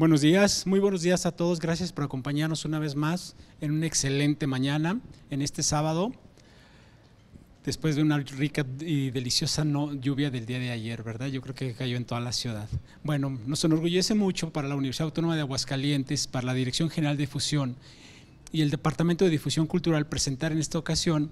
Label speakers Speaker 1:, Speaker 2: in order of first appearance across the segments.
Speaker 1: Buenos días, muy buenos días a todos. Gracias por acompañarnos una vez más en una excelente mañana, en este sábado, después de una rica y deliciosa no, lluvia del día de ayer, ¿verdad? Yo creo que cayó en toda la ciudad. Bueno, nos enorgullece mucho para la Universidad Autónoma de Aguascalientes, para la Dirección General de Fusión y el Departamento de Difusión Cultural presentar en esta ocasión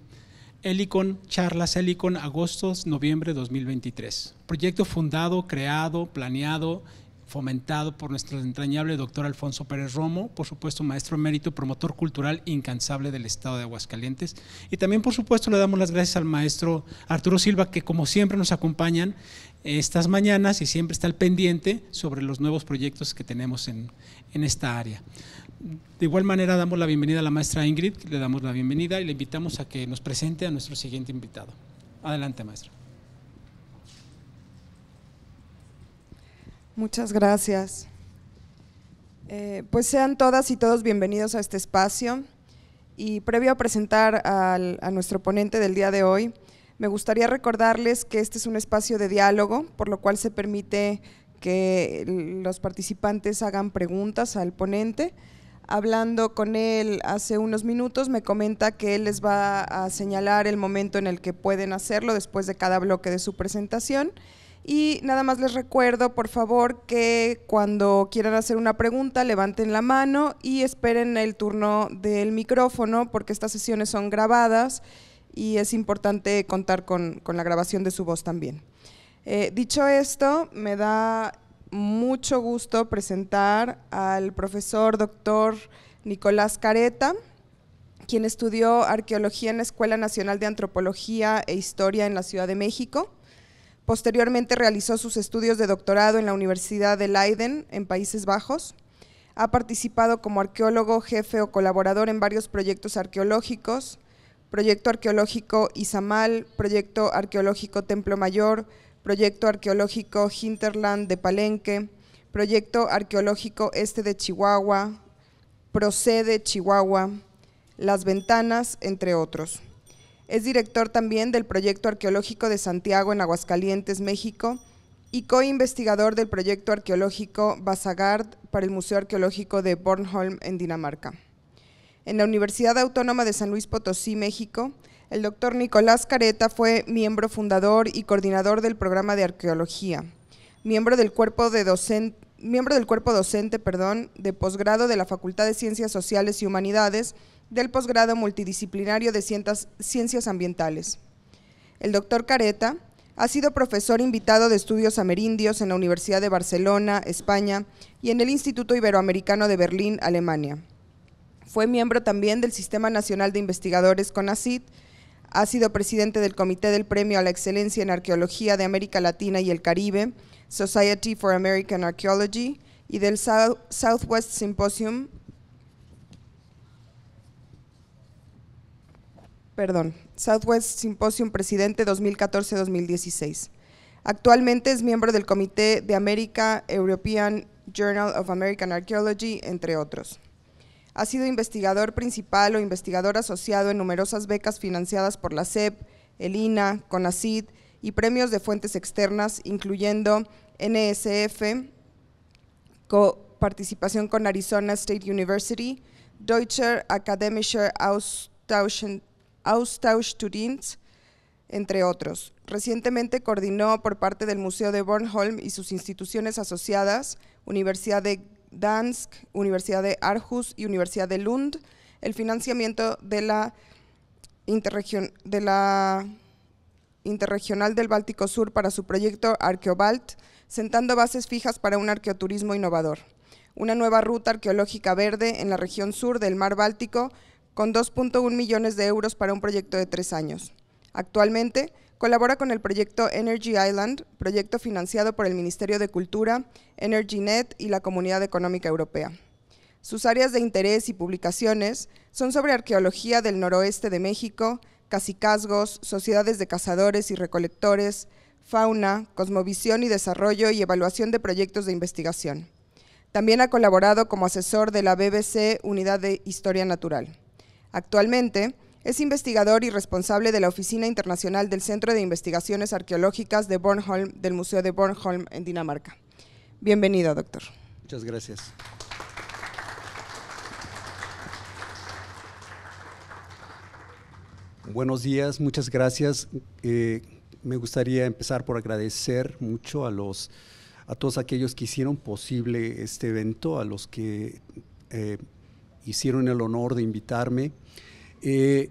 Speaker 1: Elicon, Charlas Elicon, Agosto-Noviembre 2023. Proyecto fundado, creado, planeado fomentado por nuestro entrañable doctor Alfonso Pérez Romo, por supuesto maestro mérito promotor cultural incansable del Estado de Aguascalientes. Y también, por supuesto, le damos las gracias al maestro Arturo Silva, que como siempre nos acompañan estas mañanas y siempre está al pendiente sobre los nuevos proyectos que tenemos en, en esta área. De igual manera damos la bienvenida a la maestra Ingrid, le damos la bienvenida y le invitamos a que nos presente a nuestro siguiente invitado. Adelante, maestra.
Speaker 2: Muchas gracias. Eh, pues sean todas y todos bienvenidos a este espacio. Y previo a presentar a nuestro ponente del día de hoy, me gustaría recordarles que este es un espacio de diálogo, por lo cual se permite que los participantes hagan preguntas al ponente. Hablando con él hace unos minutos, me comenta que él les va a señalar el momento en el que pueden hacerlo después de cada bloque de su presentación y nada más les recuerdo, por favor, que cuando quieran hacer una pregunta, levanten la mano y esperen el turno del micrófono, porque estas sesiones son grabadas y es importante contar con, la grabación de su voz también. Eh, dicho esto, me da mucho gusto presentar al profesor doctor Nicolás Careta, quien estudió arqueología en la Escuela Nacional de Antropología e Historia en la Ciudad de México Posteriormente realizó sus estudios de doctorado en la Universidad de Leiden, en Países Bajos. Ha participado como arqueólogo, jefe o colaborador en varios proyectos arqueológicos, Proyecto Arqueológico Izamal, Proyecto Arqueológico Templo Mayor, Proyecto Arqueológico Hinterland de Palenque, Proyecto Arqueológico Este de Chihuahua, Procede Chihuahua, Las Ventanas, entre otros. Es director también del Proyecto Arqueológico de Santiago en Aguascalientes, México, y co-investigador del Proyecto Arqueológico Basagard para el Museo Arqueológico de Bornholm en Dinamarca. En la Universidad Autónoma de San Luis Potosí, México, el doctor Nicolás Careta fue miembro fundador y coordinador del programa de arqueología, miembro del cuerpo de docente miembro del cuerpo docente perdón, de posgrado de la Facultad de Ciencias Sociales y Humanidades del posgrado multidisciplinario de Ciencias Ambientales. El doctor Careta ha sido profesor invitado de estudios amerindios en la Universidad de Barcelona, España, y en el Instituto Iberoamericano de Berlín, Alemania. Fue miembro también del Sistema Nacional de Investigadores CONACYT, ha sido presidente del Comité del Premio a la Excelencia en Arqueología de América Latina y el Caribe, Society for American Archaeology, y del Southwest Symposium perdón, Southwest Symposium Presidente 2014-2016. Actualmente es miembro del Comité de América European Journal of American Archaeology, entre otros. Ha sido investigador principal o investigador asociado en numerosas becas financiadas por la SEP, el INA, CONACID y premios de fuentes externas, incluyendo NSF, participación con Arizona State University, Deutsche Akademischer Austausch Austausch-Turins, entre otros. Recientemente coordinó por parte del Museo de Bornholm y sus instituciones asociadas, Universidad de Dansk, Universidad de Aarhus y Universidad de Lund, el financiamiento de la, de la Interregional del Báltico Sur para su proyecto Arqueobalt, sentando bases fijas para un arqueoturismo innovador. Una nueva ruta arqueológica verde en la región sur del mar Báltico con 2.1 millones de euros para un proyecto de tres años. Actualmente, colabora con el proyecto Energy Island, proyecto financiado por el Ministerio de Cultura, EnergyNet y la Comunidad Económica Europea. Sus áreas de interés y publicaciones son sobre arqueología del noroeste de México, cacicazgos, sociedades de cazadores y recolectores, fauna, cosmovisión y desarrollo y evaluación de proyectos de investigación. También ha colaborado como asesor de la BBC Unidad de Historia Natural. Actualmente, es investigador y responsable de la Oficina Internacional del Centro de Investigaciones Arqueológicas de Bornholm, del Museo de Bornholm en Dinamarca. Bienvenido, doctor.
Speaker 3: Muchas gracias. Buenos días, muchas gracias. Eh, me gustaría empezar por agradecer mucho a los a todos aquellos que hicieron posible este evento, a los que eh, hicieron el honor de invitarme. Eh,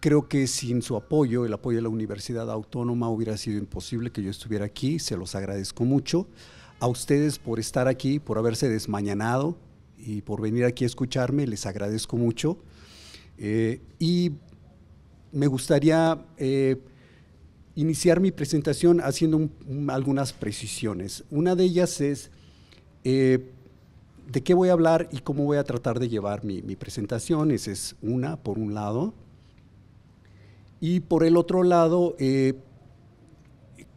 Speaker 3: creo que sin su apoyo, el apoyo de la Universidad Autónoma, hubiera sido imposible que yo estuviera aquí. Se los agradezco mucho. A ustedes por estar aquí, por haberse desmañanado y por venir aquí a escucharme, les agradezco mucho. Eh, y me gustaría eh, iniciar mi presentación haciendo algunas precisiones. Una de ellas es, de qué voy a hablar y cómo voy a tratar de llevar mi, presentación. Esa es una, por un lado. Y por el otro lado, eh,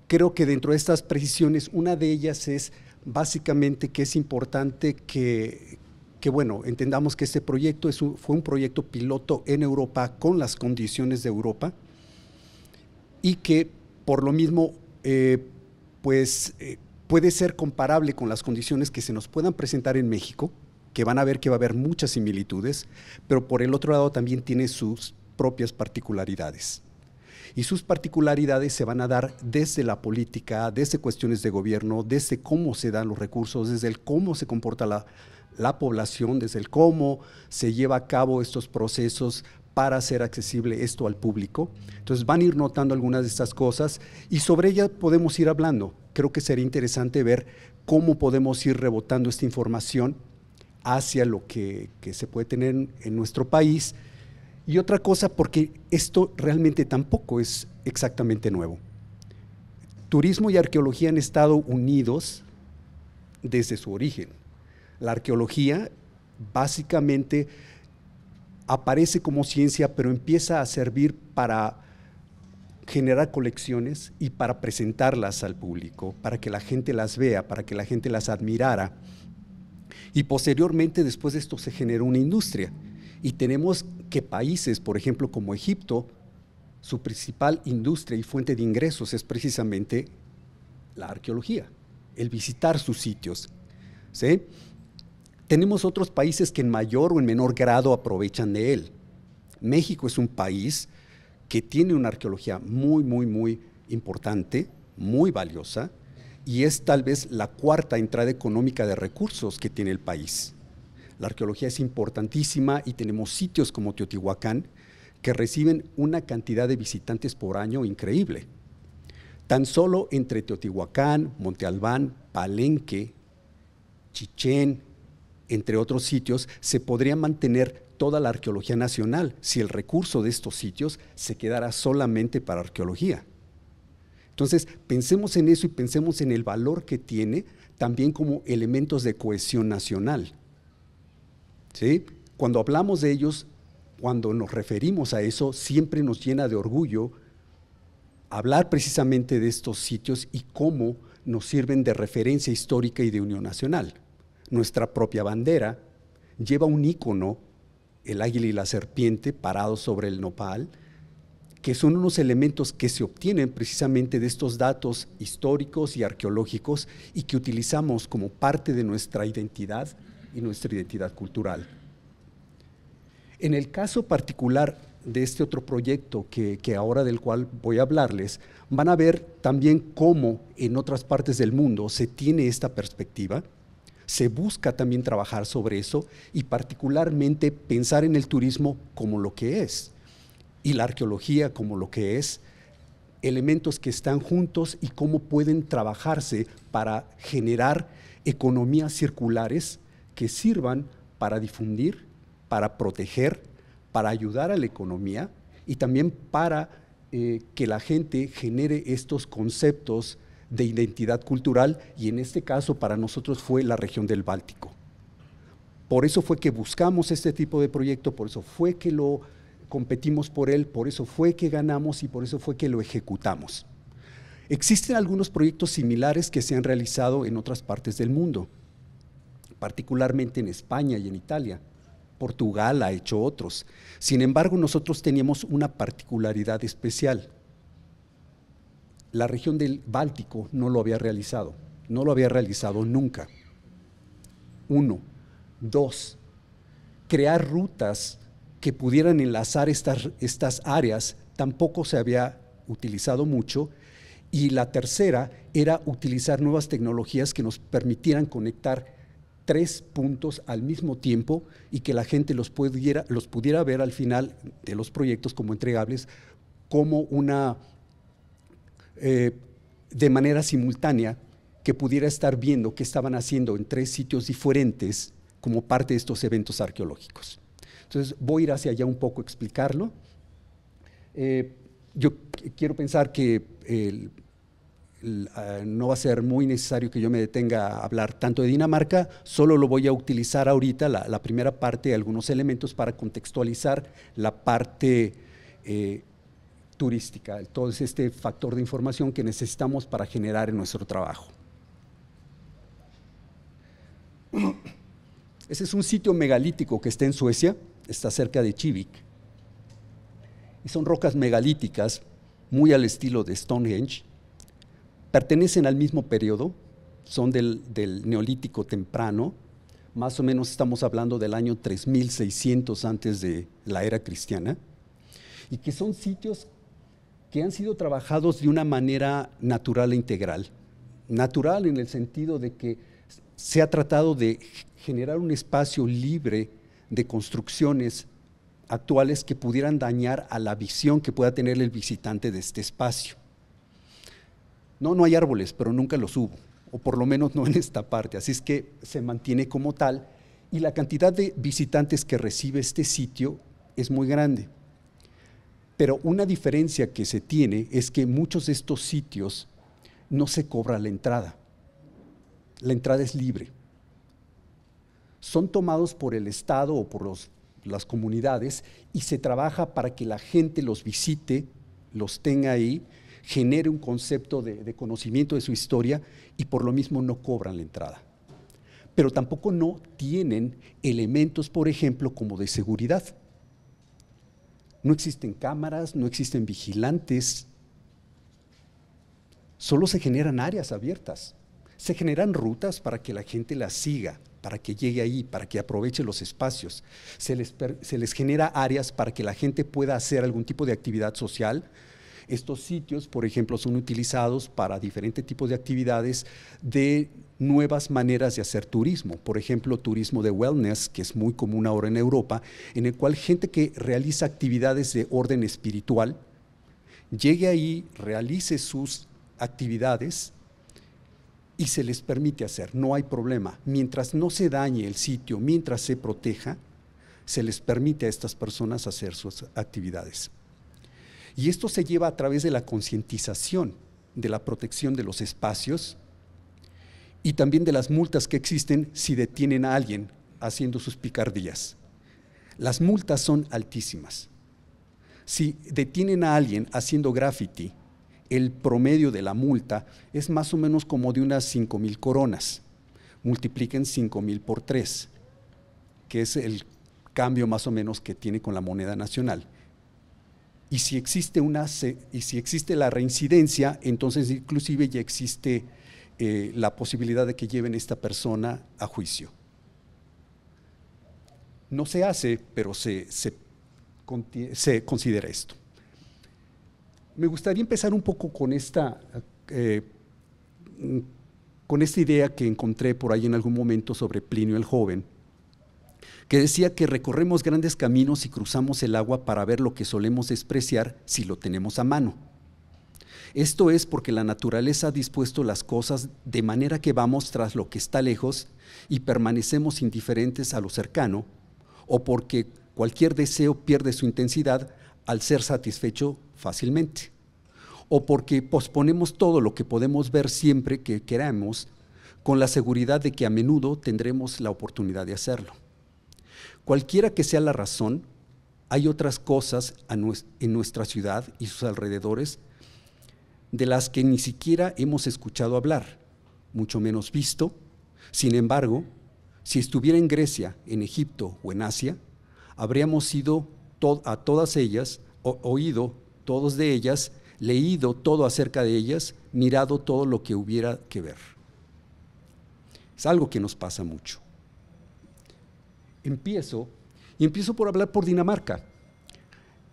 Speaker 3: creo que dentro de estas precisiones, una de ellas es básicamente que es importante que, bueno, entendamos que este proyecto es fue un proyecto piloto en Europa con las condiciones de Europa y que por lo mismo, eh, pues... Eh, puede ser comparable con las condiciones que se nos puedan presentar en México, que van a ver que va a haber muchas similitudes, pero por el otro lado también tiene sus propias particularidades. Y sus particularidades se van a dar desde la política, desde cuestiones de gobierno, desde cómo se dan los recursos, desde el cómo se comporta la, población, desde el cómo se lleva a cabo estos procesos para hacer accesible esto al público. Entonces van a ir notando algunas de estas cosas y sobre ellas podemos ir hablando. Creo que sería interesante ver cómo podemos ir rebotando esta información hacia lo que, se puede tener en, en nuestro país. Y otra cosa, porque esto realmente tampoco es exactamente nuevo. Turismo y arqueología han estado unidos desde su origen. La arqueología básicamente aparece como ciencia, pero empieza a servir para generar colecciones y para presentarlas al público, para que la gente las vea, para que la gente las admirara. Y posteriormente, después de esto, se generó una industria. Y tenemos que países, por ejemplo, como Egipto, su principal industria y fuente de ingresos es precisamente la arqueología, el visitar sus sitios. ¿sí? tenemos otros países que en mayor o en menor grado aprovechan de él. México es un país que tiene una arqueología muy, muy, muy importante, muy valiosa, y es tal vez la cuarta entrada económica de recursos que tiene el país. La arqueología es importantísima y tenemos sitios como Teotihuacán que reciben una cantidad de visitantes por año increíble. Tan solo entre Teotihuacán, Monte Albán, Palenque, Chichén, entre otros sitios, se podría mantener toda la arqueología nacional si el recurso de estos sitios se quedara solamente para arqueología. Entonces, pensemos en eso y pensemos en el valor que tiene también como elementos de cohesión nacional. Cuando hablamos de ellos, cuando nos referimos a eso, siempre nos llena de orgullo hablar precisamente de estos sitios y cómo nos sirven de referencia histórica y de unión nacional. Nuestra propia bandera lleva un icono, el águila y la serpiente parados sobre el nopal, que son unos elementos que se obtienen precisamente de estos datos históricos y arqueológicos y que utilizamos como parte de nuestra identidad y nuestra identidad cultural. En el caso particular de este otro proyecto que, ahora del cual voy a hablarles, van a ver también cómo en otras partes del mundo se tiene esta perspectiva se busca también trabajar sobre eso y particularmente pensar en el turismo como lo que es y la arqueología como lo que es, elementos que están juntos y cómo pueden trabajarse para generar economías circulares que sirvan para difundir, para proteger, para ayudar a la economía y también para eh, que la gente genere estos conceptos de identidad cultural y en este caso para nosotros fue la región del Báltico. Por eso fue que buscamos este tipo de proyecto, por eso fue que lo competimos por él, por eso fue que ganamos y por eso fue que lo ejecutamos. Existen algunos proyectos similares que se han realizado en otras partes del mundo, particularmente en España y en Italia. Portugal ha hecho otros. Sin embargo, nosotros teníamos una particularidad especial la región del Báltico no lo había realizado, no lo había realizado nunca. Uno. Dos, crear rutas que pudieran enlazar estas, estas áreas tampoco se había utilizado mucho. Y la tercera era utilizar nuevas tecnologías que nos permitieran conectar tres puntos al mismo tiempo y que la gente los los pudiera ver al final de los proyectos como entregables como una eh, de manera simultánea que pudiera estar viendo qué estaban haciendo en tres sitios diferentes como parte de estos eventos arqueológicos. Entonces voy a ir hacia allá un poco a explicarlo. Eh, yo quiero pensar que ah, no va a ser muy necesario que yo me detenga a hablar tanto de Dinamarca, solo lo voy a utilizar ahorita, la, primera parte, de algunos elementos para contextualizar la parte eh, turística, todo este factor de información que necesitamos para generar en nuestro trabajo. Ese es un sitio megalítico que está en Suecia, está cerca de Chivik, Y son rocas megalíticas, muy al estilo de Stonehenge. Pertenecen al mismo periodo, son del, del neolítico temprano, más o menos estamos hablando del año 3600 antes de la era cristiana, y que son sitios que han sido trabajados de una manera natural e integral. Natural en el sentido de que se ha tratado de generar un espacio libre de construcciones actuales que pudieran dañar a la visión que pueda tener el visitante de este espacio. No, no hay árboles, pero nunca los hubo, o por lo menos no en esta parte, así es que se mantiene como tal y la cantidad de visitantes que recibe este sitio es muy grande. Pero una diferencia que se tiene es que muchos de estos sitios no se cobra la entrada. La entrada es libre. Son tomados por el Estado o por las comunidades y se trabaja para que la gente los visite, los tenga ahí, genere un concepto de, de conocimiento de su historia y por lo mismo no cobran la entrada. Pero tampoco no tienen elementos, por ejemplo, como de seguridad no existen cámaras, no existen vigilantes, solo se generan áreas abiertas, se generan rutas para que la gente las siga, para que llegue ahí, para que aproveche los espacios, se les, se les genera áreas para que la gente pueda hacer algún tipo de actividad social, estos sitios, por ejemplo, son utilizados para diferentes tipos de actividades de nuevas maneras de hacer turismo. Por ejemplo, turismo de wellness, que es muy común ahora en Europa, en el cual gente que realiza actividades de orden espiritual llegue ahí, realice sus actividades y se les permite hacer, no hay problema. Mientras no se dañe el sitio, mientras se proteja, se les permite a estas personas hacer sus actividades. Y esto se lleva a través de la concientización de la protección de los espacios y también de las multas que existen si detienen a alguien haciendo sus picardías. Las multas son altísimas. Si detienen a alguien haciendo graffiti, el promedio de la multa es más o menos como de unas 5.000 mil coronas. Multipliquen 5 mil por 3, que es el cambio más o menos que tiene con la moneda nacional. Y si existe, una, y si existe la reincidencia, entonces inclusive ya existe eh, la posibilidad de que lleven esta persona a juicio. No se hace, pero se, se, considera esto. Me gustaría empezar un poco con esta, eh, con esta idea que encontré por ahí en algún momento sobre Plinio el Joven, que decía que recorremos grandes caminos y cruzamos el agua para ver lo que solemos despreciar si lo tenemos a mano esto es porque la naturaleza ha dispuesto las cosas de manera que vamos tras lo que está lejos y permanecemos indiferentes a lo cercano, o porque cualquier deseo pierde su intensidad al ser satisfecho fácilmente, o porque posponemos todo lo que podemos ver siempre que queramos con la seguridad de que a menudo tendremos la oportunidad de hacerlo. Cualquiera que sea la razón, hay otras cosas en nuestra ciudad y sus alrededores de las que ni siquiera hemos escuchado hablar, mucho menos visto. Sin embargo, si estuviera en Grecia, en Egipto o en Asia, habríamos ido a todas ellas, oído todos de ellas, leído todo acerca de ellas, mirado todo lo que hubiera que ver. Es algo que nos pasa mucho. Empiezo, y empiezo por hablar por Dinamarca.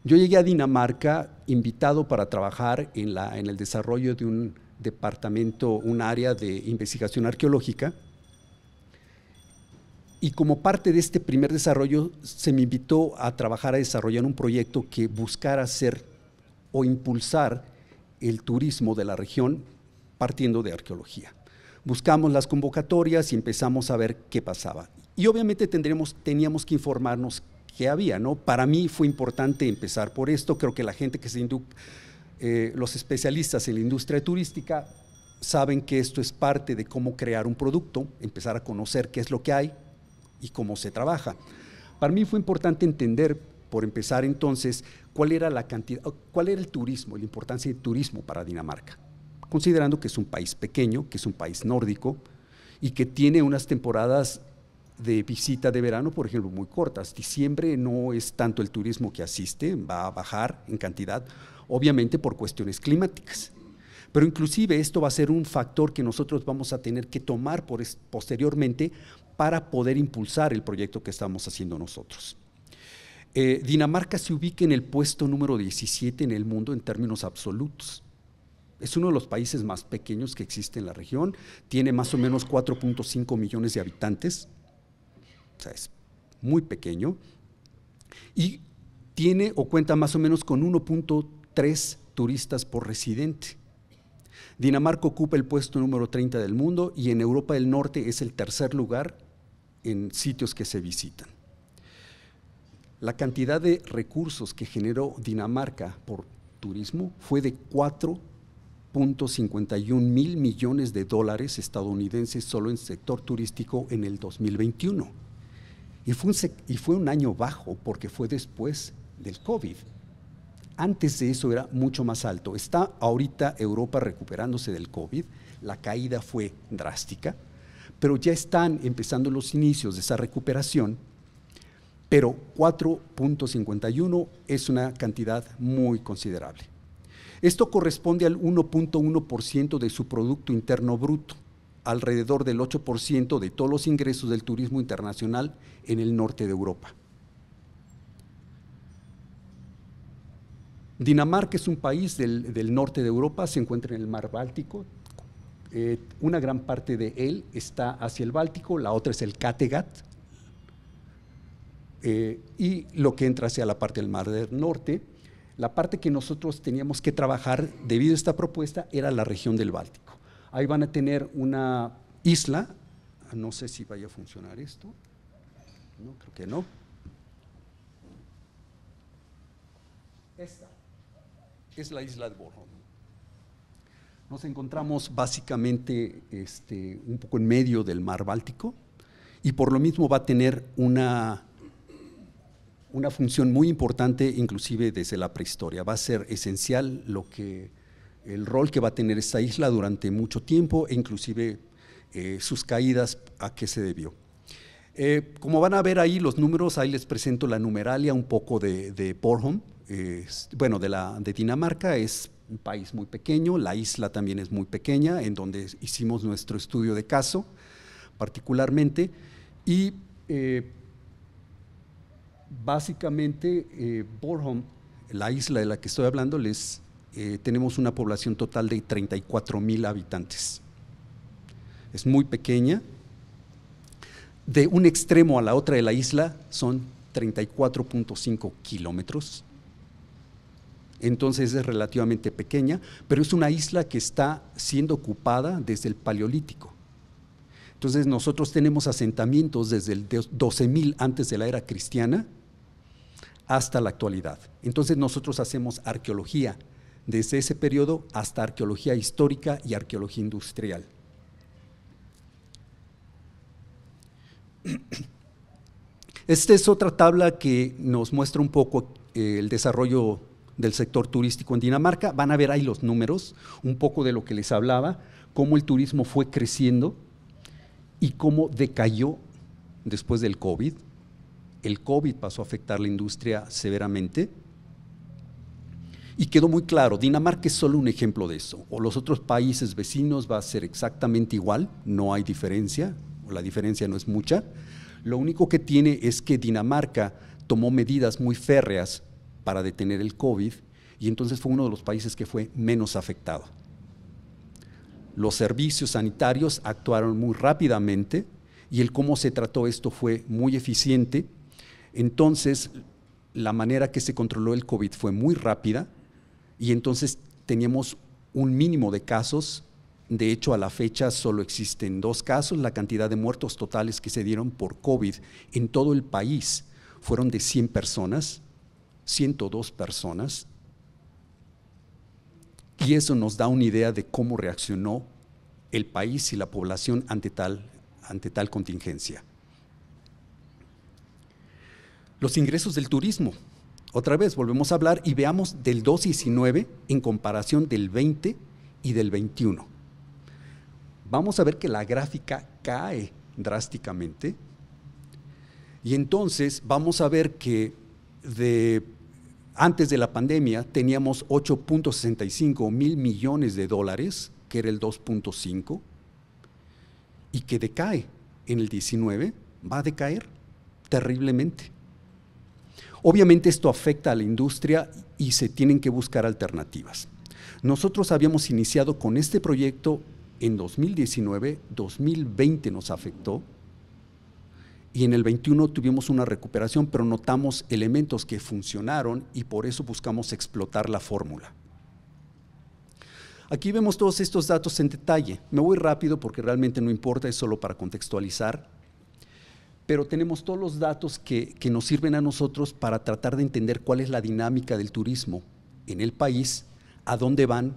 Speaker 3: Yo llegué a Dinamarca invitado para trabajar en, la, en el desarrollo de un departamento, un área de investigación arqueológica. Y como parte de este primer desarrollo, se me invitó a trabajar a desarrollar un proyecto que buscara hacer o impulsar el turismo de la región partiendo de arqueología. Buscamos las convocatorias y empezamos a ver qué pasaba. Y obviamente tendremos, teníamos que informarnos que había. ¿no? Para mí fue importante empezar por esto. Creo que la gente que se eh, los especialistas en la industria turística saben que esto es parte de cómo crear un producto, empezar a conocer qué es lo que hay y cómo se trabaja. Para mí fue importante entender, por empezar entonces, cuál era la cantidad, cuál era el turismo, la importancia del turismo para Dinamarca, considerando que es un país pequeño, que es un país nórdico y que tiene unas temporadas de visita de verano, por ejemplo, muy cortas. Diciembre no es tanto el turismo que asiste, va a bajar en cantidad, obviamente por cuestiones climáticas. Pero inclusive esto va a ser un factor que nosotros vamos a tener que tomar posteriormente para poder impulsar el proyecto que estamos haciendo nosotros. Eh, Dinamarca se ubica en el puesto número 17 en el mundo en términos absolutos. Es uno de los países más pequeños que existe en la región, tiene más o menos 4.5 millones de habitantes, o sea, es muy pequeño, y tiene o cuenta más o menos con 1.3 turistas por residente. Dinamarca ocupa el puesto número 30 del mundo y en Europa del Norte es el tercer lugar en sitios que se visitan. La cantidad de recursos que generó Dinamarca por turismo fue de 4.51 mil millones de dólares estadounidenses solo en sector turístico en el 2021 y fue, un, año bajo porque fue después del COVID. Antes de eso era mucho más alto. Está ahorita Europa recuperándose del COVID, la caída fue drástica, pero ya están empezando los inicios de esa recuperación, pero 4.51 es una cantidad muy considerable. Esto corresponde al 1.1% de su Producto Interno Bruto alrededor del 8% de todos los ingresos del turismo internacional en el norte de Europa. Dinamarca es un país del, norte de Europa, se encuentra en el mar Báltico. Eh, una gran parte de él está hacia el Báltico, la otra es el Kattegat, eh, y lo que entra hacia la parte del Mar del Norte. La parte que nosotros teníamos que trabajar debido a esta propuesta era la región del Báltico. Ahí van a tener una isla, ah, no sé si vaya a funcionar esto, no creo que no. Esta es la isla de Borjón. Nos encontramos básicamente este, un poco en medio del mar Báltico y por lo mismo va a tener una, una función muy importante inclusive desde la prehistoria. Va a ser esencial lo que el rol que va a tener esta isla durante mucho tiempo e inclusive eh, sus caídas, a qué se debió. Eh, como van a ver ahí los números, ahí les presento la numeralia un poco de, de bueno, de, la, de Dinamarca, es un país muy pequeño, la isla también es muy pequeña, en donde hicimos nuestro estudio de caso particularmente, y eh, básicamente Bornholm, la isla de la que estoy hablando, les eh, tenemos una población total de 34 mil habitantes. Es muy pequeña. De un extremo a la otra de la isla son 34.5 kilómetros. Entonces es relativamente pequeña, pero es una isla que está siendo ocupada desde el Paleolítico. Entonces nosotros tenemos asentamientos desde el 12.000 antes de la era cristiana hasta la actualidad. Entonces nosotros hacemos arqueología desde ese periodo hasta arqueología histórica y arqueología industrial. Esta es otra tabla que nos muestra un poco eh, el desarrollo del sector turístico en Dinamarca. Van a ver ahí los números, un poco de lo que les hablaba, cómo el turismo fue creciendo y cómo decayó después del COVID. El COVID pasó a afectar la industria severamente. Y quedó muy claro, Dinamarca es solo un ejemplo de eso, o los otros países vecinos va a ser exactamente igual, no hay diferencia, o la diferencia no es mucha. Lo único que tiene es que Dinamarca tomó medidas muy férreas para detener el COVID y entonces fue uno de los países que fue menos afectado. Los servicios sanitarios actuaron muy rápidamente y el cómo se trató esto fue muy eficiente. Entonces, la manera que se controló el COVID fue muy rápida y entonces teníamos un mínimo de casos. De hecho, a la fecha solo existen dos casos. La cantidad de muertos totales que se dieron por COVID en todo el país fueron de 100 personas, 102 personas. Y eso nos da una idea de cómo reaccionó el país y la población ante tal, ante tal contingencia. Los ingresos del turismo. Otra vez volvemos a hablar y veamos del 2019 en comparación del 20 y del 21. Vamos a ver que la gráfica cae drásticamente y entonces vamos a ver que de, antes de la pandemia teníamos 8.65 mil millones de dólares, que era el 2.5, y que decae en el 19, va a decaer terriblemente. Obviamente esto afecta a la industria y se tienen que buscar alternativas. Nosotros habíamos iniciado con este proyecto en 2019, 2020 nos afectó y en el 21 tuvimos una recuperación, pero notamos elementos que funcionaron y por eso buscamos explotar la fórmula. Aquí vemos todos estos datos en detalle. Me voy rápido porque realmente no importa, es solo para contextualizar pero tenemos todos los datos que, nos sirven a nosotros para tratar de entender cuál es la dinámica del turismo en el país, a dónde van,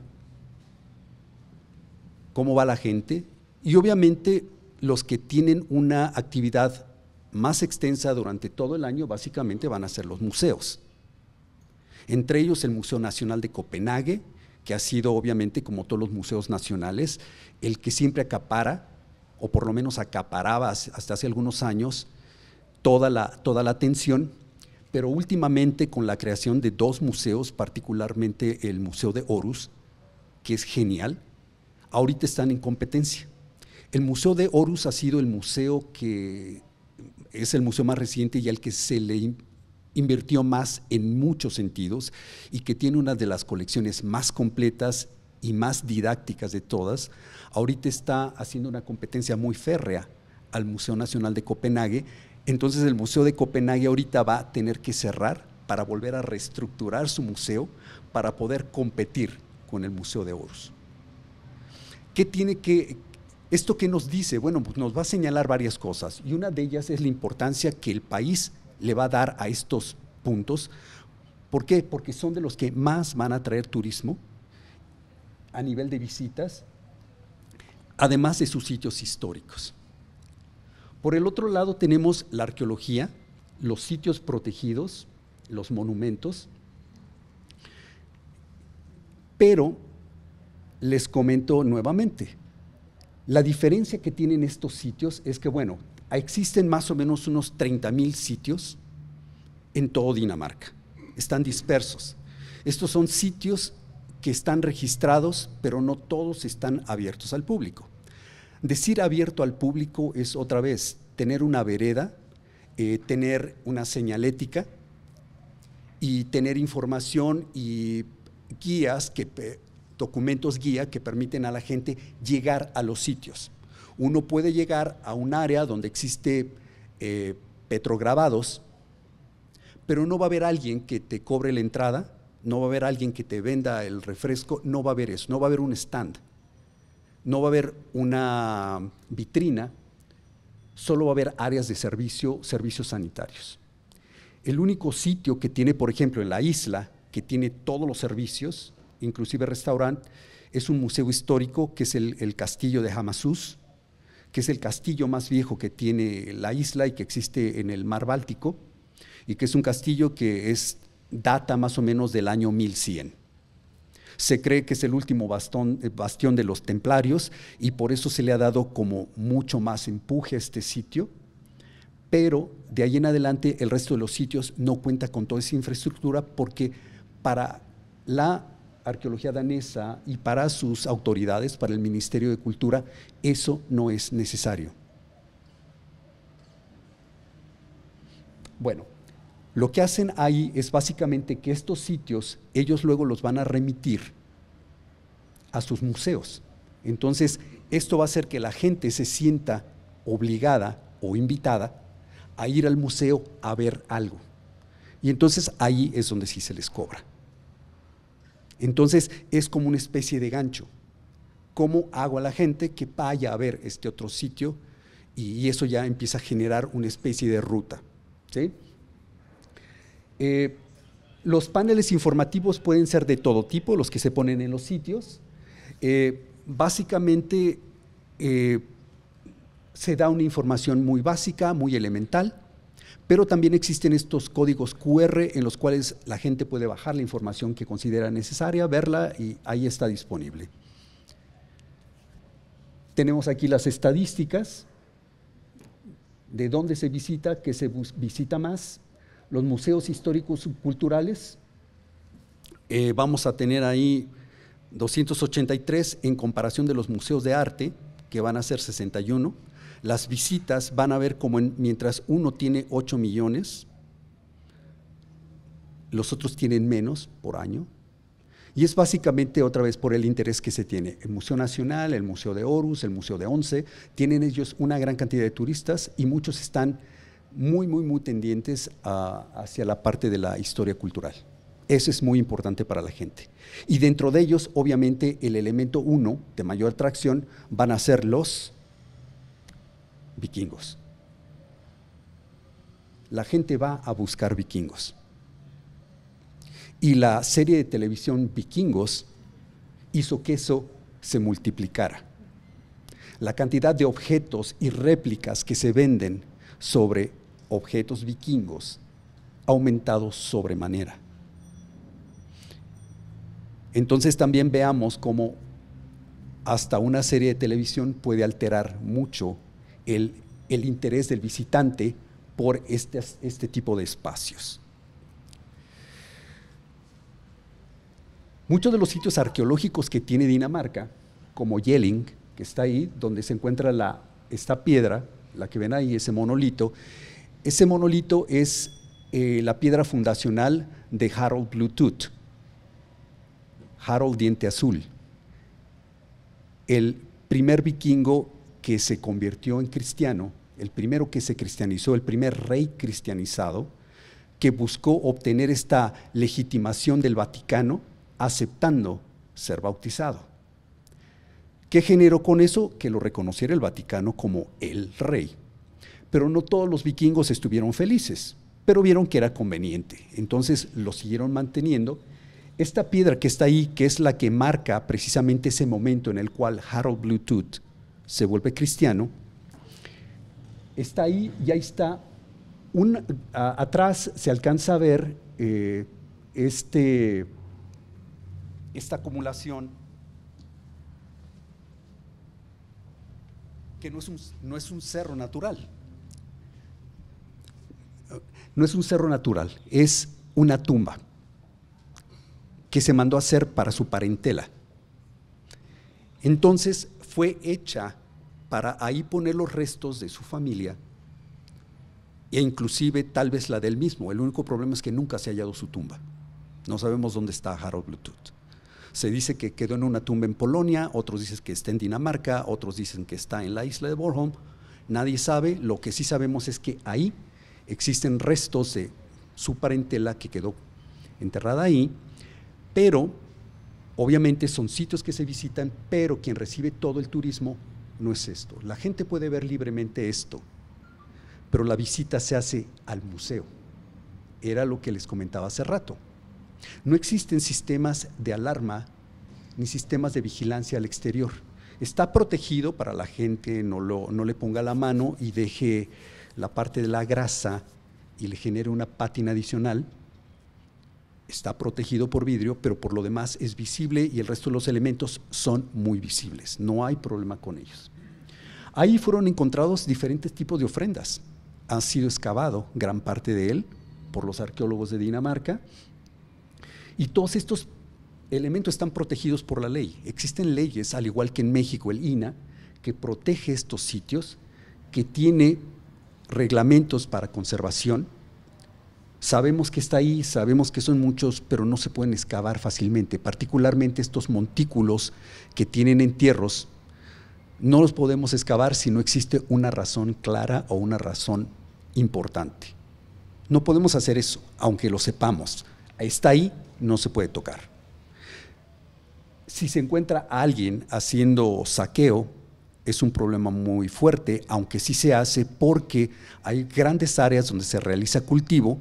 Speaker 3: cómo va la gente y obviamente los que tienen una actividad más extensa durante todo el año básicamente van a ser los museos. Entre ellos el Museo Nacional de Copenhague, que ha sido obviamente, como todos los museos nacionales, el que siempre acapara o por lo menos acaparaba hasta hace algunos años toda la, toda la atención, pero últimamente con la creación de dos museos, particularmente el Museo de Horus, que es genial, ahorita están en competencia. El Museo de Horus ha sido el museo que es el museo más reciente y al que se le invirtió más en muchos sentidos y que tiene una de las colecciones más completas y más didácticas de todas, ahorita está haciendo una competencia muy férrea al Museo Nacional de Copenhague. Entonces el Museo de Copenhague ahorita va a tener que cerrar para volver a reestructurar su museo para poder competir con el Museo de Oros. ¿Qué tiene que, ¿Esto qué nos dice? Bueno, pues nos va a señalar varias cosas y una de ellas es la importancia que el país le va a dar a estos puntos. ¿Por qué? Porque son de los que más van a traer turismo a nivel de visitas, además de sus sitios históricos. Por el otro lado tenemos la arqueología, los sitios protegidos, los monumentos, pero les comento nuevamente, la diferencia que tienen estos sitios es que, bueno, existen más o menos unos 30.000 mil sitios en todo Dinamarca, están dispersos. Estos son sitios que están registrados, pero no todos están abiertos al público. Decir abierto al público es otra vez tener una vereda, eh, tener una señalética y tener información y guías, que, documentos guía que permiten a la gente llegar a los sitios. Uno puede llegar a un área donde existe eh, petrograbados, pero no va a haber alguien que te cobre la entrada no va a haber alguien que te venda el refresco, no va a haber eso, no va a haber un stand, no va a haber una vitrina, solo va a haber áreas de servicio, servicios sanitarios. El único sitio que tiene, por ejemplo, en la isla, que tiene todos los servicios, inclusive restaurante, es un museo histórico que es el, castillo de Hamasús, que es el castillo más viejo que tiene la isla y que existe en el mar Báltico, y que es un castillo que es data más o menos del año 1100. Se cree que es el último bastón, eh, bastión de los templarios y por eso se le ha dado como mucho más empuje a este sitio, pero de ahí en adelante el resto de los sitios no cuenta con toda esa infraestructura porque para la arqueología danesa y para sus autoridades, para el Ministerio de Cultura, eso no es necesario. Bueno, lo que hacen ahí es básicamente que estos sitios ellos luego los van a remitir a sus museos. Entonces, esto va a hacer que la gente se sienta obligada o invitada a ir al museo a ver algo. Y entonces ahí es donde sí se les cobra. Entonces es como una especie de gancho. ¿Cómo hago a la gente que vaya a ver este otro sitio? Y eso ya empieza a generar una especie de ruta. ¿sí? Eh, los paneles informativos pueden ser de todo tipo, los que se ponen en los sitios. Eh, básicamente eh, se da una información muy básica, muy elemental, pero también existen estos códigos QR en los cuales la gente puede bajar la información que considera necesaria, verla y ahí está disponible. Tenemos aquí las estadísticas de dónde se visita, qué se visita más los museos históricos subculturales. Eh, vamos a tener ahí 283 en comparación de los museos de arte, que van a ser 61. Las visitas van a ver como mientras uno tiene 8 millones, los otros tienen menos por año. Y es básicamente otra vez por el interés que se tiene. El Museo Nacional, el Museo de Horus, el Museo de Once, tienen ellos una gran cantidad de turistas y muchos están muy, muy, muy tendientes hacia la parte de la historia cultural. Eso es muy importante para la gente. Y dentro de ellos, obviamente, el elemento uno de mayor atracción van a ser los vikingos. La gente va a buscar vikingos. Y la serie de televisión Vikingos hizo que eso se multiplicara. La cantidad de objetos y réplicas que se venden sobre objetos vikingos aumentados aumentado sobremanera. Entonces también veamos cómo hasta una serie de televisión puede alterar mucho el, interés del visitante por este, este, tipo de espacios. Muchos de los sitios arqueológicos que tiene Dinamarca, como Jelling, que está ahí, donde se encuentra esta piedra, la que ven ahí, ese monolito, ese monolito es eh, la piedra fundacional de Harold Bluetooth, Harold Diente Azul, el primer vikingo que se convirtió en cristiano, el primero que se cristianizó, el primer rey cristianizado, que buscó obtener esta legitimación del Vaticano aceptando ser bautizado. ¿Qué generó con eso? Que lo reconociera el Vaticano como el rey pero no todos los vikingos estuvieron felices, pero vieron que era conveniente. Entonces lo siguieron manteniendo. Esta piedra que está ahí, que es la que marca precisamente ese momento en el cual Harold Bluetooth se vuelve cristiano, está ahí y ahí está. atrás se alcanza a ver eh, este, esta acumulación que no es un cerro natural, no es un cerro natural, es una tumba que se mandó a hacer para su parentela. Entonces fue hecha para ahí poner los restos de su familia e inclusive tal vez la del mismo. El único problema es que nunca se ha hallado su tumba. No sabemos dónde está Harold Bluetooth. Se dice que quedó en una tumba en Polonia, otros dicen que está en Dinamarca, otros dicen que está en la isla de Bornholm. Nadie sabe, lo que sí sabemos es que ahí existen restos de su parentela que quedó enterrada ahí, pero obviamente son sitios que se visitan, pero quien recibe todo el turismo no es esto. La gente puede ver libremente esto, pero la visita se hace al museo. Era lo que les comentaba hace rato. No existen sistemas de alarma ni sistemas de vigilancia al exterior. Está protegido para la gente, no, no le ponga la mano y deje la parte de la grasa y le genera una pátina adicional, está protegido por vidrio, pero por lo demás es visible y el resto de los elementos son muy visibles. No hay problema con ellos. Ahí fueron encontrados diferentes tipos de ofrendas. han sido excavado gran parte de él por los arqueólogos de Dinamarca. Y todos estos elementos están protegidos por la ley. Existen leyes, al igual que en México, el INA, que protege estos sitios, que tiene reglamentos para conservación, sabemos que está ahí, sabemos que son muchos, pero no se pueden excavar fácilmente, particularmente estos montículos que tienen entierros, no los podemos excavar si no existe una razón clara o una razón importante. No podemos hacer eso, aunque lo sepamos. Está ahí, no se puede tocar. Si se encuentra alguien haciendo saqueo, es un problema muy fuerte, aunque sí se hace porque hay grandes áreas donde se realiza cultivo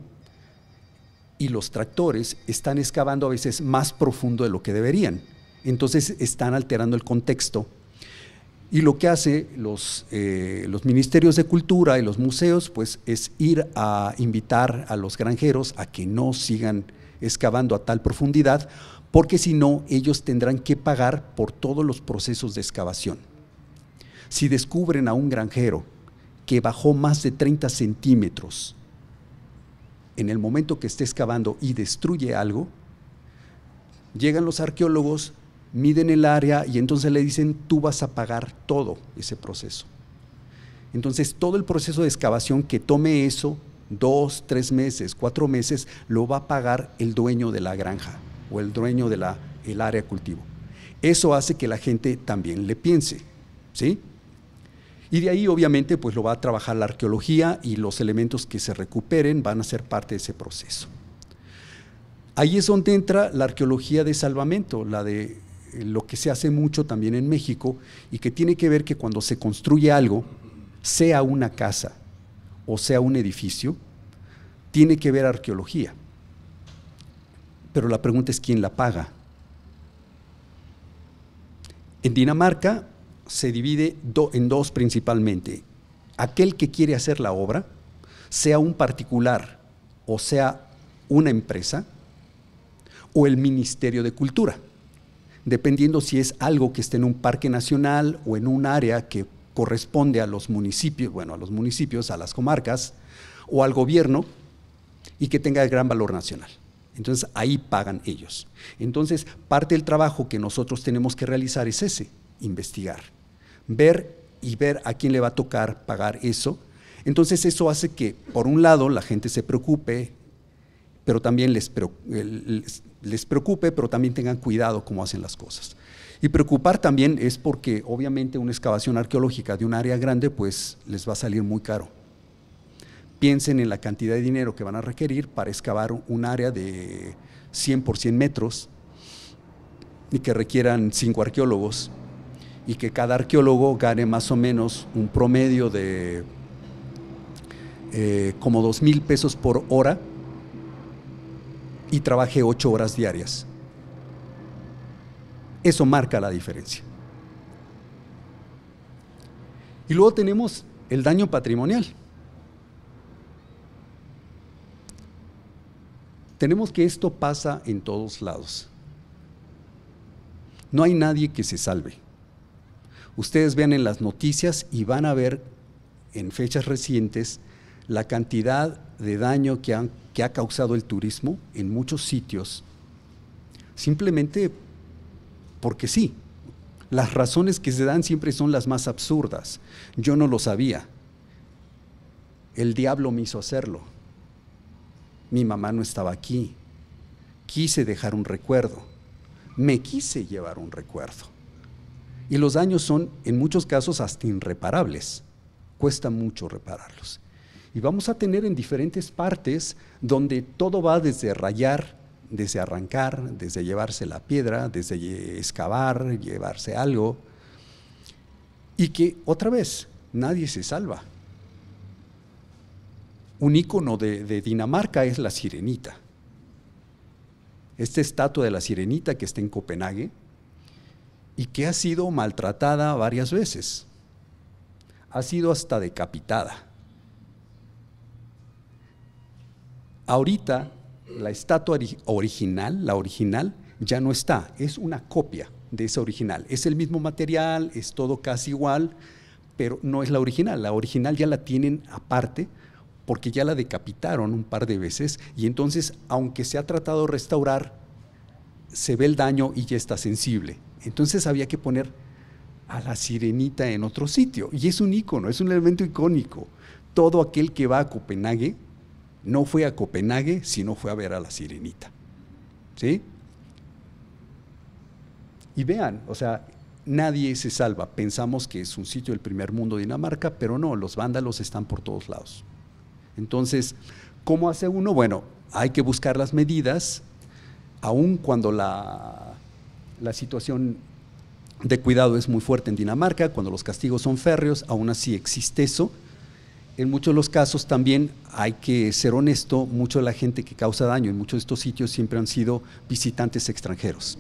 Speaker 3: y los tractores están excavando a veces más profundo de lo que deberían. Entonces están alterando el contexto. Y lo que hace los, eh, los ministerios de cultura y los museos, pues es ir a invitar a los granjeros a que no sigan excavando a tal profundidad, porque si no, ellos tendrán que pagar por todos los procesos de excavación. Si descubren a un granjero que bajó más de 30 centímetros en el momento que esté excavando y destruye algo, llegan los arqueólogos, miden el área y entonces le dicen, tú vas a pagar todo ese proceso. Entonces, todo el proceso de excavación que tome eso, dos, tres meses, cuatro meses, lo va a pagar el dueño de la granja o el dueño del área cultivo. Eso hace que la gente también le piense, ¿sí? Y de ahí obviamente pues lo va a trabajar la arqueología y los elementos que se recuperen van a ser parte de ese proceso. Ahí es donde entra la arqueología de salvamento, la de eh, lo que se hace mucho también en México y que tiene que ver que cuando se construye algo, sea una casa o sea un edificio, tiene que ver arqueología. Pero la pregunta es quién la paga. En Dinamarca se divide en dos principalmente. Aquel que quiere hacer la obra, sea un particular o sea una empresa, o el Ministerio de Cultura, dependiendo si es algo que esté en un parque nacional o en un área que corresponde a los municipios, bueno, a los municipios, a las comarcas o al gobierno y que tenga gran valor nacional. Entonces ahí pagan ellos. Entonces parte del trabajo que nosotros tenemos que realizar es ese, investigar ver y ver a quién le va a tocar pagar eso. Entonces eso hace que, por un lado, la gente se preocupe, pero también les, les preocupe, pero también tengan cuidado cómo hacen las cosas. Y preocupar también es porque obviamente una excavación arqueológica de un área grande pues les va a salir muy caro. Piensen en la cantidad de dinero que van a requerir para excavar un área de 100 por 100 metros y que requieran cinco arqueólogos y que cada arqueólogo gane más o menos un promedio de eh, como dos mil pesos por hora y trabaje ocho horas diarias. Eso marca la diferencia. Y luego tenemos el daño patrimonial. Tenemos que esto pasa en todos lados. No hay nadie que se salve. Ustedes vean en las noticias y van a ver en fechas recientes la cantidad de daño que, que ha causado el turismo en muchos sitios, simplemente porque sí. Las razones que se dan siempre son las más absurdas. Yo no lo sabía. El diablo me hizo hacerlo. Mi mamá no estaba aquí. Quise dejar un recuerdo. Me quise llevar un recuerdo. Y los daños son, en muchos casos, hasta irreparables. Cuesta mucho repararlos. Y vamos a tener en diferentes partes donde todo va desde rayar, desde arrancar, desde llevarse la piedra, desde excavar, llevarse algo. Y que, otra vez, nadie se salva. Un ícono de, de Dinamarca es la sirenita. Esta estatua de la sirenita que está en Copenhague, y que ha sido maltratada varias veces. Ha sido hasta decapitada. Ahorita la estatua original, la original, ya no está, es una copia de esa original. Es el mismo material, es todo casi igual, pero no es la original. La original ya la tienen aparte porque ya la decapitaron un par de veces y entonces, aunque se ha tratado de restaurar, se ve el daño y ya está sensible. Entonces había que poner a la sirenita en otro sitio. Y es un icono, es un elemento icónico. Todo aquel que va a Copenhague no fue a Copenhague, sino fue a ver a la sirenita. ¿Sí? Y vean, o sea, nadie se salva. Pensamos que es un sitio del primer mundo de Dinamarca, pero no, los vándalos están por todos lados. Entonces, ¿cómo hace uno? Bueno, hay que buscar las medidas, aun cuando la la situación de cuidado es muy fuerte en Dinamarca, cuando los castigos son férreos, aún así existe eso. En muchos de los casos también hay que ser honesto, mucha de la gente que causa daño en muchos de estos sitios siempre han sido visitantes extranjeros.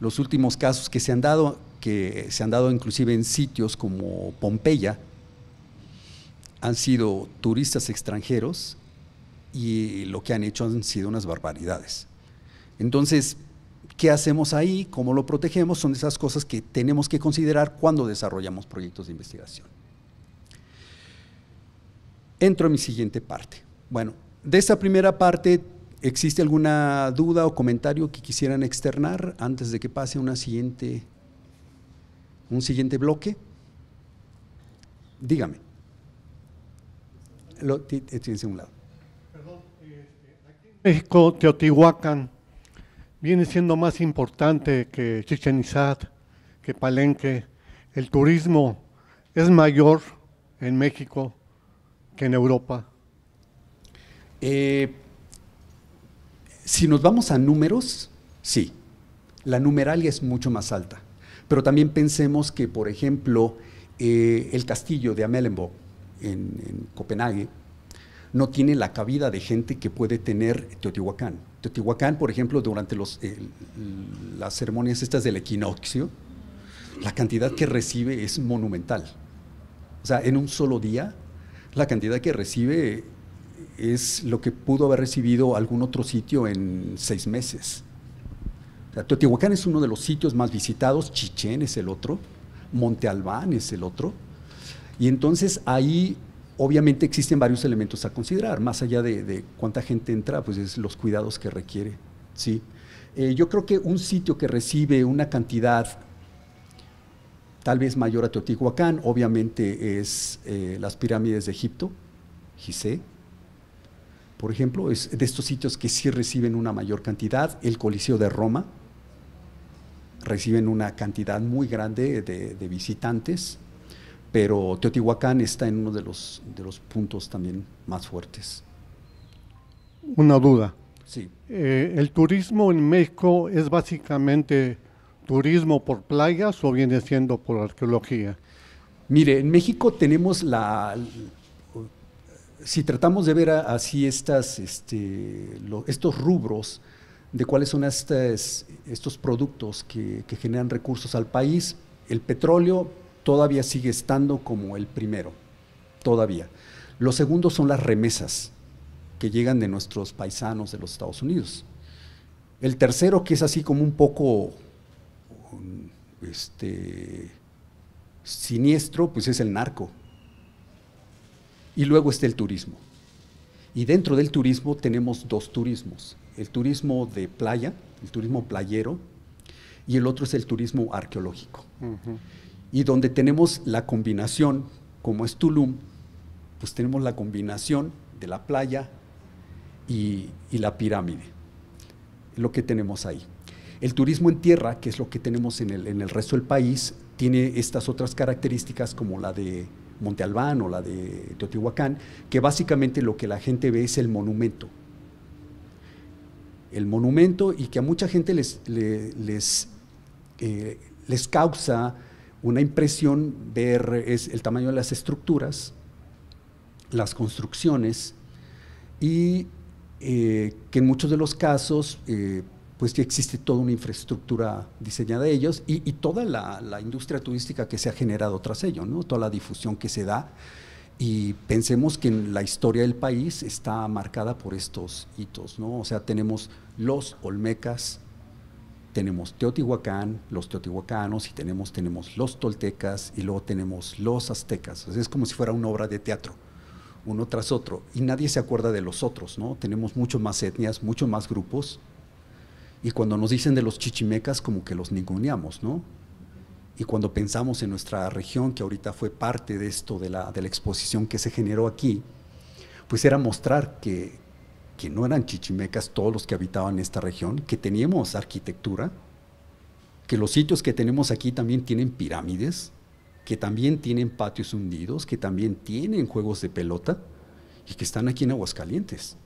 Speaker 3: Los últimos casos que se han dado, que se han dado inclusive en sitios como Pompeya, han sido turistas extranjeros y lo que han hecho han sido unas barbaridades. Entonces, ¿qué hacemos ahí? ¿Cómo lo protegemos? Son esas cosas que tenemos que considerar cuando desarrollamos proyectos de investigación. Entro en mi siguiente parte. Bueno, de esta primera parte, ¿existe alguna duda o comentario que quisieran externar antes de que pase una siguiente, un siguiente bloque? Dígame.
Speaker 4: Lo, eh, un lado. Perdón, este, aquí en México, Teotihuacán viene siendo más importante que Chichen Itzá, que Palenque. El turismo es mayor en México que en Europa.
Speaker 3: Eh, si nos vamos a números, sí, la numeralia es mucho más alta. Pero también pensemos que, por ejemplo, eh, el castillo de Amelenborg en, en Copenhague no tiene la cabida de gente que puede tener Teotihuacán Teotihuacán, por ejemplo, durante las ceremonias estas del equinoccio, la cantidad que recibe es monumental. O sea, en un solo día, la cantidad que recibe es lo que pudo haber recibido algún otro sitio en seis meses. Teotihuacán es uno de los sitios más visitados, Chichén es el otro, Monte Albán es el otro. Y entonces ahí Obviamente existen varios elementos a considerar, más allá de, cuánta gente entra, pues es los cuidados que requiere. ¿sí? Eh, yo creo que un sitio que recibe una cantidad tal vez mayor a Teotihuacán, obviamente es eh, las pirámides de Egipto, Gizeh, por ejemplo, es de estos sitios que sí reciben una mayor cantidad, el Coliseo de Roma, reciben una cantidad muy grande de visitantes, pero Teotihuacán está en uno de los, de los puntos también más fuertes. Una duda.
Speaker 4: Sí. Eh, ¿El turismo en México es básicamente turismo por playas o viene siendo por arqueología? Mire, en México tenemos la...
Speaker 3: Si tratamos de ver así estas, este, estos rubros de cuáles son estas, estos productos que generan recursos al país, el petróleo todavía sigue estando como el primero, todavía. Los segundos son las remesas que llegan de nuestros paisanos de los Estados Unidos. El tercero, que es así como un poco um, este, siniestro, pues es el narco. Y luego está el turismo. Y dentro del turismo tenemos dos turismos, el turismo de playa, el turismo playero, y el otro es el turismo arqueológico y donde tenemos la combinación, como es Tulum, pues tenemos la combinación de la playa y, la pirámide, lo que tenemos ahí. El turismo en tierra, que es lo que tenemos en el, resto del país, tiene estas otras características como la de Monte Albán o la de Teotihuacán, que básicamente lo que la gente ve es el monumento. El monumento y que a mucha gente les, eh, les causa una impresión, ver es el tamaño de las estructuras, las construcciones y eh, que en muchos de los casos eh, pues ya existe toda una infraestructura diseñada de ellos y, toda la, industria turística que se ha generado tras ello, ¿no? toda la difusión que se da. Y pensemos que la historia del país está marcada por estos hitos, ¿no? O sea, tenemos los Olmecas, tenemos Teotihuacán, los teotihuacanos, y tenemos, tenemos los toltecas, y luego tenemos los aztecas. es como si fuera una obra de teatro, uno tras otro. Y nadie se acuerda de los otros, ¿no? Tenemos mucho más etnias, mucho más grupos. Y cuando nos dicen de los chichimecas, como que los ninguneamos, ¿no? Y cuando pensamos en nuestra región, que ahorita fue parte de esto, de la, de la exposición que se generó aquí, pues era mostrar que, que no eran chichimecas todos los que habitaban esta región, que teníamos arquitectura, que los sitios que tenemos aquí también tienen pirámides, que también tienen patios hundidos, que también tienen juegos de pelota y que están aquí en Aguascalientes.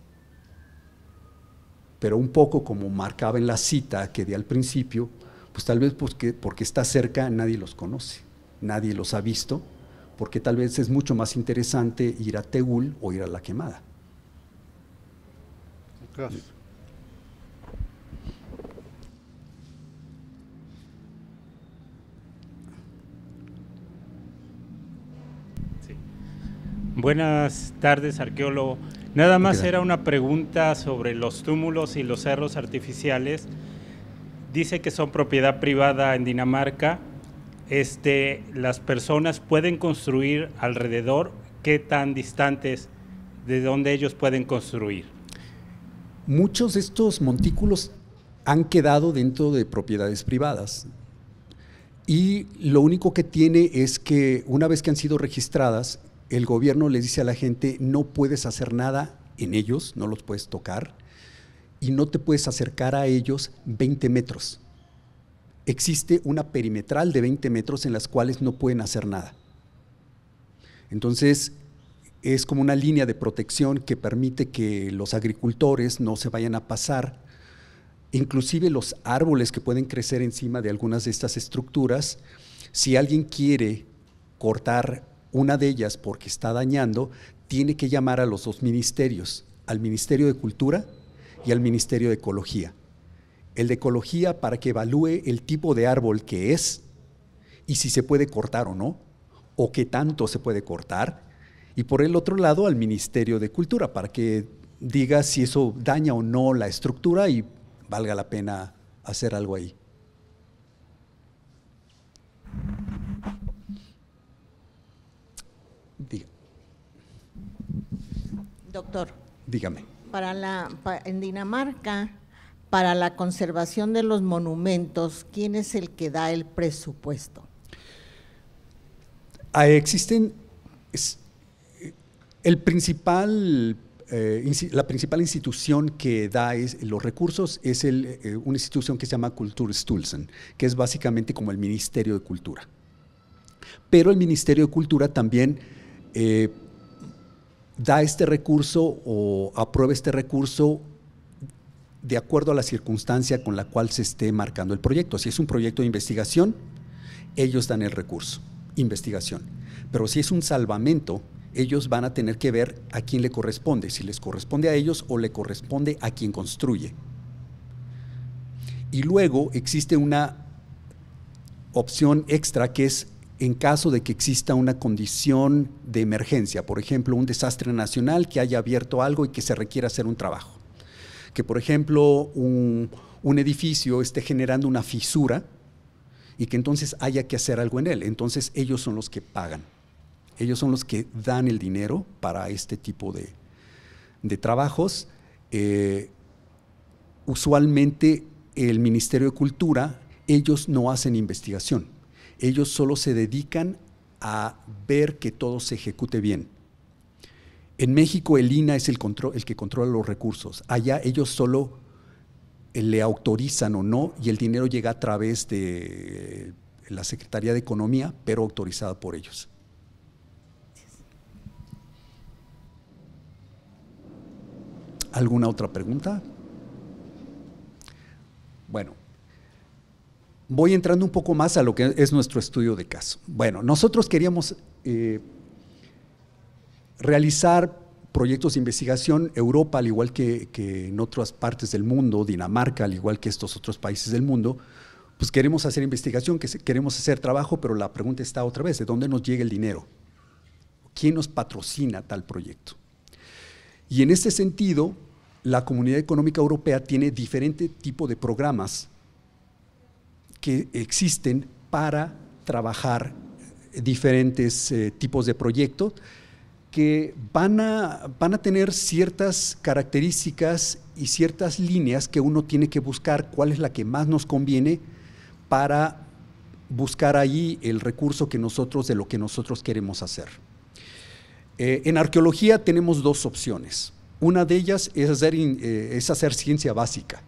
Speaker 3: Pero un poco como marcaba en la cita que di al principio, pues tal vez porque, porque está cerca nadie los conoce, nadie los ha visto, porque tal vez es mucho más interesante ir a Teúl o ir a La Quemada.
Speaker 1: Buenas tardes, arqueólogo. Nada más era una pregunta sobre los túmulos y los cerros artificiales. Dice que son propiedad privada en Dinamarca. Este, las personas pueden construir alrededor, qué tan distantes de donde ellos pueden construir.
Speaker 3: Muchos de estos montículos han quedado dentro de propiedades privadas y lo único que tiene es que una vez que han sido registradas, el gobierno les dice a la gente, no puedes hacer nada en ellos, no los puedes tocar, y no te puedes acercar a ellos 20 metros. Existe una perimetral de 20 metros en las cuales no pueden hacer nada. Entonces, es como una línea de protección que permite que los agricultores no se vayan a pasar. Inclusive los árboles que pueden crecer encima de algunas de estas estructuras, si alguien quiere cortar una de ellas porque está dañando, tiene que llamar a los dos ministerios, al Ministerio de Cultura y al Ministerio de Ecología. El de Ecología para que evalúe el tipo de árbol que es y si se puede cortar o no, o qué tanto se puede cortar, y por el otro lado al Ministerio de Cultura para que diga si eso daña o no la estructura y valga la pena hacer algo ahí. Doctor. Dígame.
Speaker 5: Para la, en Dinamarca, para la conservación de los monumentos, ¿quién es el que da el presupuesto?
Speaker 3: Ah, existen principal, eh, la principal institución que da los recursos es eh, una institución que se llama Kulturstulsen, que es básicamente como el Ministerio de Cultura. Pero el Ministerio de Cultura también eh, da este recurso o aprueba este recurso de acuerdo a la circunstancia con la cual se esté marcando el proyecto. Si es un proyecto de investigación, ellos dan el recurso, investigación. Pero si es un salvamento, ellos van a tener que ver a quién le corresponde, si les corresponde a ellos o le corresponde a quien construye. Y luego existe una opción extra que es en caso de que exista una condición de emergencia, por ejemplo, un desastre nacional que haya abierto algo y que se requiera hacer un trabajo. Que, por ejemplo, un, edificio esté generando una fisura y que entonces haya que hacer algo en él. Entonces ellos son los que pagan. Ellos son los que dan el dinero para este tipo de, trabajos. Eh, usualmente el Ministerio de Cultura, ellos no hacen investigación. Ellos solo se dedican a ver que todo se ejecute bien. En México el INA es el, el que controla los recursos. Allá ellos solo eh, le autorizan o no y el dinero llega a través de eh, la Secretaría de Economía, pero autorizada por ellos. ¿Alguna otra pregunta? Bueno, voy entrando un poco más a lo que es nuestro estudio de caso. Bueno, nosotros queríamos eh, realizar proyectos de investigación, Europa, al igual que, que, en otras partes del mundo, Dinamarca, al igual que estos otros países del mundo, pues queremos hacer investigación, queremos hacer trabajo, pero la pregunta está otra vez, ¿de dónde nos llega el dinero? ¿Quién nos patrocina tal proyecto? Y en este sentido, la Comunidad Económica Europea tiene diferente tipo de programas que existen para trabajar diferentes eh, tipos de proyectos que van a, tener ciertas características y ciertas líneas que uno tiene que buscar cuál es la que más nos conviene para buscar ahí el recurso que nosotros de lo que nosotros queremos hacer. Eh, en arqueología tenemos dos opciones. Una de ellas eh, es hacer, ciencia básica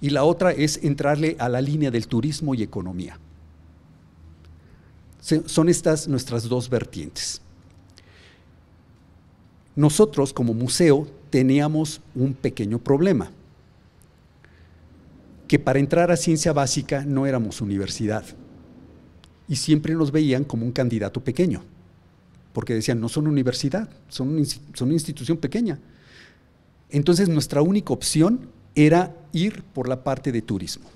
Speaker 3: y la otra es entrarle a la línea del turismo y economía. son estas nuestras dos vertientes. Nosotros como museo teníamos un pequeño problema, que para entrar a ciencia básica no éramos universidad y siempre nos veían como un candidato pequeño porque decían, no son universidad, son, son una institución pequeña. Entonces nuestra única opción era ir por la parte de turismo,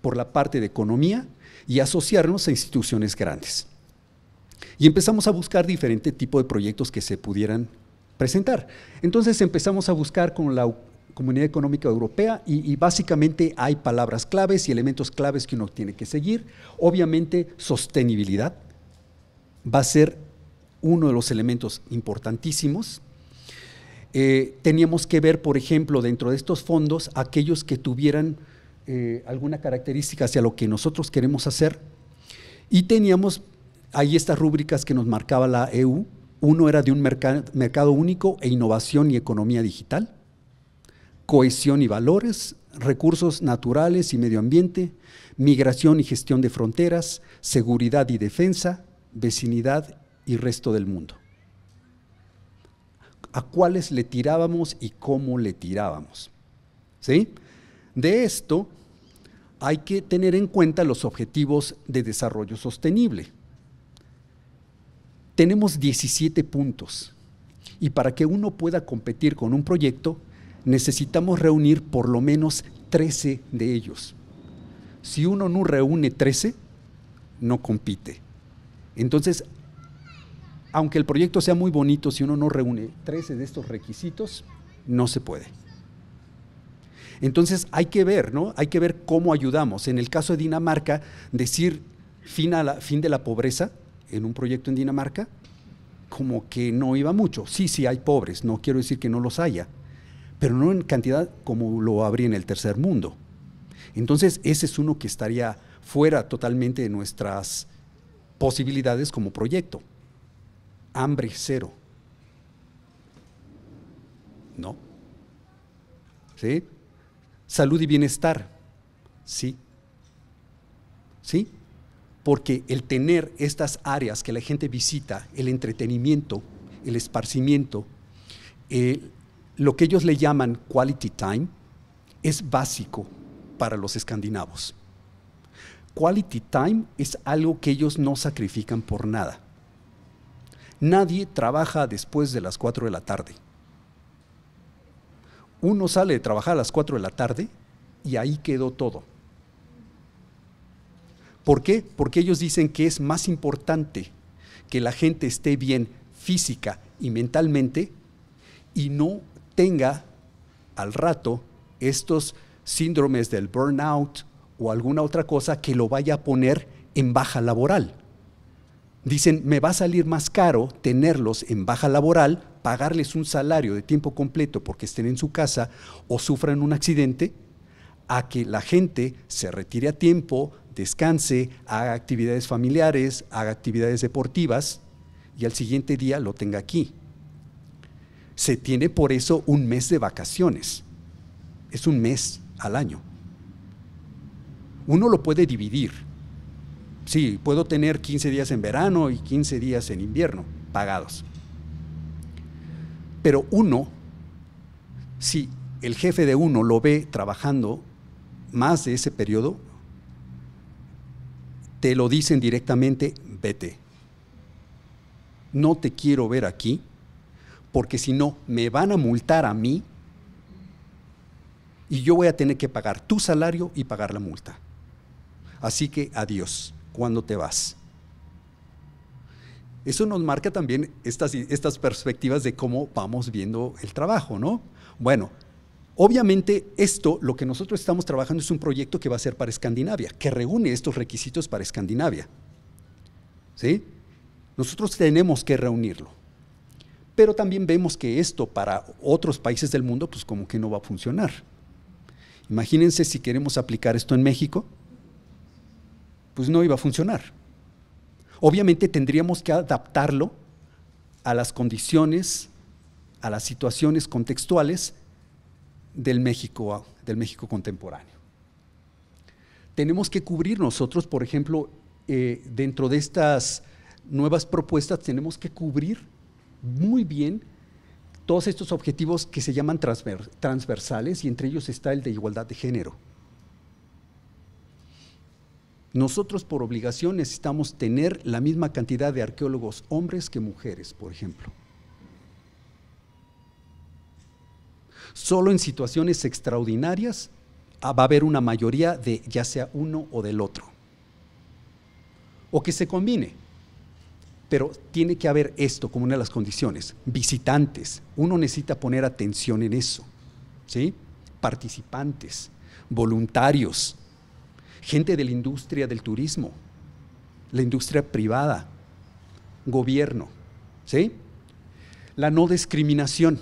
Speaker 3: por la parte de economía y asociarnos a instituciones grandes. Y empezamos a buscar diferente tipo de proyectos que se pudieran presentar. Entonces empezamos a buscar con la Comunidad Económica Europea y, y, básicamente hay palabras claves y elementos claves que uno tiene que seguir. Obviamente, sostenibilidad va a ser uno de los elementos importantísimos. Eh, teníamos que ver, por ejemplo, dentro de estos fondos, aquellos que tuvieran eh, alguna característica hacia lo que nosotros queremos hacer. Y teníamos ahí estas rúbricas que nos marcaba la EU. Uno era de un mercado, mercado único e innovación y economía digital, cohesión y valores, recursos naturales y medio ambiente, migración y gestión de fronteras, seguridad y defensa, vecinidad y resto del mundo. A cuáles le tirábamos y cómo le tirábamos. ¿Sí? De esto hay que tener en cuenta los objetivos de desarrollo sostenible. Tenemos 17 puntos y para que uno pueda competir con un proyecto necesitamos reunir por lo menos 13 de ellos. Si uno no reúne 13, no compite. Entonces aunque el proyecto sea muy bonito, si uno no reúne 13 de estos requisitos, no se puede. Entonces hay que ver, ¿no? Hay que ver cómo ayudamos. En el caso de Dinamarca, decir fin, a fin de la pobreza en un proyecto en Dinamarca, como que no iba mucho. Sí, sí, hay pobres, no quiero decir que no los haya, pero no en cantidad como lo habría en el tercer mundo. Entonces ese es uno que estaría fuera totalmente de nuestras posibilidades como proyecto hambre cero. No. ¿Sí? Salud y bienestar. Sí. ¿Sí? Porque el tener estas áreas que la gente visita, el entretenimiento, el esparcimiento, lo que ellos le llaman quality time, es básico para los escandinavos. Quality time es algo que ellos no sacrifican por nada. Nadie trabaja después de las 4 de la tarde. Uno sale de trabajar a las 4 de la tarde y ahí quedó todo. ¿Por qué? Porque ellos dicen que es más importante que la gente esté bien física y mentalmente y no tenga al rato estos síndromes del burnout o alguna otra cosa que lo vaya a poner en baja laboral. Dicen, me va a salir más caro tenerlos en baja laboral, pagarles un salario de tiempo completo porque estén en su casa o sufran un accidente, a que la gente se retire a tiempo, descanse, haga actividades familiares, haga actividades deportivas y al siguiente día lo tenga aquí. Se tiene por eso un mes de vacaciones. Es un mes al año. Uno lo puede dividir sí, puedo tener 15 días en verano y 15 días en invierno pagados. Pero uno, si el jefe de uno lo ve trabajando más de ese periodo, te lo dicen directamente, vete. No te quiero ver aquí, porque si no, me van a multar a mí y yo voy a tener que pagar tu salario y pagar la multa. Así que adiós cuando te vas. Eso nos marca también estas, estas perspectivas de cómo vamos viendo el trabajo, ¿no? Bueno, Obviamente, esto, lo que nosotros estamos trabajando es un proyecto que va a ser para Escandinavia, que reúne estos requisitos para Escandinavia. ¿Sí? Nosotros tenemos que reunirlo. Pero también vemos que esto para otros países del mundo, pues como que no va a funcionar. Imagínense si queremos aplicar esto en México, pues no iba a funcionar. Obviamente tendríamos que adaptarlo a las condiciones, a las situaciones contextuales del México, contemporáneo. Tenemos que cubrir nosotros, por ejemplo, eh, dentro de estas nuevas propuestas, tenemos que cubrir muy bien todos estos objetivos que se llaman transversales y entre ellos está el de igualdad de género nosotros por obligación necesitamos tener la misma cantidad de arqueólogos hombres que mujeres, por ejemplo. Solo en situaciones extraordinarias ah, va a haber una mayoría de ya sea uno o del otro. O que se combine. Pero tiene que haber esto como una de las condiciones. Visitantes. Uno necesita poner atención en eso. ¿sí? Participantes. Voluntarios gente de la industria del turismo, la industria privada, gobierno, ¿sí? La no discriminación.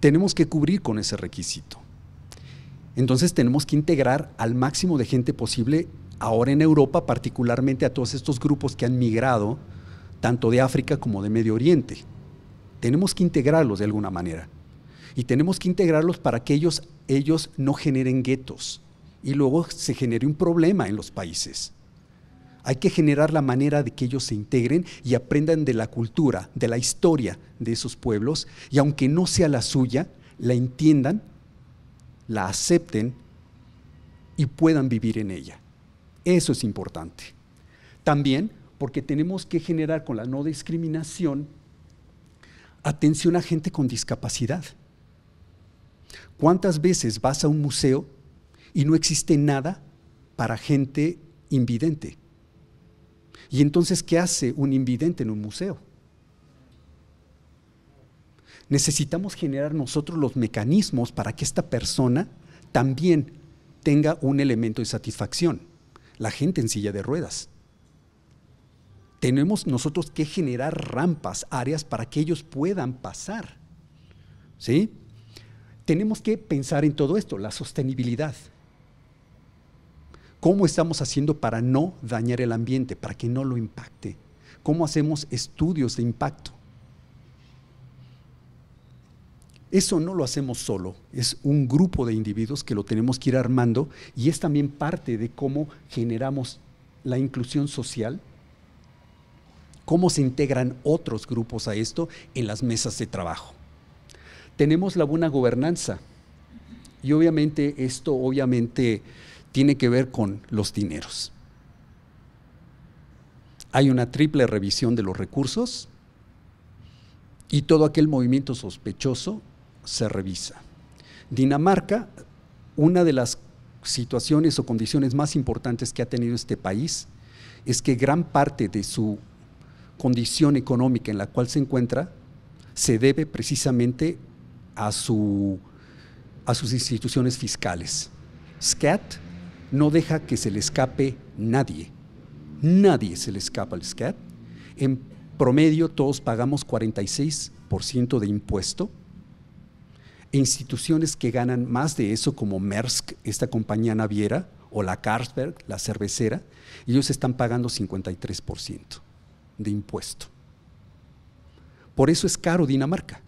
Speaker 3: Tenemos que cubrir con ese requisito. Entonces tenemos que integrar al máximo de gente posible ahora en Europa, particularmente a todos estos grupos que han migrado, tanto de África como de Medio Oriente. Tenemos que integrarlos de alguna manera. Y tenemos que integrarlos para que ellos, ellos no generen guetos, y luego se genere un problema en los países. Hay que generar la manera de que ellos se integren y aprendan de la cultura, de la historia de esos pueblos, y aunque no sea la suya, la entiendan, la acepten y puedan vivir en ella. Eso es importante. También porque tenemos que generar con la no discriminación atención a gente con discapacidad. ¿Cuántas veces vas a un museo y no existe nada para gente invidente. ¿Y entonces qué hace un invidente en un museo? Necesitamos generar nosotros los mecanismos para que esta persona también tenga un elemento de satisfacción, la gente en silla de ruedas. Tenemos nosotros que generar rampas, áreas para que ellos puedan pasar. ¿Sí? Tenemos que pensar en todo esto, la sostenibilidad. ¿Cómo estamos haciendo para no dañar el ambiente, para que no lo impacte? ¿Cómo hacemos estudios de impacto? Eso no lo hacemos solo, es un grupo de individuos que lo tenemos que ir armando y es también parte de cómo generamos la inclusión social, cómo se integran otros grupos a esto en las mesas de trabajo. Tenemos la buena gobernanza y obviamente esto obviamente tiene que ver con los dineros. Hay una triple revisión de los recursos y todo aquel movimiento sospechoso se revisa. Dinamarca, una de las situaciones o condiciones más importantes que ha tenido este país es que gran parte de su condición económica en la cual se encuentra se debe precisamente a, su, a sus instituciones fiscales. SCAT no deja que se le escape nadie. Nadie se le escapa al SCAT. En promedio todos pagamos 46% de impuesto. instituciones que ganan más de eso, como Merck, esta compañía naviera, o la Carlsberg, la cervecera, ellos están pagando 53% de impuesto. Por eso es caro Dinamarca.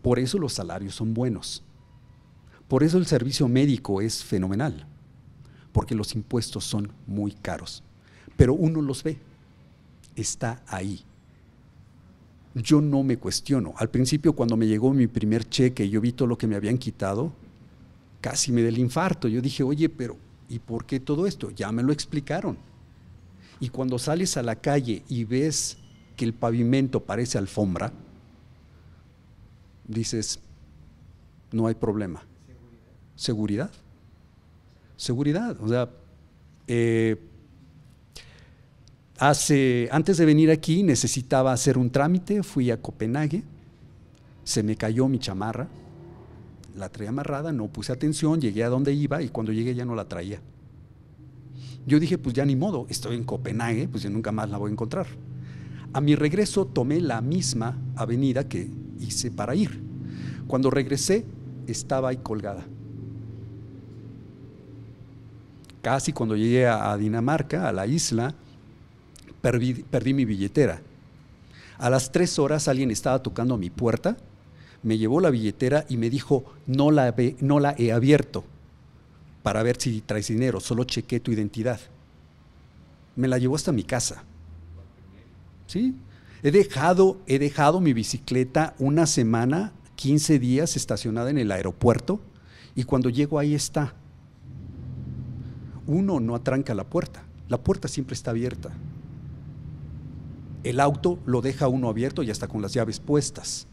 Speaker 3: Por eso los salarios son buenos. Por eso el servicio médico es fenomenal porque los impuestos son muy caros. Pero uno los ve, está ahí. Yo no me cuestiono. Al principio, cuando me llegó mi primer cheque y yo vi todo lo que me habían quitado, casi me del infarto. Yo dije, oye, pero ¿y por qué todo esto? Ya me lo explicaron. Y cuando sales a la calle y ves que el pavimento parece alfombra, dices, no hay problema. ¿Seguridad? ¿Seguridad? seguridad. O sea, eh, hace, antes de venir aquí necesitaba hacer un trámite, fui a Copenhague, se me cayó mi chamarra, la traía amarrada, no puse atención, llegué a donde iba y cuando llegué ya no la traía. Yo dije, pues ya ni modo, estoy en Copenhague, pues yo nunca más la voy a encontrar. A mi regreso tomé la misma avenida que hice para ir. Cuando regresé, estaba ahí colgada. Casi cuando llegué a Dinamarca, a la isla, perdí, mi billetera. A las tres horas alguien estaba tocando a mi puerta, me llevó la billetera y me dijo, no la, no la he abierto para ver si traes dinero, solo chequé tu identidad. Me la llevó hasta mi casa. ¿Sí? He dejado, he dejado mi bicicleta una semana, 15 días estacionada en el aeropuerto y cuando llego ahí está uno no atranca la puerta, la puerta siempre está abierta. El auto lo deja uno abierto y hasta con las llaves puestas.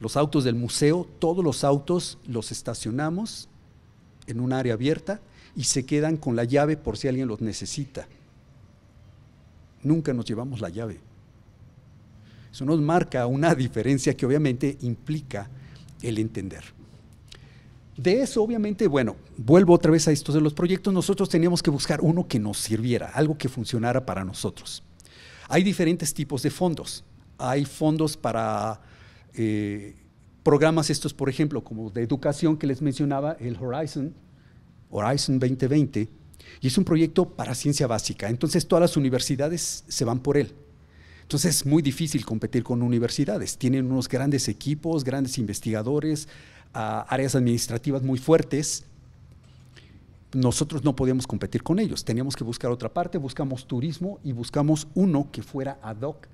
Speaker 3: Los autos del museo, todos los autos los estacionamos en un área abierta y se quedan con la llave por si alguien los necesita. Nunca nos llevamos la llave. Eso nos marca una diferencia que obviamente implica el entender. De eso, obviamente, bueno, vuelvo otra vez a estos de los proyectos, nosotros teníamos que buscar uno que nos sirviera, algo que funcionara para nosotros. Hay diferentes tipos de fondos. Hay fondos para eh, programas estos, por ejemplo, como de educación que les mencionaba, el Horizon, Horizon 2020, y es un proyecto para ciencia básica. Entonces todas las universidades se van por él. Entonces es muy difícil competir con universidades. Tienen unos grandes equipos, grandes investigadores, a áreas administrativas muy fuertes, nosotros no podíamos competir con ellos. Teníamos que buscar otra parte, buscamos turismo y buscamos uno que fuera ad hoc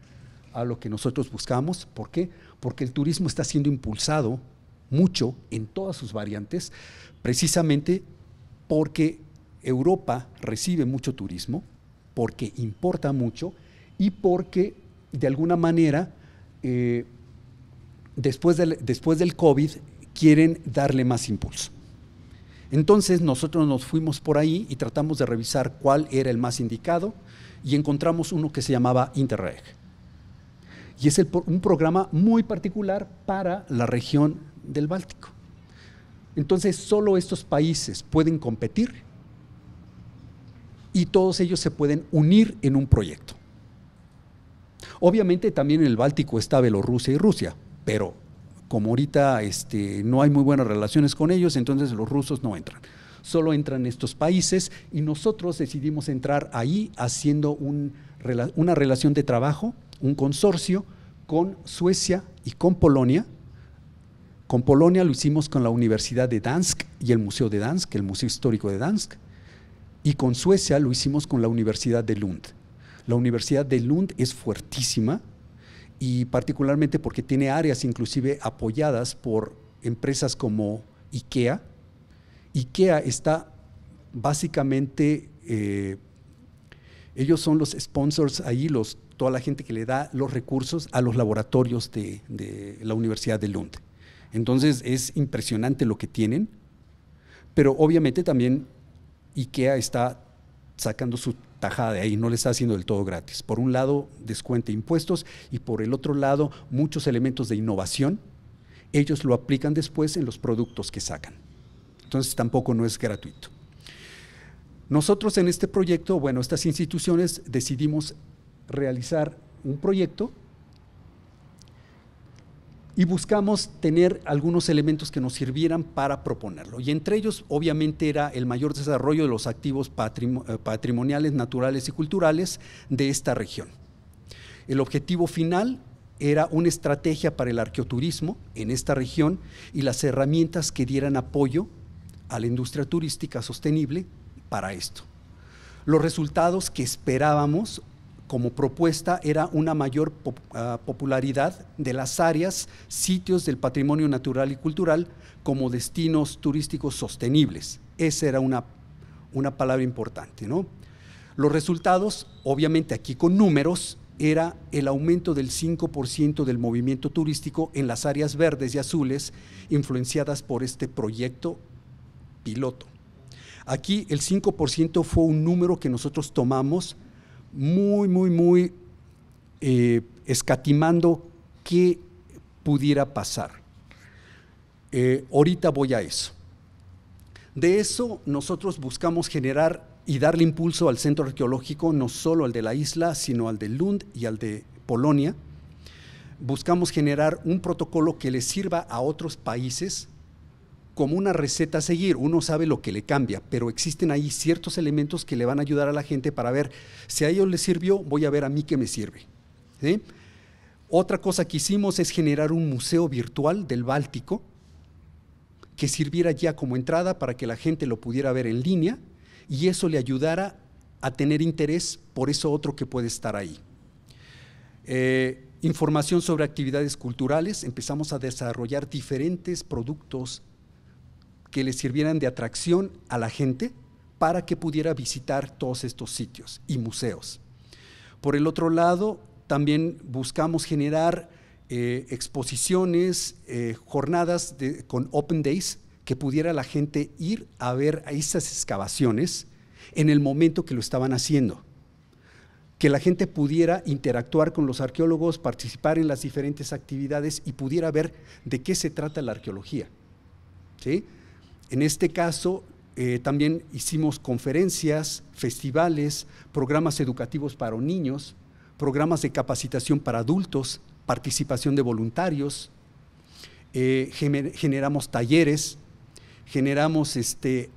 Speaker 3: a lo que nosotros buscamos. ¿Por qué? Porque el turismo está siendo impulsado mucho en todas sus variantes, precisamente porque Europa recibe mucho turismo, porque importa mucho y porque de alguna manera eh, después, del, después del COVID quieren darle más impulso. Entonces nosotros nos fuimos por ahí y tratamos de revisar cuál era el más indicado y encontramos uno que se llamaba Interreg. Y es un programa muy particular para la región del Báltico. Entonces solo estos países pueden competir y todos ellos se pueden unir en un proyecto. Obviamente también en el Báltico está Bielorrusia y Rusia, pero como ahorita este, no hay muy buenas relaciones con ellos, entonces los rusos no entran. Solo entran estos países y nosotros decidimos entrar ahí haciendo una relación de trabajo, un consorcio con Suecia y con Polonia. Con Polonia lo hicimos con la Universidad de Dansk y el Museo de Dansk, el Museo Histórico de Dansk. Y con Suecia lo hicimos con la Universidad de Lund. La Universidad de Lund es fuertísima, y particularmente porque tiene áreas inclusive apoyadas por empresas como IKEA. IKEA está básicamente, eh, ellos son los sponsors ahí, los, toda la gente que le da los recursos a los laboratorios de, de la Universidad de Lund. Entonces es impresionante lo que tienen, pero obviamente también IKEA está sacando su tajada ahí, no les está haciendo del todo gratis. Por un lado, descuente impuestos y por el otro lado, muchos elementos de innovación, ellos lo aplican después en los productos que sacan. Entonces tampoco no es gratuito. Nosotros en este proyecto, bueno, estas instituciones decidimos realizar un proyecto y buscamos tener algunos elementos que nos sirvieran para proponerlo. Y entre ellos, obviamente, era el mayor desarrollo de los activos eh, patrimoniales, naturales y culturales de esta región. El objetivo final era una estrategia para el arqueoturismo en esta región y las herramientas que dieran apoyo a la industria turística sostenible para esto. Los resultados que esperábamos como propuesta era una mayor ah, popularidad de las áreas, sitios del patrimonio natural y cultural como destinos turísticos sostenibles. Esa era una, una palabra importante. ¿no? Los resultados, obviamente aquí con números, era el aumento del 5% del movimiento turístico en las áreas verdes y azules influenciadas por este proyecto piloto. Aquí el 5% fue un número que nosotros tomamos muy, muy, muy eh, escatimando qué pudiera pasar. Eh, ahorita voy a eso. De eso nosotros buscamos generar y darle impulso al centro arqueológico, no solo al de la isla, sino al de Lund y al de Polonia. Buscamos generar un protocolo que le sirva a otros países como una receta a seguir. Uno sabe lo que le cambia, pero existen ahí ciertos elementos que le van a ayudar a la gente para ver si a ellos les sirvió, voy a ver a mí qué me sirve. Otra cosa que hicimos es generar un museo virtual del Báltico que sirviera ya como entrada para que la gente lo pudiera ver en línea y eso le ayudara a tener interés por eso otro que puede estar ahí. Eh, información sobre actividades culturales, empezamos a desarrollar diferentes productos que le sirvieran de atracción a la gente para que pudiera visitar todos estos sitios y museos. Por el otro lado, también buscamos generar eh, exposiciones, eh, jornadas con Open Days, que pudiera la gente ir a ver a esas excavaciones en el momento que lo estaban haciendo. Que la gente pudiera interactuar con los arqueólogos, participar en las diferentes actividades y pudiera ver de qué se trata la arqueología. ¿Sí? En este caso, eh, también hicimos conferencias, festivales, programas educativos para niños, programas de capacitación para adultos, participación de voluntarios, eh, generamos talleres, generamos este,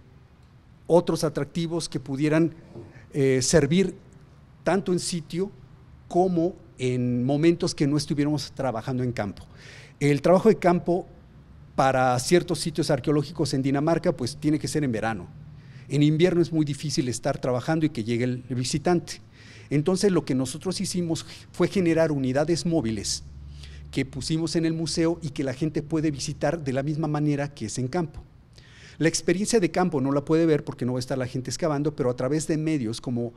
Speaker 3: otros atractivos que pudieran eh, servir tanto en sitio como en momentos que no estuviéramos trabajando en campo. El trabajo de campo para ciertos sitios arqueológicos en Dinamarca, pues tiene que ser en verano. En invierno es muy difícil estar trabajando y que llegue el visitante. Entonces lo que nosotros hicimos fue generar unidades móviles que pusimos en el museo y que la gente puede visitar de la misma manera que es en campo. La experiencia de campo no la puede ver porque no va a estar la gente excavando, pero a través de medios como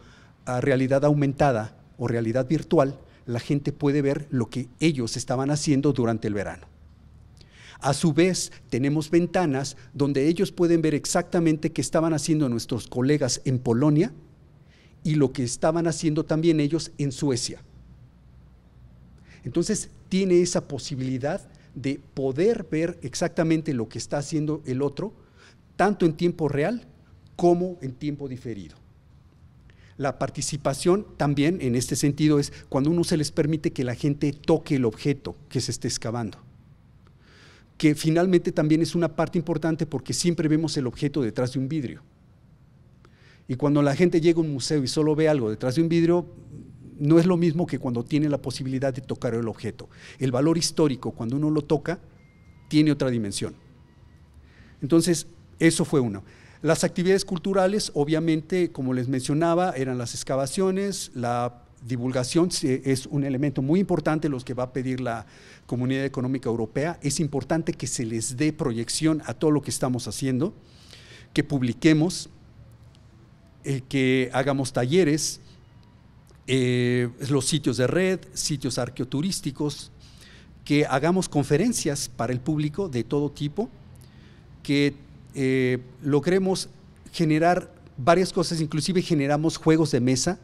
Speaker 3: ah, realidad aumentada o realidad virtual, la gente puede ver lo que ellos estaban haciendo durante el verano. A su vez, tenemos ventanas donde ellos pueden ver exactamente qué estaban haciendo nuestros colegas en Polonia y lo que estaban haciendo también ellos en Suecia. Entonces, tiene esa posibilidad de poder ver exactamente lo que está haciendo el otro, tanto en tiempo real como en tiempo diferido. La participación también en este sentido es cuando uno se les permite que la gente toque el objeto que se esté excavando que finalmente también es una parte importante porque siempre vemos el objeto detrás de un vidrio. Y cuando la gente llega a un museo y solo ve algo detrás de un vidrio, no es lo mismo que cuando tiene la posibilidad de tocar el objeto. El valor histórico, cuando uno lo toca, tiene otra dimensión. Entonces, eso fue uno. Las actividades culturales, obviamente, como les mencionaba, eran las excavaciones, la divulgación es un elemento muy importante, los que va a pedir la Comunidad Económica Europea. Es importante que se les dé proyección a todo lo que estamos haciendo, que publiquemos, eh, que hagamos talleres, eh, los sitios de red, sitios arqueoturísticos, que hagamos conferencias para el público de todo tipo, que eh, logremos generar varias cosas, inclusive generamos juegos de mesa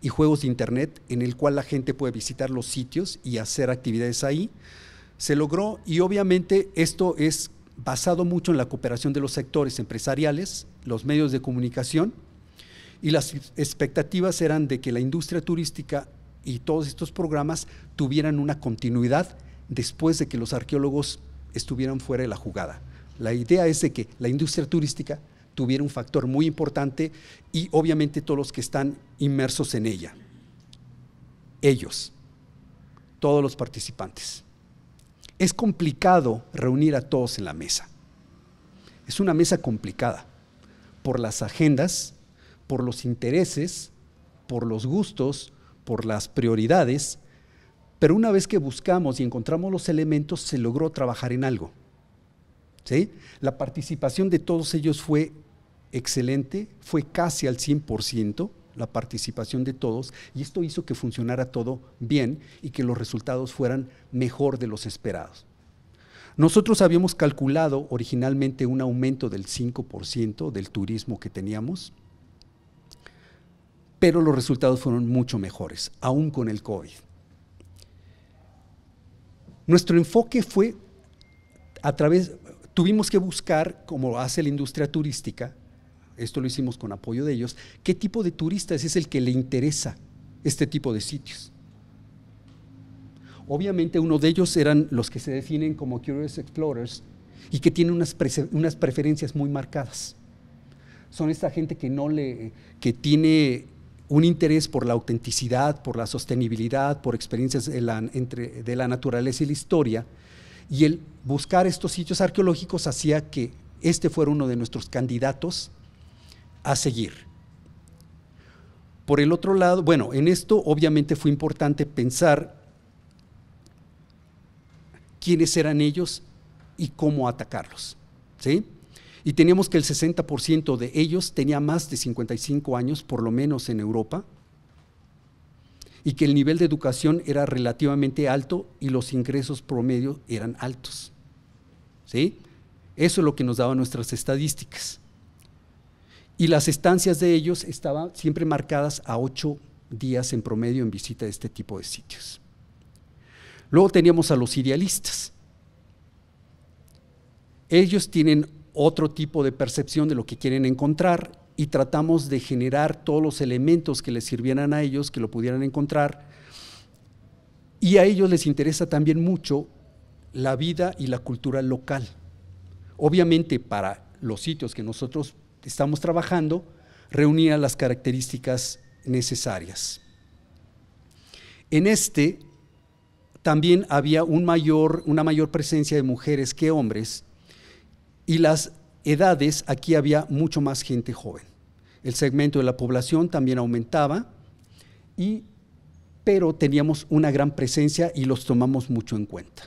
Speaker 3: y juegos de Internet en el cual la gente puede visitar los sitios y hacer actividades ahí. Se logró y obviamente esto es basado mucho en la cooperación de los sectores empresariales, los medios de comunicación y las expectativas eran de que la industria turística y todos estos programas tuvieran una continuidad después de que los arqueólogos estuvieran fuera de la jugada. La idea es de que la industria turística tuviera un factor muy importante y obviamente todos los que están inmersos en ella. Ellos, todos los participantes. Es complicado reunir a todos en la mesa. Es una mesa complicada por las agendas, por los intereses, por los gustos, por las prioridades, pero una vez que buscamos y encontramos los elementos, se logró trabajar en algo. ¿Sí? La participación de todos ellos fue excelente, fue casi al 100% la participación de todos y esto hizo que funcionara todo bien y que los resultados fueran mejor de los esperados. Nosotros habíamos calculado originalmente un aumento del 5% del turismo que teníamos, pero los resultados fueron mucho mejores, aún con el COVID. Nuestro enfoque fue a través, tuvimos que buscar, como hace la industria turística, esto lo hicimos con apoyo de ellos, qué tipo de turistas es el que le interesa este tipo de sitios. Obviamente uno de ellos eran los que se definen como Curious Explorers y que tienen unas, preferencias muy marcadas. Son esta gente que, que tiene un interés por la autenticidad, por la sostenibilidad, por experiencias de la, de la naturaleza y la historia. Y el buscar estos sitios arqueológicos hacía que este fuera uno de nuestros candidatos a seguir. Por el otro lado, bueno, en esto obviamente fue importante pensar quiénes eran ellos y cómo atacarlos. ¿sí? Y teníamos que el 60% de ellos tenía más de 55 años, por lo menos en Europa, y que el nivel de educación era relativamente alto y los ingresos promedio eran altos. ¿sí? Eso es lo que nos daban nuestras estadísticas. Y las estancias de ellos estaban siempre marcadas a ocho días en promedio en visita de este tipo de sitios. Luego teníamos a los idealistas. Ellos tienen otro tipo de percepción de lo que quieren encontrar y tratamos de generar todos los elementos que les sirvieran a ellos, que lo pudieran encontrar. Y a ellos les interesa también mucho la vida y la cultura local. Obviamente para los sitios que nosotros estamos trabajando reunía las características necesarias. En este también había un mayor, una mayor presencia de mujeres que hombres y las edades aquí había mucho más gente joven. El segmento de la población también aumentaba y pero teníamos una gran presencia y los tomamos mucho en cuenta.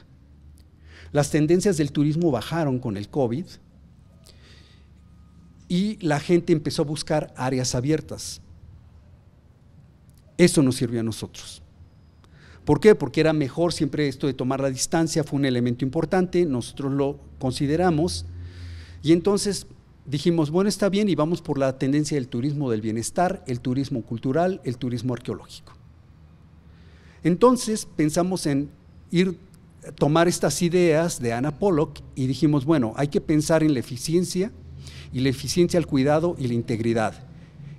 Speaker 3: Las tendencias del turismo bajaron con el COVID, y la gente empezó a buscar áreas abiertas. Eso nos sirvió a nosotros. ¿Por qué? Porque era mejor siempre esto de tomar la distancia, fue un elemento importante, nosotros lo consideramos. Y entonces dijimos, bueno, está bien y vamos por la tendencia del turismo del bienestar, el turismo cultural, el turismo arqueológico. Entonces pensamos en ir tomar estas ideas de Ana Pollock y dijimos, bueno, hay que pensar en la eficiencia, y la eficiencia al cuidado y la integridad.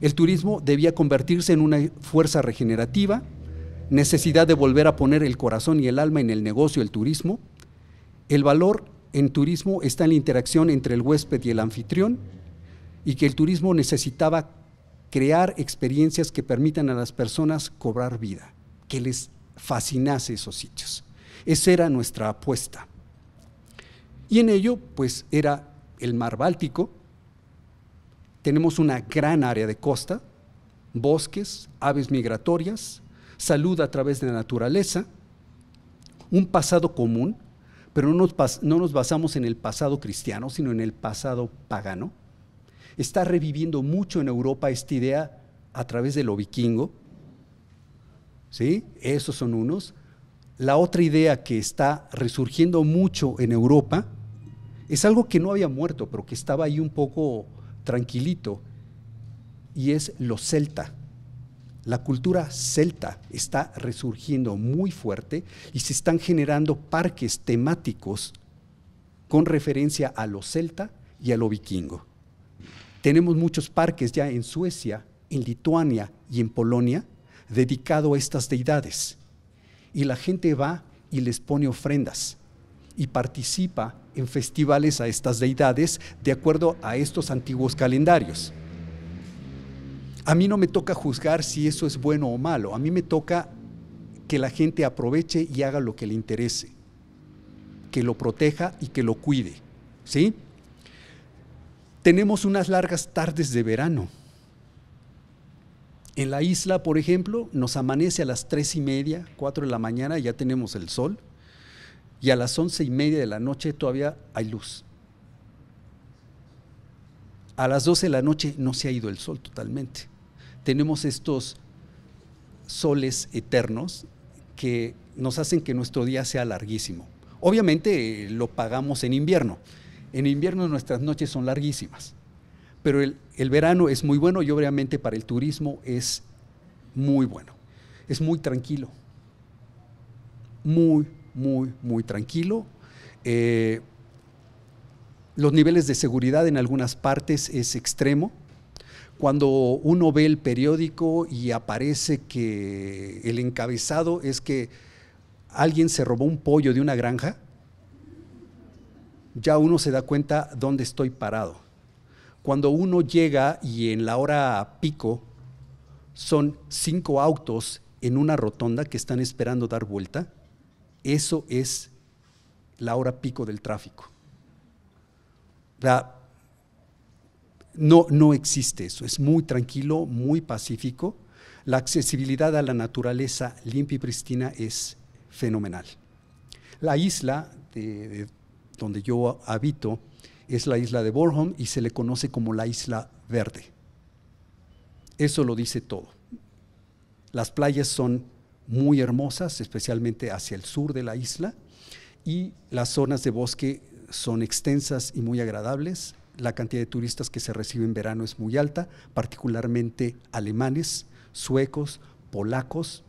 Speaker 3: El turismo debía convertirse en una fuerza regenerativa, necesidad de volver a poner el corazón y el alma en el negocio del turismo. El valor en turismo está en la interacción entre el huésped y el anfitrión y que el turismo necesitaba crear experiencias que permitan a las personas cobrar vida, que les fascinase esos sitios. Esa era nuestra apuesta. Y en ello, pues, era el mar Báltico, tenemos una gran área de costa, bosques, aves migratorias, salud a través de la naturaleza, un pasado común, pero no nos, basamos en el pasado cristiano, sino en el pasado pagano. Está reviviendo mucho en Europa esta idea a través de lo vikingo. ¿Sí? Esos son unos. La otra idea que está resurgiendo mucho en Europa es algo que no había muerto, pero que estaba ahí un poco tranquilito, y es lo celta. La cultura celta está resurgiendo muy fuerte y se están generando parques temáticos con referencia a lo celta y a lo vikingo. Tenemos muchos parques ya en Suecia, en Lituania y en Polonia dedicado a estas deidades. Y la gente va y les pone ofrendas y participa en festivales a estas deidades de acuerdo a estos antiguos calendarios. A mí no me toca juzgar si eso es bueno o malo, a mí me toca que la gente aproveche y haga lo que le interese, que lo proteja y que lo cuide, ¿sí? Tenemos unas largas tardes de verano. En la isla, por ejemplo, nos amanece a las tres y media, cuatro de la mañana, ya tenemos el sol y a las once y media de la noche todavía hay luz. A las doce de la noche no se ha ido el sol totalmente. Tenemos estos soles eternos que nos hacen que nuestro día sea larguísimo. Obviamente eh, lo pagamos en invierno. En invierno nuestras noches son larguísimas, pero el, el verano es muy bueno y obviamente para el turismo es muy bueno. Es muy tranquilo, muy muy, muy tranquilo. Eh, los niveles de seguridad en algunas partes es extremo. Cuando uno ve el periódico y aparece que el encabezado es que alguien se robó un pollo de una granja, ya uno se da cuenta dónde estoy parado. Cuando uno llega y en la hora pico son cinco autos en una rotonda que están esperando dar vuelta, eso es la hora pico del tráfico. no, no existe eso. Es muy tranquilo, muy pacífico. La accesibilidad a la naturaleza limpia y pristina es fenomenal. La isla donde yo habito es la isla de Borgholm y se le conoce como la isla verde. Eso lo dice todo. Las playas son muy hermosas, especialmente hacia el sur de la isla, y las zonas de bosque son extensas y muy agradables. La cantidad de turistas que se recibe en verano es muy alta, particularmente alemanes, suecos, polacos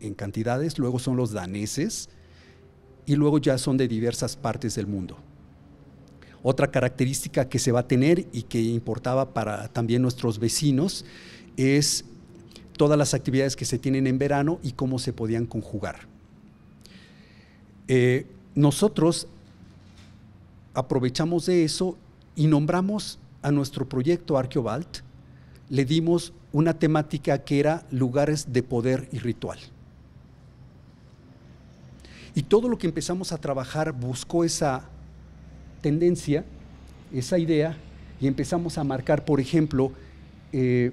Speaker 3: en cantidades, luego son los daneses y luego ya son de diversas partes del mundo. Otra característica que se va a tener y que importaba para también nuestros vecinos es todas las actividades que se tienen en verano y cómo se podían conjugar. Eh, nosotros aprovechamos de eso y nombramos a nuestro proyecto Arqueobalt, le dimos una temática que era lugares de poder y ritual. Y todo lo que empezamos a trabajar buscó esa tendencia, esa idea, y empezamos a marcar, por ejemplo, eh,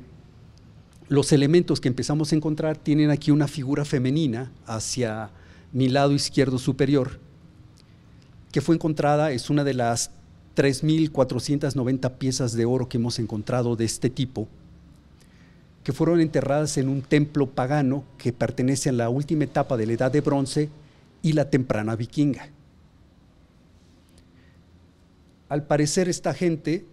Speaker 3: los elementos que empezamos a encontrar tienen aquí una figura femenina hacia mi lado izquierdo superior, que fue encontrada, es una de las 3.490 piezas de oro que hemos encontrado de este tipo, que fueron enterradas en un templo pagano que pertenece a la última etapa de la Edad de Bronce y la temprana vikinga. Al parecer esta gente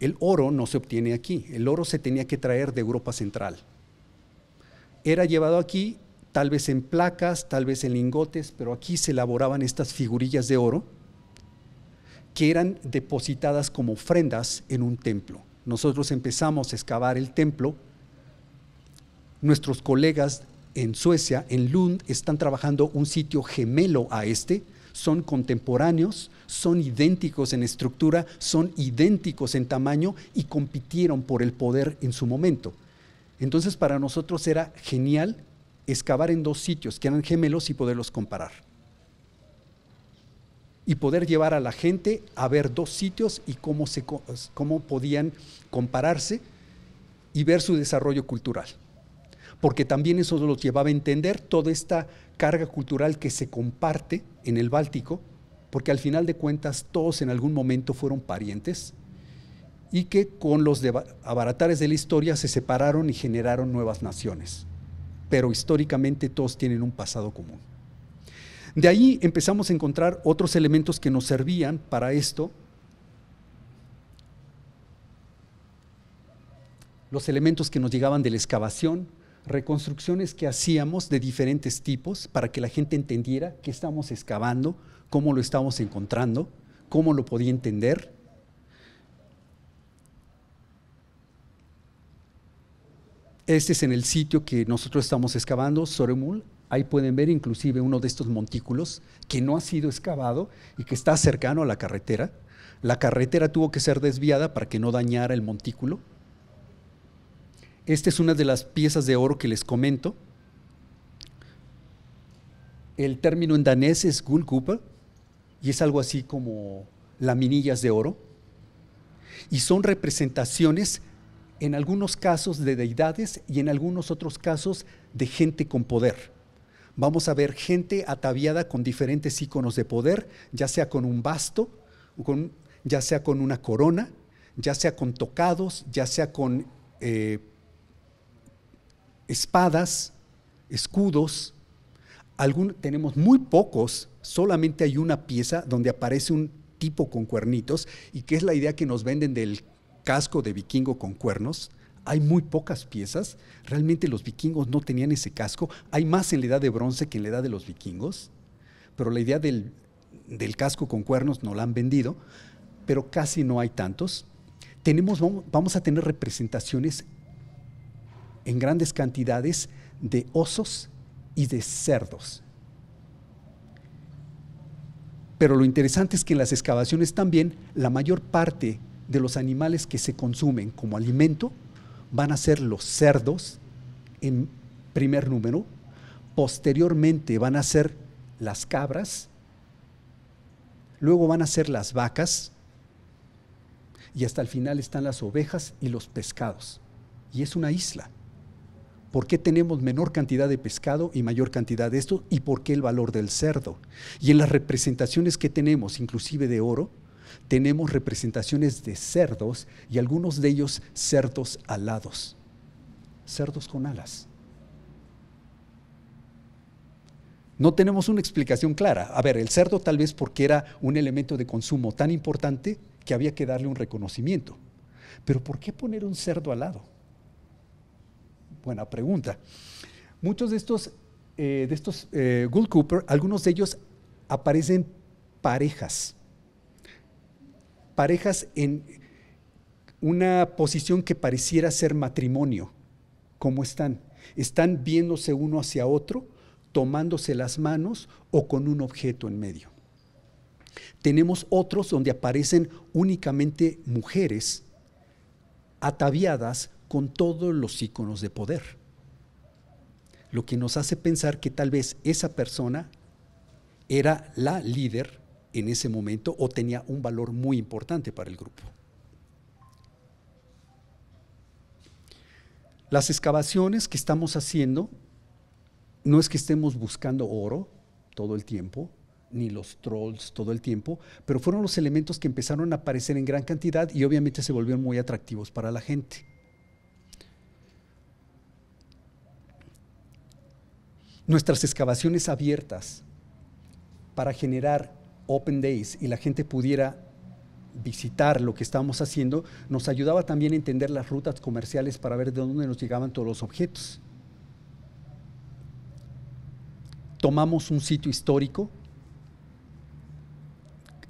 Speaker 3: el oro no se obtiene aquí, el oro se tenía que traer de Europa Central. Era llevado aquí, tal vez en placas, tal vez en lingotes, pero aquí se elaboraban estas figurillas de oro que eran depositadas como ofrendas en un templo. Nosotros empezamos a excavar el templo. Nuestros colegas en Suecia, en Lund, están trabajando un sitio gemelo a este, son contemporáneos, son idénticos en estructura, son idénticos en tamaño y compitieron por el poder en su momento. Entonces para nosotros era genial excavar en dos sitios que eran gemelos y poderlos comparar. Y poder llevar a la gente a ver dos sitios y cómo, podían compararse y ver su desarrollo cultural. Porque también eso los llevaba a entender toda esta carga cultural que se comparte en el Báltico, porque al final de cuentas todos en algún momento fueron parientes y que con los abaratares de la historia se separaron y generaron nuevas naciones. Pero históricamente todos tienen un pasado común. De ahí empezamos a encontrar otros elementos que nos servían para esto. Los elementos que nos llegaban de la excavación, reconstrucciones que hacíamos de diferentes tipos para que la gente entendiera que estamos excavando, cómo lo estamos encontrando, cómo lo podía entender. Este es en el sitio que nosotros estamos excavando, Soremul. Ahí pueden ver inclusive uno de estos montículos que no ha sido excavado y que está cercano a la carretera. La carretera tuvo que ser desviada para que no dañara el montículo. Esta es una de las piezas de oro que les comento. El término en danés es Gulkupa, y es algo así como laminillas de oro, y son representaciones en algunos casos de deidades y en algunos otros casos de gente con poder. Vamos a ver gente ataviada con diferentes iconos de poder, ya sea con un basto, ya sea con una corona, ya sea con tocados, ya sea con eh, espadas, escudos. tenemos muy pocos solamente hay una pieza donde aparece un tipo con cuernitos y que es la idea que nos venden del casco de vikingo con cuernos. Hay muy pocas piezas. Realmente los vikingos no tenían ese casco. Hay más en la edad de bronce que en la edad de los vikingos. Pero la idea del, casco con cuernos no la han vendido. Pero casi no hay tantos. vamos a tener representaciones en grandes cantidades de osos y de cerdos. Pero lo interesante es que en las excavaciones también la mayor parte de los animales que se consumen como alimento van a ser los cerdos en primer número, posteriormente van a ser las cabras, luego van a ser las vacas y hasta el final están las ovejas y los pescados. Y es una isla. ¿Por qué tenemos menor cantidad de pescado y mayor cantidad de esto? ¿Y por qué el valor del cerdo? Y en las representaciones que tenemos, inclusive de oro, tenemos representaciones de cerdos y algunos de ellos cerdos alados, cerdos con alas. No tenemos una explicación clara. A ver, el cerdo tal vez porque era un elemento de consumo tan importante que había que darle un reconocimiento. Pero ¿por qué poner un cerdo alado? buena pregunta. Muchos de estos, eh, de estos eh, Gould Cooper, algunos de ellos aparecen parejas. Parejas en una posición que pareciera ser matrimonio. ¿Cómo están? Están viéndose uno hacia otro, tomándose las manos o con un objeto en medio. Tenemos otros donde aparecen únicamente mujeres ataviadas con todos los iconos de poder. Lo que nos hace pensar que tal vez esa persona era la líder en ese momento o tenía un valor muy importante para el grupo. Las excavaciones que estamos haciendo no es que estemos buscando oro todo el tiempo, ni los trolls todo el tiempo, pero fueron los elementos que empezaron a aparecer en gran cantidad y obviamente se volvieron muy atractivos para la gente. nuestras excavaciones abiertas para generar Open Days y la gente pudiera visitar lo que estábamos haciendo, nos ayudaba también a entender las rutas comerciales para ver de dónde nos llegaban todos los objetos. Tomamos un sitio histórico,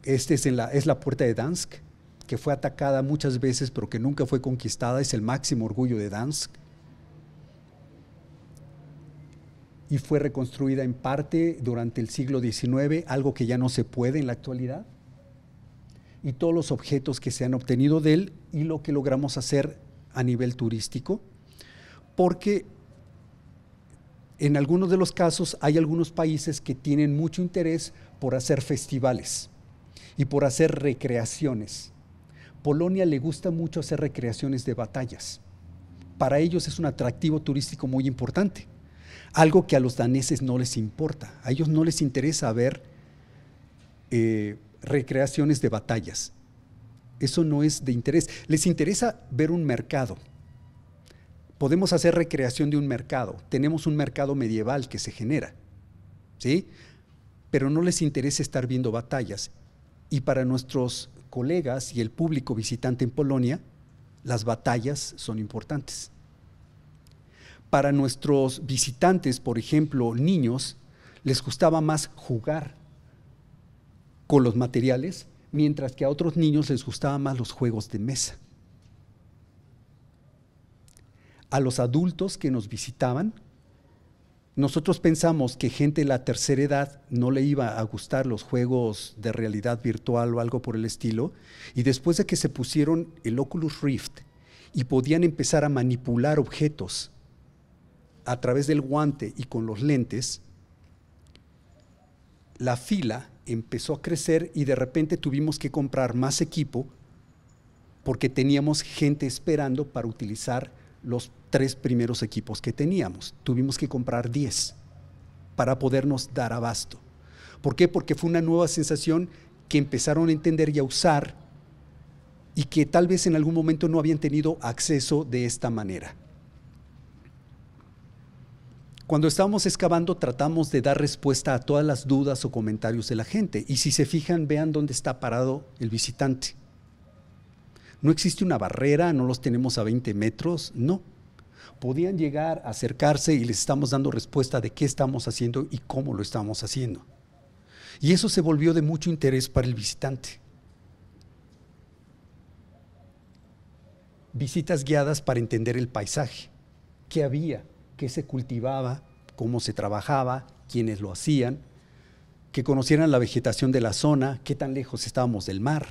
Speaker 3: este es, la, es la puerta de Dansk, que fue atacada muchas veces pero que nunca fue conquistada, es el máximo orgullo de Dansk y fue reconstruida en parte durante el siglo XIX, algo que ya no se puede en la actualidad, y todos los objetos que se han obtenido de él y lo que logramos hacer a nivel turístico, porque en algunos de los casos hay algunos países que tienen mucho interés por hacer festivales y por hacer recreaciones. Polonia le gusta mucho hacer recreaciones de batallas. Para ellos es un atractivo turístico muy importante algo que a los daneses no les importa. A ellos no les interesa ver eh, recreaciones de batallas. Eso no es de interés. Les interesa ver un mercado. Podemos hacer recreación de un mercado. Tenemos un mercado medieval que se genera. ¿Sí? Pero no les interesa estar viendo batallas. Y para nuestros colegas y el público visitante en Polonia, las batallas son importantes. Para nuestros visitantes, por ejemplo, niños, les gustaba más jugar con los materiales, mientras que a otros niños les gustaban más los juegos de mesa. A los adultos que nos visitaban, nosotros pensamos que gente de la tercera edad no le iba a gustar los juegos de realidad virtual o algo por el estilo, y después de que se pusieron el Oculus Rift y podían empezar a manipular objetos a través del guante y con los lentes, la fila empezó a crecer y de repente tuvimos que comprar más equipo porque teníamos gente esperando para utilizar los tres primeros equipos que teníamos. Tuvimos que comprar 10 para podernos dar abasto. ¿Por qué? Porque fue una nueva sensación que empezaron a entender y a usar y que tal vez en algún momento no habían tenido acceso de esta manera. Cuando estamos excavando tratamos de dar respuesta a todas las dudas o comentarios de la gente. Y si se fijan, vean dónde está parado el visitante. No existe una barrera, no los tenemos a 20 metros, no. Podían llegar, acercarse y les estamos dando respuesta de qué estamos haciendo y cómo lo estamos haciendo. Y eso se volvió de mucho interés para el visitante. Visitas guiadas para entender el paisaje. ¿Qué había? qué se cultivaba, cómo se trabajaba, quiénes lo hacían, que conocieran la vegetación de la zona, qué tan lejos estábamos del mar.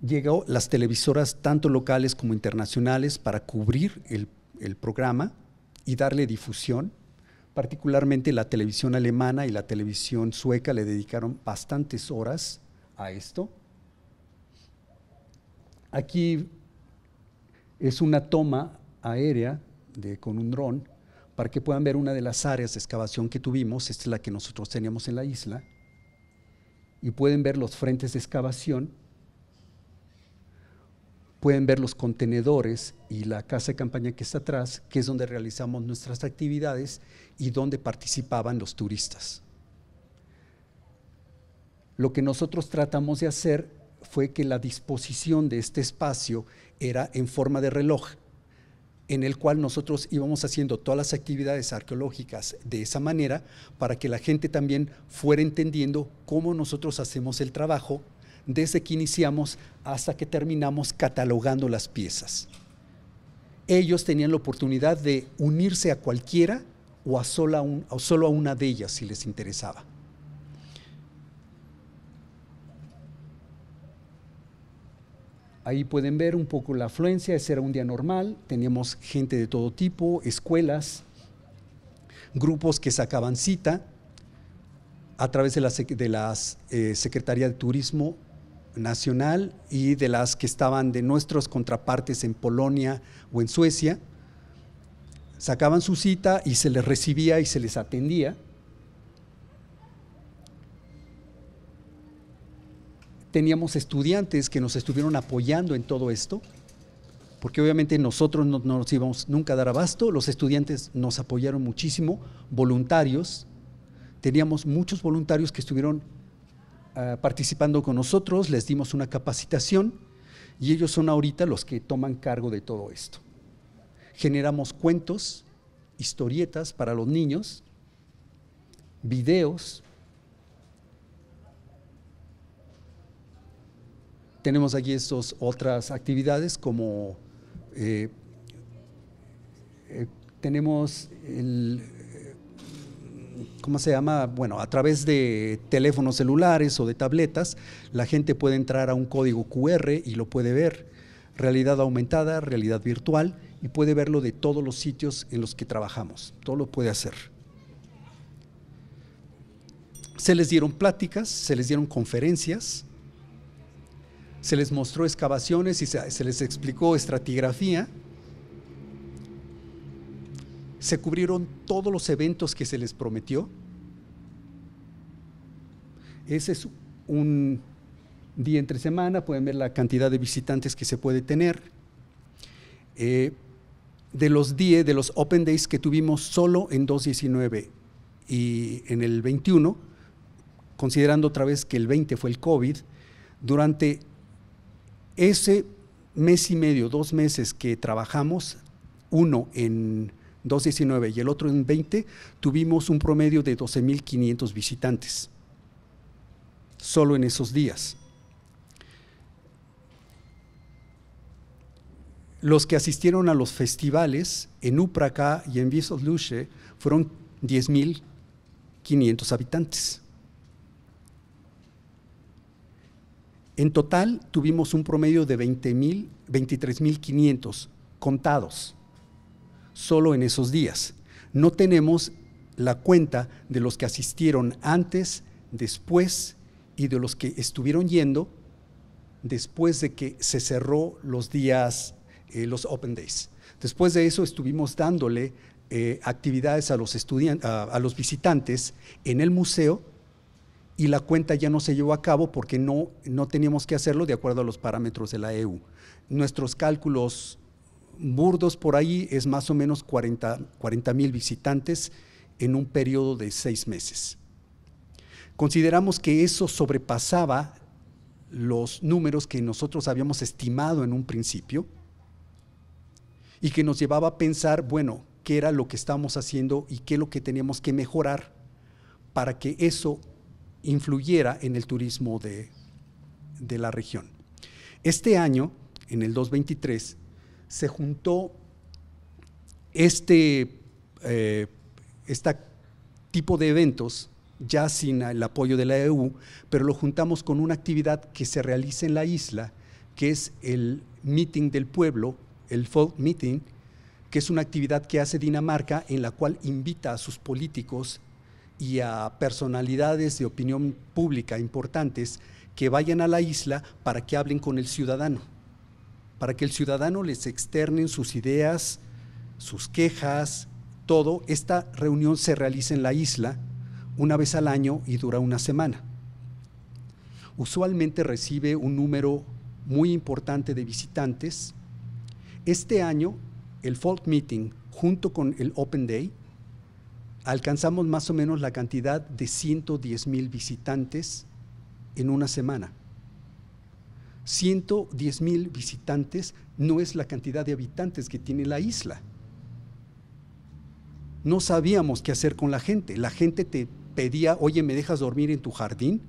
Speaker 3: Llegó las televisoras, tanto locales como internacionales, para cubrir el, el programa y darle difusión. Particularmente la televisión alemana y la televisión sueca le dedicaron bastantes horas a esto. Aquí es una toma aérea de, con un dron para que puedan ver una de las áreas de excavación que tuvimos, esta es la que nosotros teníamos en la isla, y pueden ver los frentes de excavación, pueden ver los contenedores y la casa de campaña que está atrás, que es donde realizamos nuestras actividades y donde participaban los turistas. Lo que nosotros tratamos de hacer fue que la disposición de este espacio era en forma de reloj, en el cual nosotros íbamos haciendo todas las actividades arqueológicas de esa manera para que la gente también fuera entendiendo cómo nosotros hacemos el trabajo desde que iniciamos hasta que terminamos catalogando las piezas. Ellos tenían la oportunidad de unirse a cualquiera o a, sola solo a una de ellas si les interesaba. Ahí pueden ver un poco la afluencia, ese era un día normal, teníamos gente de todo tipo, escuelas, grupos que sacaban cita a través de la, las, eh, Secretaría de Turismo Nacional y de las que estaban de nuestros contrapartes en Polonia o en Suecia. Sacaban su cita y se les recibía y se les atendía teníamos estudiantes que nos estuvieron apoyando en todo esto, porque obviamente nosotros no, nos íbamos nunca a dar abasto, los estudiantes nos apoyaron muchísimo, voluntarios, teníamos muchos voluntarios que estuvieron ah, participando con nosotros, les dimos una capacitación y ellos son ahorita los que toman cargo de todo esto. Generamos cuentos, historietas para los niños, videos, Tenemos aquí estas otras actividades como eh, eh, tenemos el, eh, ¿cómo se llama? Bueno, a través de teléfonos celulares o de tabletas, la gente puede entrar a un código QR y lo puede ver. Realidad aumentada, realidad virtual, y puede verlo de todos los sitios en los que trabajamos. Todo lo puede hacer. Se les dieron pláticas, se les dieron conferencias, se les mostró excavaciones y se, les explicó estratigrafía, se cubrieron todos los eventos que se les prometió. Ese es un día entre semana, pueden ver la cantidad de visitantes que se puede tener. Eh, de los 10, de los Open Days que tuvimos solo en 2019 y en el 21, considerando otra vez que el 20 fue el COVID, durante ese mes y medio, dos meses que trabajamos, uno en 2019 y el otro en 20, tuvimos un promedio de 12.500 visitantes, solo en esos días. Los que asistieron a los festivales en Upraca y en Luce fueron 10.500 habitantes. En total tuvimos un promedio de 23.500 contados solo en esos días. No tenemos la cuenta de los que asistieron antes, después y de los que estuvieron yendo después de que se cerró los días, eh, los Open Days. Después de eso estuvimos dándole eh, actividades a los, a los visitantes en el museo y la cuenta ya no se llevó a cabo porque no, no teníamos que hacerlo de acuerdo a los parámetros de la EU. Nuestros cálculos burdos por ahí es más o menos 40 mil visitantes en un periodo de seis meses. Consideramos que eso sobrepasaba los números que nosotros habíamos estimado en un principio y que nos llevaba a pensar, bueno, qué era lo que estábamos haciendo y qué es lo que teníamos que mejorar para que eso influyera en el turismo de, la región. Este año, en el 2023, se juntó este, este tipo de eventos ya sin el apoyo de la EU, pero lo juntamos con una actividad que se realiza en la isla, que es el Meeting del Pueblo, el Folk Meeting, que es una actividad que hace Dinamarca en la cual invita a sus políticos y a personalidades de opinión pública importantes que vayan a la isla para que hablen con el ciudadano, para que el ciudadano les externen sus ideas, sus quejas, todo. Esta reunión se realiza en la isla una vez al año y dura una semana. Usualmente recibe un número muy importante de visitantes. Este año, el Folk Meeting, junto con el Open Day, alcanzamos más o menos la cantidad de 110 mil visitantes en una semana. 110 mil visitantes no es la cantidad de habitantes que tiene la isla. No sabíamos qué hacer con la gente. La gente te pedía, oye, ¿me dejas dormir en tu jardín?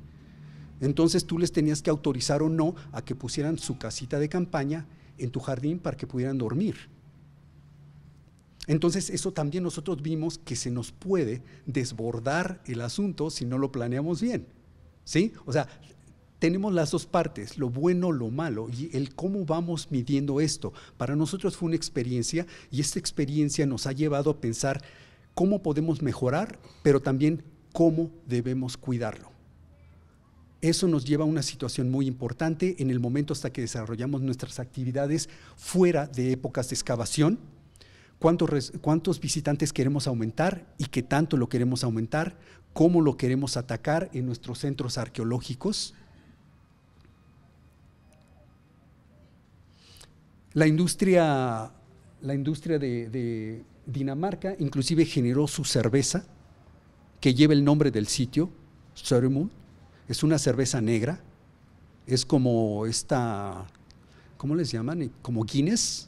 Speaker 3: Entonces tú les tenías que autorizar o no a que pusieran su casita de campaña en tu jardín para que pudieran dormir. Entonces, eso también nosotros vimos que se nos puede desbordar el asunto si no lo planeamos bien. ¿Sí? O sea, tenemos las dos partes, lo bueno, lo malo, y el cómo vamos midiendo esto. Para nosotros fue una experiencia y esta experiencia nos ha llevado a pensar cómo podemos mejorar, pero también cómo debemos cuidarlo. Eso nos lleva a una situación muy importante en el momento hasta que desarrollamos nuestras actividades fuera de épocas de excavación, cuántos, visitantes queremos aumentar y qué tanto lo queremos aumentar, cómo lo queremos atacar en nuestros centros arqueológicos. La industria, de, Dinamarca inclusive generó su cerveza que lleva el nombre del sitio, Søremund. Es una cerveza negra, es como esta, ¿cómo les llaman? Como Guinness,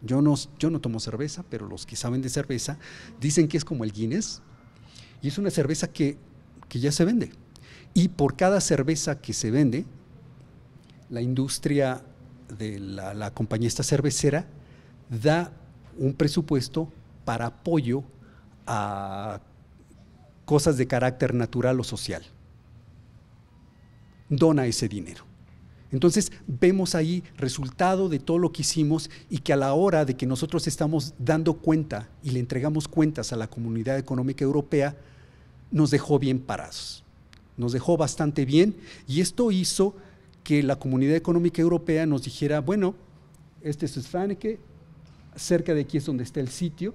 Speaker 3: yo no, tomo cerveza, pero los que saben de cerveza dicen que es como el Guinness y es una cerveza que, ya se vende. Y por cada cerveza que se vende, la industria de la, la compañía esta cervecera da un presupuesto para apoyo a cosas de carácter natural o social. Dona ese dinero. Entonces vemos ahí resultado de todo lo que hicimos y que a la hora de que nosotros estamos dando cuenta y le entregamos cuentas a la Comunidad Económica Europea, nos dejó bien parados. Nos dejó bastante bien y esto hizo que la Comunidad Económica Europea nos dijera, bueno, este es Svaneke, cerca de aquí es donde está el sitio.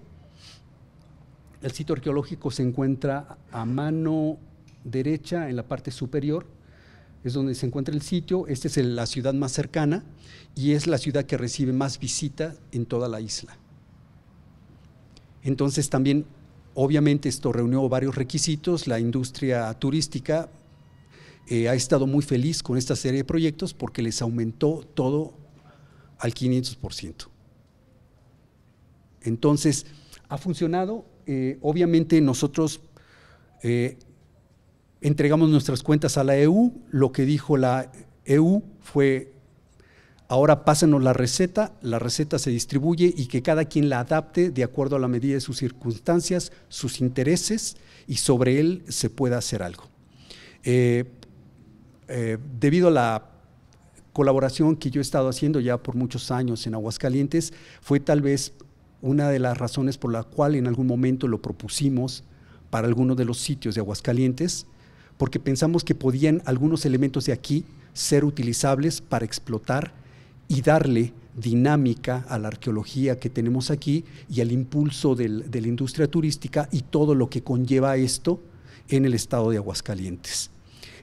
Speaker 3: El sitio arqueológico se encuentra a mano derecha en la parte superior es donde se encuentra el sitio, esta es la ciudad más cercana y es la ciudad que recibe más visita en toda la isla. Entonces también, obviamente esto reunió varios requisitos, la industria turística eh, ha estado muy feliz con esta serie de proyectos porque les aumentó todo al 500%. Entonces, ha funcionado, eh, obviamente nosotros eh, Entregamos nuestras cuentas a la EU, lo que dijo la EU fue, ahora pásenos la receta, la receta se distribuye y que cada quien la adapte de acuerdo a la medida de sus circunstancias, sus intereses y sobre él se pueda hacer algo. Eh, eh, debido a la colaboración que yo he estado haciendo ya por muchos años en Aguascalientes, fue tal vez una de las razones por la cual en algún momento lo propusimos para algunos de los sitios de Aguascalientes porque pensamos que podían algunos elementos de aquí ser utilizables para explotar y darle dinámica a la arqueología que tenemos aquí y al impulso de la industria turística y todo lo que conlleva esto en el estado de Aguascalientes.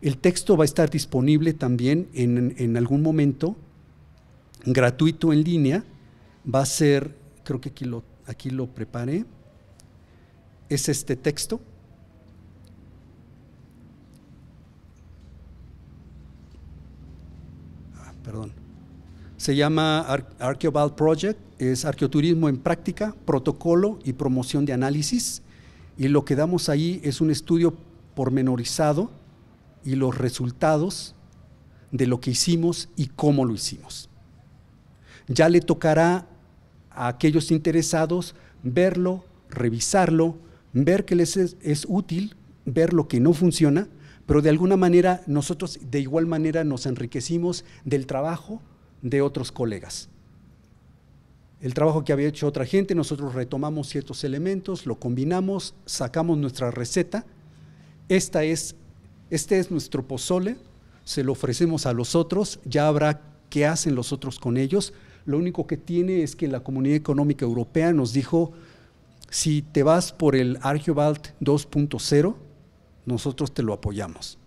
Speaker 3: El texto va a estar disponible también en, algún momento, gratuito en línea, va a ser, creo que aquí lo, aquí lo preparé, es este texto, Se llama Ar Project, es arqueoturismo en práctica, protocolo y promoción de análisis. Y lo que damos ahí es un estudio pormenorizado y los resultados de lo que hicimos y cómo lo hicimos. Ya le tocará a aquellos interesados verlo, revisarlo, ver que les es útil, ver lo que no funciona pero de alguna manera nosotros de igual manera nos enriquecimos del trabajo de otros colegas. El trabajo que había hecho otra gente, nosotros retomamos ciertos elementos, lo combinamos, sacamos nuestra receta. Esta es, este es nuestro pozole, se lo ofrecemos a los otros, ya habrá qué hacen los otros con ellos. Lo único que tiene es que la Comunidad Económica Europea nos dijo, si te vas por el Archibald 2.0, nosotros te lo apoyamos.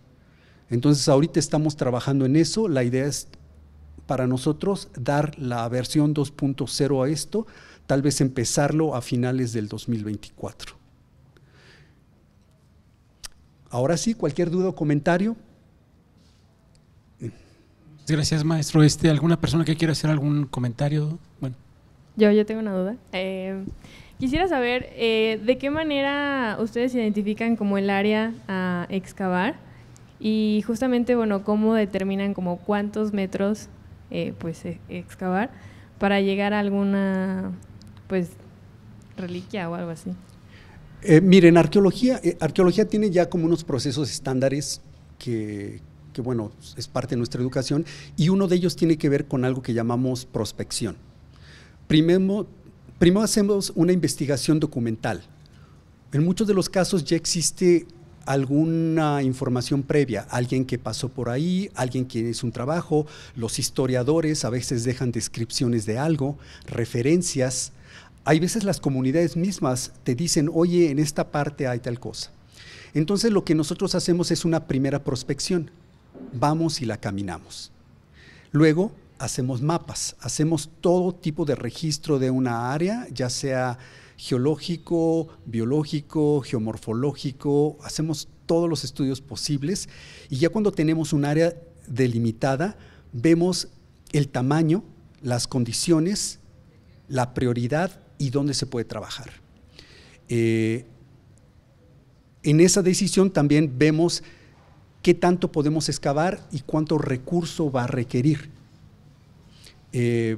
Speaker 3: Entonces ahorita estamos trabajando en eso, la idea es para nosotros dar la versión 2.0 a esto, tal vez empezarlo a finales del 2024. Ahora sí, cualquier duda o comentario.
Speaker 1: Gracias, maestro. Este, ¿Alguna persona que quiera hacer algún comentario? Bueno.
Speaker 5: Yo, yo tengo una duda. Eh, Quisiera saber eh, de qué manera ustedes identifican como el área a excavar y justamente, bueno, cómo determinan como cuántos metros eh, pues e, excavar para llegar a alguna pues reliquia o algo así.
Speaker 3: Eh, miren, arqueología, arqueología tiene ya como unos procesos estándares que, que bueno, es parte de nuestra educación, y uno de ellos tiene que ver con algo que llamamos prospección. Primero, Primero hacemos una investigación documental. En muchos de los casos ya existe alguna información previa, alguien que pasó por ahí, alguien que hizo un trabajo, los historiadores a veces dejan descripciones de algo, referencias. Hay veces las comunidades mismas te dicen, oye, en esta parte hay tal cosa. Entonces lo que nosotros hacemos es una primera prospección. Vamos y la caminamos. Luego hacemos mapas, hacemos todo tipo de registro de una área, ya sea geológico, biológico, geomorfológico, hacemos todos los estudios posibles y ya cuando tenemos un área delimitada, vemos el tamaño, las condiciones, la prioridad y dónde se puede trabajar. Eh, en esa decisión también vemos qué tanto podemos excavar y cuánto recurso va a requerir. Eh,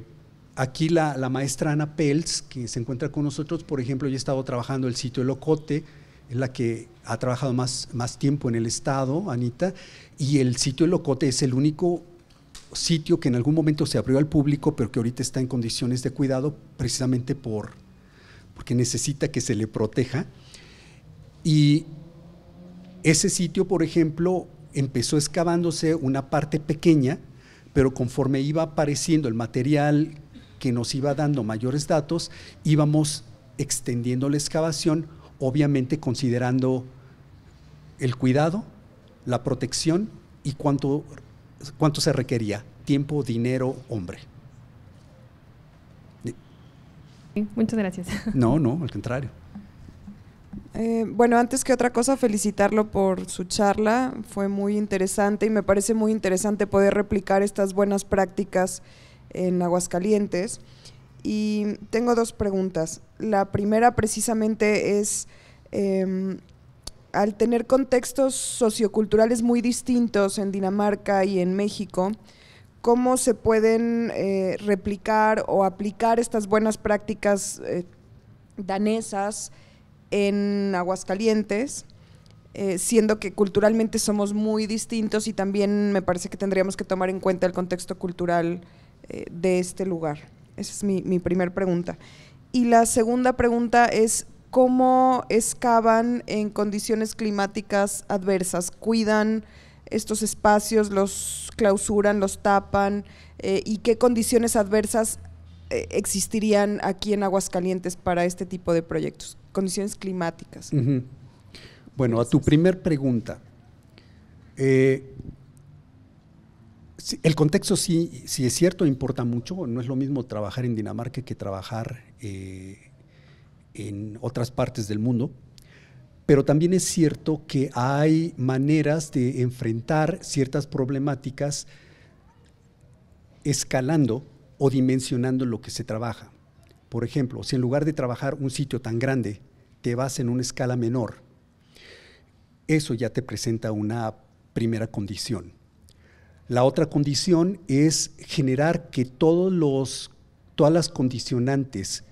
Speaker 3: aquí la, maestra Ana Pels que se encuentra con nosotros, por ejemplo, yo he estado trabajando el sitio de Locote, es la que ha trabajado más, tiempo en el Estado, Anita, y el sitio de Locote es el único sitio que en algún momento se abrió al público, pero que ahorita está en condiciones de cuidado precisamente por, porque necesita que se le proteja. Y ese sitio, por ejemplo, empezó excavándose una parte pequeña, pero conforme iba apareciendo el material que nos iba dando mayores datos, íbamos extendiendo la excavación, obviamente considerando el cuidado, la protección y cuánto, cuánto se requería, tiempo, dinero, hombre.
Speaker 4: Muchas gracias. No, no,
Speaker 3: al contrario.
Speaker 2: Eh, bueno, antes que otra cosa, felicitarlo por su charla. Fue muy interesante y me parece muy interesante poder replicar estas buenas prácticas en Aguascalientes. Y tengo dos preguntas. La primera precisamente es, em, al tener contextos socioculturales muy distintos en Dinamarca y en México, ¿cómo se pueden eh, replicar o aplicar estas buenas prácticas eh, danesas? en Aguascalientes, eh, siendo que culturalmente somos muy distintos y también me parece que tendríamos que tomar en cuenta el contexto cultural eh, de este lugar. Esa es mi, mi primera pregunta. Y la segunda pregunta es, ¿cómo excavan en condiciones climáticas adversas? ¿Cuidan estos espacios, los clausuran, los tapan? Eh, ¿Y qué condiciones adversas existirían aquí en Aguascalientes para este tipo de proyectos? condiciones climáticas.
Speaker 3: Bueno, a tu primer pregunta. Eh, el contexto sí, es cierto, importa mucho. No es lo mismo trabajar en Dinamarca que trabajar eh, en otras partes del mundo. Pero también es cierto que hay maneras de enfrentar ciertas problemáticas escalando o dimensionando lo que se trabaja. Por ejemplo, si en lugar de trabajar un sitio tan grande, te vas en una escala menor, eso ya te presenta una primera condición. La otra condición es generar que todos los, todas las condicionantes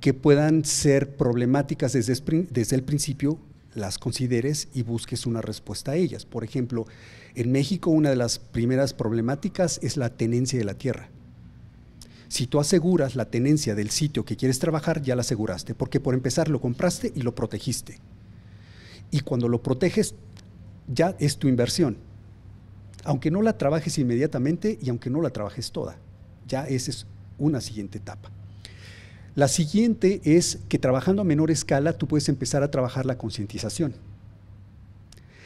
Speaker 3: que puedan ser problemáticas desde, desde el principio las consideres y busques una respuesta a ellas. Por ejemplo, en México una de las primeras problemáticas es la tenencia de la tierra. Si tú aseguras la tenencia del sitio que quieres trabajar, ya la aseguraste, porque por empezar lo compraste y lo protegiste. Y cuando lo proteges, ya es tu inversión. Aunque no la trabajes inmediatamente y aunque no la trabajes toda, ya esa es una siguiente etapa. La siguiente es que trabajando a menor escala tú puedes empezar a trabajar la concientización.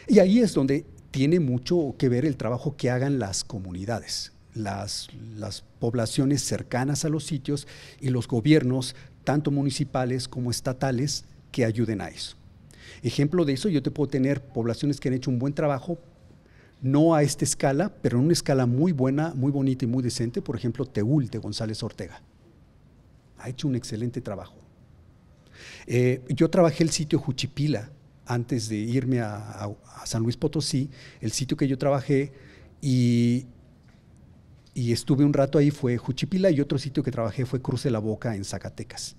Speaker 3: Y ahí es donde tiene mucho que ver el trabajo que hagan las comunidades las, poblaciones cercanas a los sitios y los gobiernos, tanto municipales como estatales, que ayuden a eso. Ejemplo de eso, yo te puedo tener poblaciones que han hecho un buen trabajo, no a esta escala, pero en una escala muy buena, muy bonita y muy decente, por ejemplo, Teúl de González Ortega. Ha hecho un excelente trabajo. Eh, yo trabajé el sitio Juchipila antes de irme a San Luis Potosí, el sitio que yo trabajé, y y estuve un rato ahí fue Juchipila y otro sitio que trabajé fue Cruz de la Boca en Zacatecas.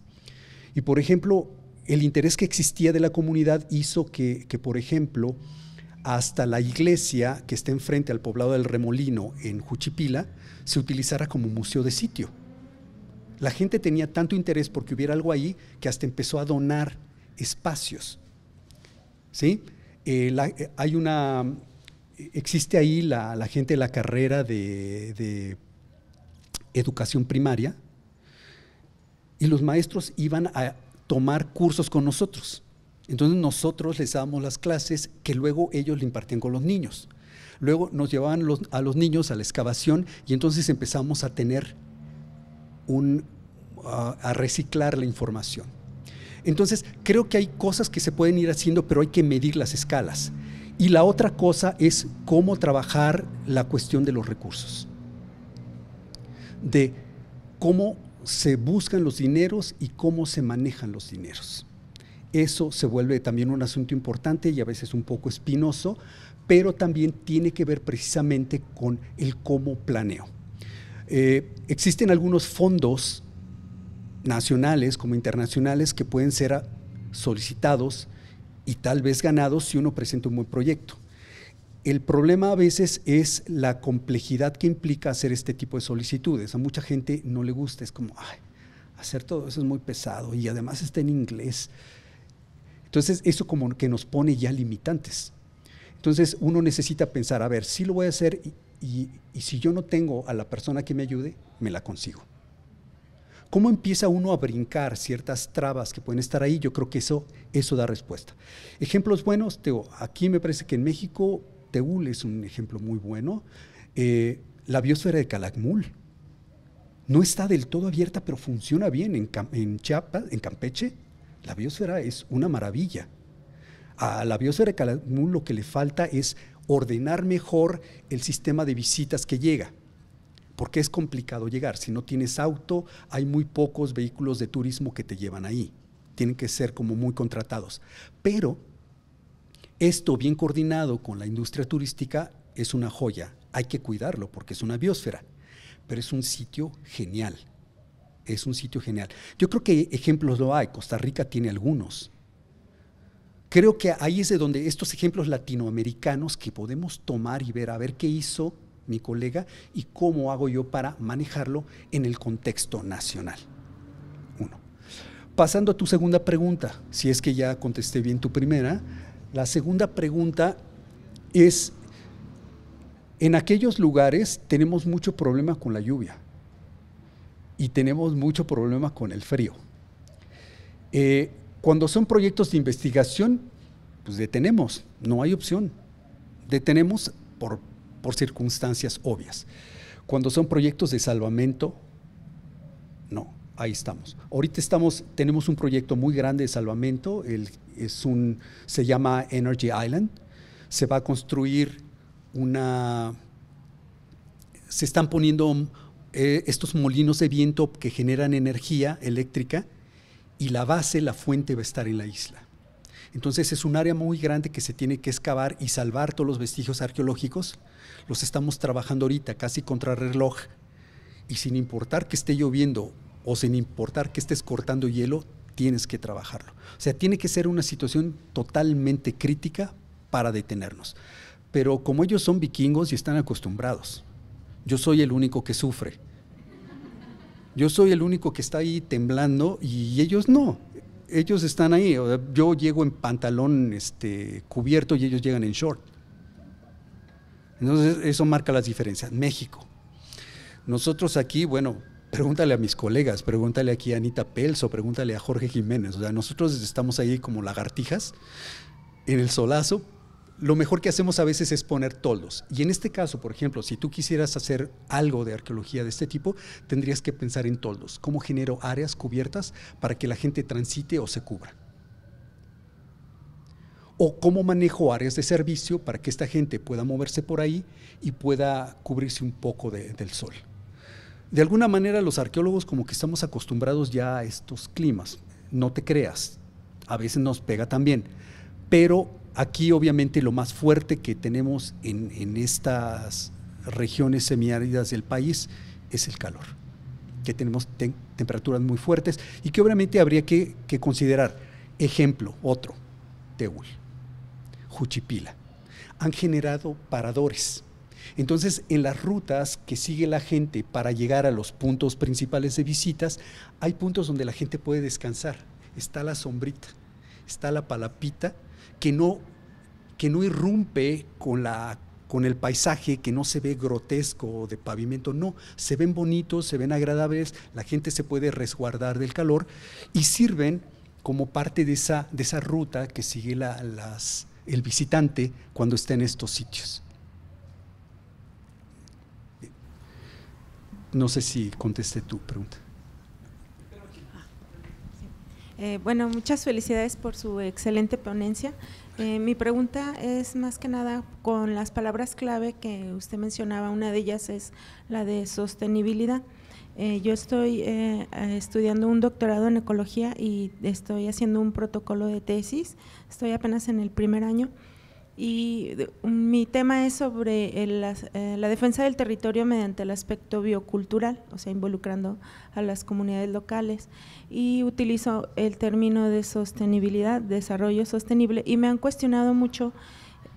Speaker 3: Y por ejemplo, el interés que existía de la comunidad hizo que, por ejemplo, hasta la iglesia que está enfrente al poblado del Remolino en Juchipila se utilizara como museo de sitio. La gente tenía tanto interés porque hubiera algo ahí que hasta empezó a donar espacios. ¿Sí? Eh, eh, hay una existe ahí la, gente de la carrera de, educación primaria y los maestros iban a tomar cursos con nosotros. Entonces nosotros les dábamos las clases que luego ellos le impartían con los niños. Luego nos llevaban a los niños a la excavación y entonces empezamos a tener un, a reciclar la información. Entonces creo que hay cosas que se pueden ir haciendo, pero hay que medir las escalas y la otra cosa es cómo trabajar la cuestión de los recursos, de cómo se buscan los dineros y cómo se manejan los dineros. Eso se vuelve también un asunto importante y a veces un poco espinoso, pero también tiene que ver precisamente con el cómo planeo. Eh, existen algunos fondos nacionales como internacionales que pueden ser solicitados y tal vez ganado si uno presenta un buen proyecto. El problema a veces es la complejidad que implica hacer este tipo de solicitudes. A mucha gente no le gusta, es como, hacer todo eso es muy pesado y además está en inglés. Entonces, eso como que nos pone ya limitantes. Entonces, uno necesita pensar, a ver, si lo voy a hacer y si yo no tengo a la persona que me ayude, me la consigo. ¿Cómo empieza uno a brincar ciertas trabas que pueden estar ahí? Yo creo que eso, eso da respuesta. Ejemplos buenos, Teo, aquí me parece que en México Teúl es un ejemplo muy bueno. Eh, la biosfera de Calakmul no está del todo abierta, pero funciona bien en, en Chiapas, en Campeche. La biosfera es una maravilla. A la biosfera de Calakmul lo que le falta es ordenar mejor el sistema de visitas que llega porque es complicado llegar. Si no tienes auto, hay muy pocos vehículos de turismo que te llevan ahí. Tienen que ser como muy contratados. Pero esto bien coordinado con la industria turística es una joya. Hay que cuidarlo porque es una biosfera. Pero es un sitio genial. Es un sitio genial. Yo creo que ejemplos lo hay. Costa Rica tiene algunos. Creo que ahí es de donde estos ejemplos latinoamericanos que podemos tomar y ver, a ver qué hizo mi colega y cómo hago yo para manejarlo en el contexto nacional. Uno. Pasando a tu segunda pregunta, si es que ya contesté bien tu primera, la segunda pregunta es, en aquellos lugares tenemos mucho problema con la lluvia y tenemos mucho problema con el frío. Eh, cuando son proyectos de investigación, pues detenemos, no hay opción. Detenemos por por circunstancias obvias. Cuando son proyectos de salvamento, no, ahí estamos. Ahorita estamos, tenemos un proyecto muy grande de salvamento, es un, se llama Energy Island, se va a construir una, se están poniendo eh, estos molinos de viento que generan energía eléctrica y la base, la fuente va a estar en la isla. Entonces es un área muy grande que se tiene que excavar y salvar todos los vestigios arqueológicos los estamos trabajando ahorita, casi contra reloj. Y sin importar que esté lloviendo o sin importar que estés cortando hielo, tienes que trabajarlo. O sea, tiene que ser una situación totalmente crítica para detenernos. Pero como ellos son vikingos y están acostumbrados, yo soy el único que sufre. Yo soy el único que está ahí temblando y ellos no. Ellos están ahí. Yo llego en pantalón este, cubierto y ellos llegan en short. Entonces, eso marca las diferencias. México. Nosotros aquí, bueno, pregúntale a mis colegas, pregúntale aquí a Anita Pelso, pregúntale a Jorge Jiménez. O sea, nosotros estamos ahí como lagartijas en el solazo. Lo mejor que hacemos a veces es poner toldos. Y en este caso, por ejemplo, si tú quisieras hacer algo de arqueología de este tipo, tendrías que pensar en toldos. ¿Cómo genero áreas cubiertas para que la gente transite o se cubra? o cómo manejo áreas de servicio para que esta gente pueda moverse por ahí y pueda cubrirse un poco del sol. De alguna manera los arqueólogos como que estamos acostumbrados ya a estos climas, no te creas, a veces nos pega también, pero aquí obviamente lo más fuerte que tenemos en, estas regiones semiáridas del país es el calor, que tenemos temperaturas muy fuertes y que obviamente habría que, considerar. Ejemplo, otro, Tehuel. Juchipila. Han generado paradores. Entonces, en las rutas que sigue la gente para llegar a los puntos principales de visitas, hay puntos donde la gente puede descansar. Está la sombrita, está la palapita, que no, que no irrumpe con la con el paisaje que no se ve grotesco de pavimento, no, se ven bonitos, se ven agradables, la gente se puede resguardar del calor y sirven como parte de esa, de esa ruta que sigue las, el visitante cuando esté en estos sitios. No sé si contesté tu pregunta.
Speaker 5: Eh, bueno, muchas felicidades por su excelente ponencia. Eh, mi pregunta es más que nada con las palabras clave que usted mencionaba. Una de ellas es la de sostenibilidad. Eh, yo estoy estudiando un doctorado en ecología y estoy haciendo un protocolo de tesis estoy apenas en el primer año. Y mi tema es sobre eh, la, defensa del territorio mediante el aspecto biocultural, o sea, involucrando a las comunidades locales. Y utilizo el término de sostenibilidad, desarrollo sostenible, y me han cuestionado mucho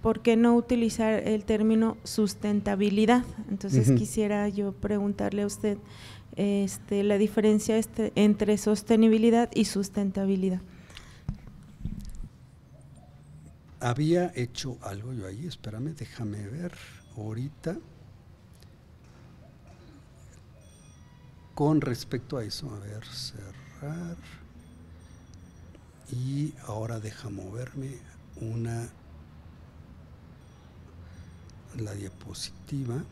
Speaker 5: por qué no utilizar el término sustentabilidad. Entonces quisiera yo preguntarle a usted este, la diferencia este, entre sostenibilidad y sustentabilidad
Speaker 3: había hecho algo yo ahí, espérame, déjame ver ahorita. Con respecto a eso, a ver, cerrar. Y ahora deja moverme una la diapositiva.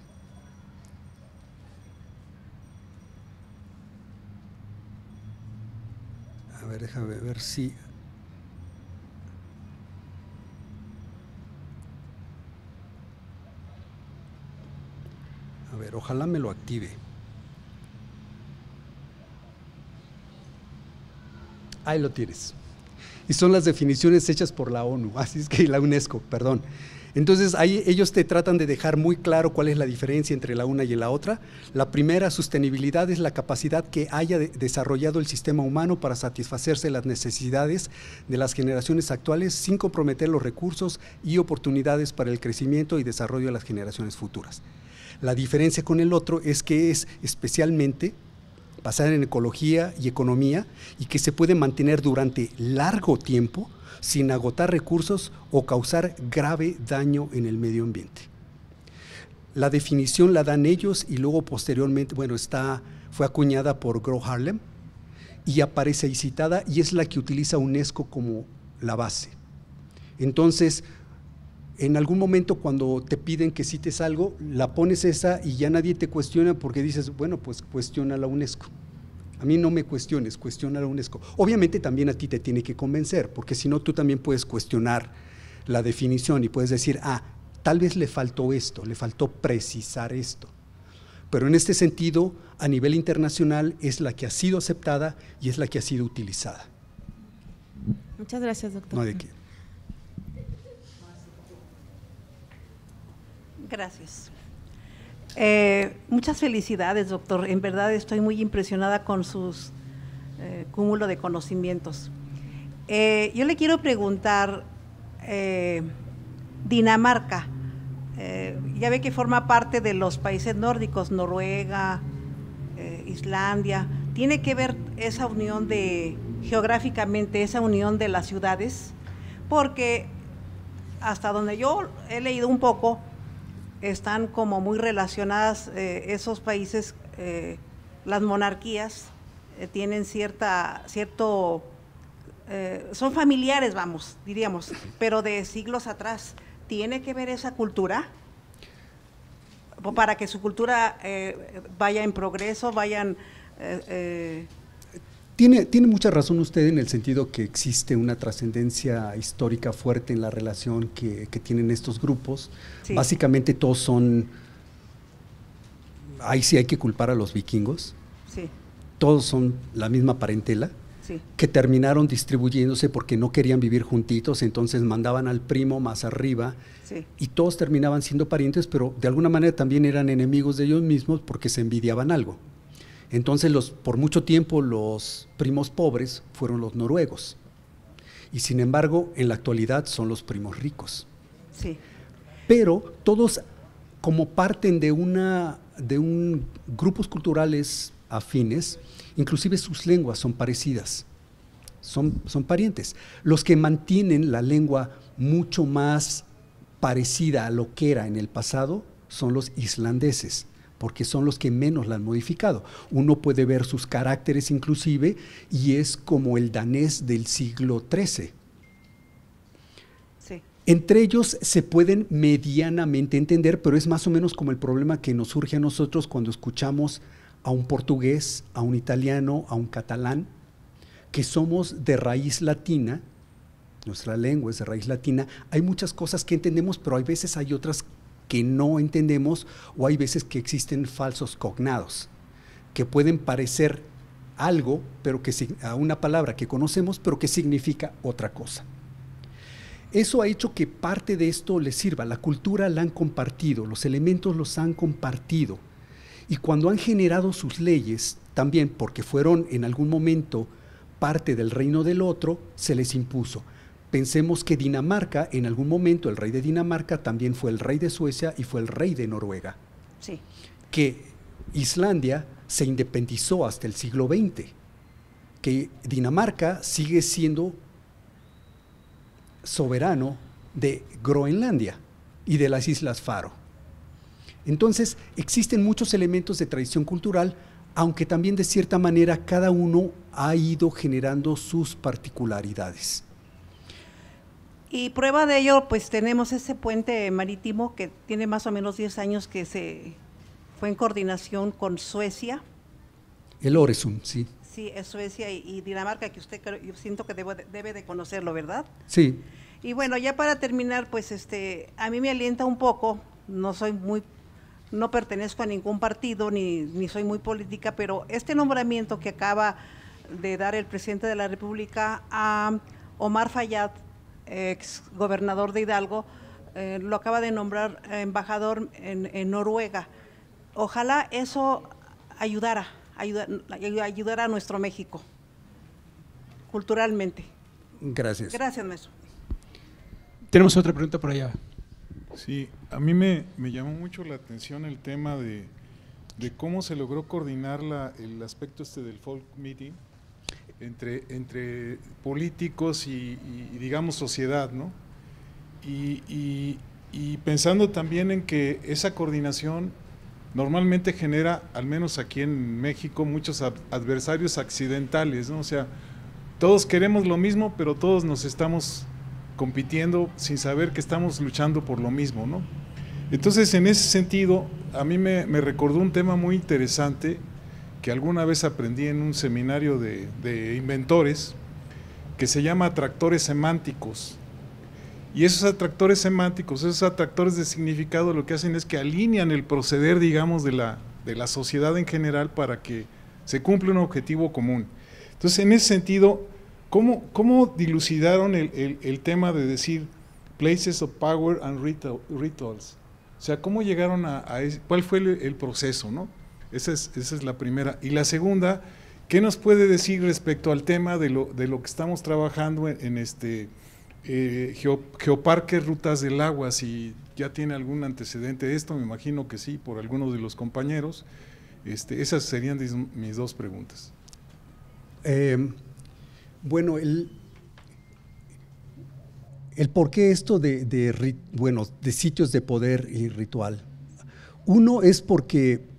Speaker 3: A ver, déjame ver si A ver, ojalá me lo active. Ahí lo tienes. Y son las definiciones hechas por la ONU, así es que la UNESCO, perdón. Entonces, ahí ellos te tratan de dejar muy claro cuál es la diferencia entre la una y la otra. La primera, sostenibilidad, es la capacidad que haya desarrollado el sistema humano para satisfacerse las necesidades de las generaciones actuales sin comprometer los recursos y oportunidades para el crecimiento y desarrollo de las generaciones futuras. La diferencia con el otro es que es especialmente basada en ecología y economía y que se puede mantener durante largo tiempo sin agotar recursos o causar grave daño en el medio ambiente. La definición la dan ellos y luego posteriormente, bueno, está, fue acuñada por Gro Harlem y aparece ahí citada y es la que utiliza UNESCO como la base. Entonces, en algún momento cuando te piden que cites algo, la pones esa y ya nadie te cuestiona porque dices, bueno, pues cuestiona la UNESCO. A mí no me cuestiones, cuestiona la UNESCO. Obviamente también a ti te tiene que convencer, porque si no tú también puedes cuestionar la definición y puedes decir, ah, tal vez le faltó esto, le faltó precisar esto. Pero en este sentido, a nivel internacional es la que ha sido aceptada y es la que ha sido utilizada.
Speaker 5: Muchas gracias, doctor. No Gracias. Eh, muchas felicidades, doctor. En verdad estoy muy impresionada con su eh, cúmulo de conocimientos. Eh, yo le quiero preguntar, Dinamarca, ya ve que forma parte de los países nórdicos, Noruega, Islandia. ¿Tiene que ver esa unión de geográficamente, esa unión de las ciudades? Porque hasta donde yo he leído un poco, están como muy relacionadas eh, esos países, eh, las monarquías eh, tienen cierta, cierto, son familiares, vamos, diríamos, pero de siglos atrás. ¿Tiene que ver esa cultura? Para que su cultura vaya en progreso, vayan...
Speaker 3: Tiene, mucha razón usted en el sentido que existe una trascendencia histórica fuerte en la relación que, tienen estos grupos. Básicamente todos son, ahí sí hay que culpar a los vikingos. Todos son la misma parentela. que terminaron distribuyéndose porque no querían vivir juntitos, entonces mandaban al primo más arriba y todos terminaban siendo parientes, pero de alguna manera también eran enemigos de ellos mismos porque se envidiaban algo. Entonces, los, por mucho tiempo los primos pobres fueron los noruegos. Y sin embargo, en la actualidad son los primos ricos. Sí. Pero todos como parten de, una, de un, grupos culturales afines, inclusive sus lenguas son parecidas, son, son parientes. Los que mantienen la lengua mucho más parecida a lo que era en el pasado son los islandeses porque son los que menos la han modificado. Uno puede ver sus caracteres inclusive y es como el danés del siglo XIII. Entre ellos se pueden medianamente entender, pero es más o menos como el problema que nos surge a nosotros cuando escuchamos a un portugués, a un italiano, a un catalán, que somos de raíz latina, nuestra lengua es de raíz latina, hay muchas cosas que entendemos, pero hay veces hay otras que no entendemos o hay veces que existen falsos cognados que pueden parecer algo, pero que a una palabra que conocemos, pero que significa otra cosa. Eso ha hecho que parte de esto les sirva, la cultura la han compartido, los elementos los han compartido. Y cuando han generado sus leyes, también porque fueron en algún momento parte del reino del otro, se les impuso. Pensemos que Dinamarca, en algún momento el rey de Dinamarca también fue el rey de Suecia y fue el rey de Noruega. Sí. Que Islandia se independizó hasta el siglo XX. Que Dinamarca sigue siendo soberano de Groenlandia y de las Islas Faro. Entonces, existen muchos elementos de tradición cultural, aunque también de cierta manera cada uno ha ido generando sus particularidades.
Speaker 5: Y prueba de ello, pues tenemos ese puente marítimo que tiene más o menos 10 años que se fue en coordinación con Suecia.
Speaker 3: El Oresund, sí.
Speaker 5: Sí, es Suecia y, Dinamarca, que usted yo siento que debe de conocerlo, ¿verdad? Sí. Y bueno, ya para terminar, pues este, a mí me alienta un poco, no soy muy, no pertenezco a ningún partido ni, ni soy muy política, pero este nombramiento que acaba de dar el presidente de la República a Omar Fayad ex gobernador de Hidalgo, eh, lo acaba de nombrar embajador en, Noruega. Ojalá eso ayudara, ayudara a nuestro México culturalmente. Gracias. Gracias, Meso.
Speaker 1: Tenemos otra pregunta por allá. Sí, a mí me,
Speaker 6: me llamó mucho la atención el tema de, cómo se logró coordinar el aspecto este del folk meeting entre, entre políticos y, digamos, sociedad, ¿no? Y, y pensando también en que esa coordinación normalmente genera, al menos aquí en México, muchos adversarios accidentales, ¿no? O sea, todos queremos lo mismo, pero todos nos estamos compitiendo sin saber que estamos luchando por lo mismo, ¿no? Entonces, en ese sentido, a mí me, me recordó un tema muy interesante que alguna vez aprendí en un seminario de, inventores que se llama atractores semánticos. Y esos atractores semánticos, esos atractores de significado lo que hacen es que alinean el proceder, digamos, de la, de la sociedad en general para que se cumpla un objetivo común. Entonces, en ese sentido, ¿cómo, cómo dilucidaron el, tema de decir places of power and rituals? O sea, ¿cómo llegaron a, a cuál fue el proceso, no? Esa es, la primera. Y la segunda, ¿qué nos puede decir respecto al tema de lo, que estamos trabajando en, este eh, Geoparque Rutas del Agua? Si ya tiene algún antecedente de esto, me imagino que sí, por algunos de los compañeros. Este, esas serían mis
Speaker 3: dos preguntas. Em, bueno, el, el por qué esto bueno, de sitios de poder y ritual. Uno es porque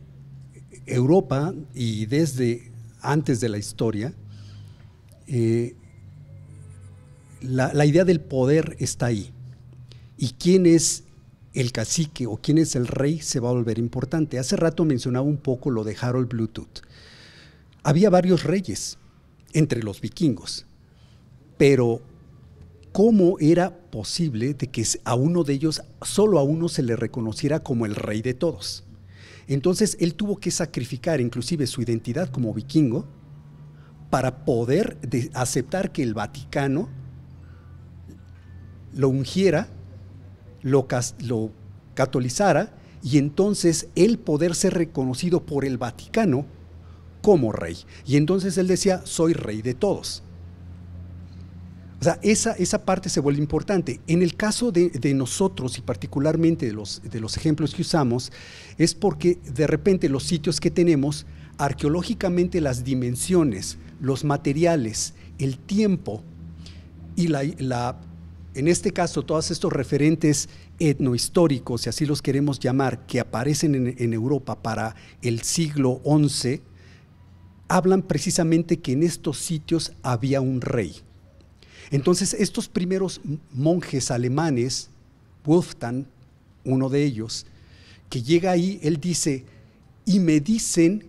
Speaker 3: Europa y desde antes de la historia, eh, la, idea del poder está ahí. Y quién es el cacique o quién es el rey se va a volver importante. Hace rato mencionaba un poco lo de Harold Bluetooth. Había varios reyes entre los vikingos, pero ¿cómo era posible de que a uno de ellos, solo a uno, se le reconociera como el rey de todos? Entonces él tuvo que sacrificar inclusive su identidad como vikingo para poder aceptar que el Vaticano lo ungiera, lo, catolizara y entonces él poder ser reconocido por el Vaticano como rey. Y entonces él decía, soy rey de todos. O sea, esa, parte se vuelve importante. En el caso de, nosotros y particularmente de los, ejemplos que usamos, es porque de repente los sitios que tenemos, arqueológicamente las dimensiones, los materiales, el tiempo y la, en este caso, todos estos referentes etnohistóricos, si así los queremos llamar, que aparecen en, en, Europa para el siglo XI, hablan precisamente que en estos sitios había un rey. Entonces, estos primeros monjes alemanes, Wolftan, uno de ellos, que llega ahí, él dice, y me dicen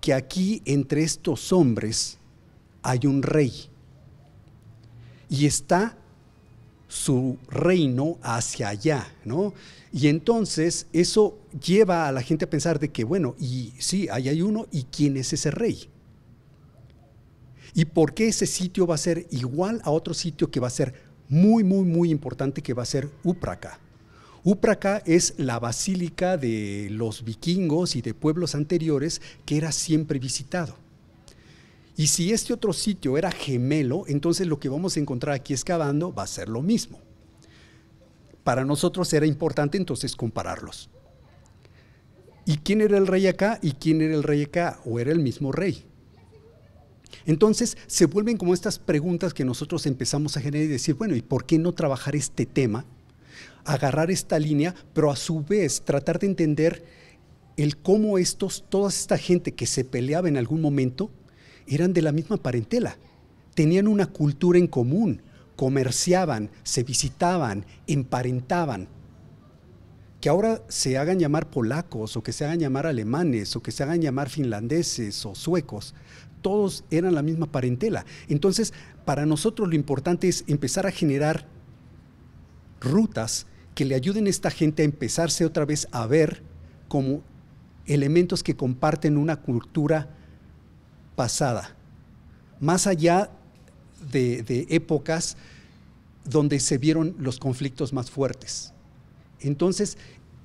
Speaker 3: que aquí entre estos hombres hay un rey, y está su reino hacia allá, ¿no? Y entonces eso lleva a la gente a pensar de que, bueno, y sí, ahí hay uno, ¿y quién es ese rey? y por qué ese sitio va a ser igual a otro sitio que va a ser muy, muy, muy importante, que va a ser Upraca. Upraca es la basílica de los vikingos y de pueblos anteriores que era siempre visitado. Y si este otro sitio era gemelo, entonces lo que vamos a encontrar aquí excavando va a ser lo mismo. Para nosotros era importante entonces compararlos. ¿Y quién era el rey acá y quién era el rey acá? ¿O era el mismo rey? Entonces se vuelven como estas preguntas que nosotros empezamos a generar y decir, bueno, ¿y por qué no trabajar este tema? Agarrar esta línea, pero a su vez tratar de entender el cómo estos, toda esta gente que se peleaba en algún momento, eran de la misma parentela, tenían una cultura en común, comerciaban, se visitaban, emparentaban. Que ahora se hagan llamar polacos o que se hagan llamar alemanes o que se hagan llamar finlandeses o suecos, todos eran la misma parentela. Entonces, para nosotros lo importante es empezar a generar rutas que le ayuden a esta gente a empezarse otra vez a ver como elementos que comparten una cultura pasada, más allá de, de épocas donde se vieron los conflictos más fuertes. Entonces,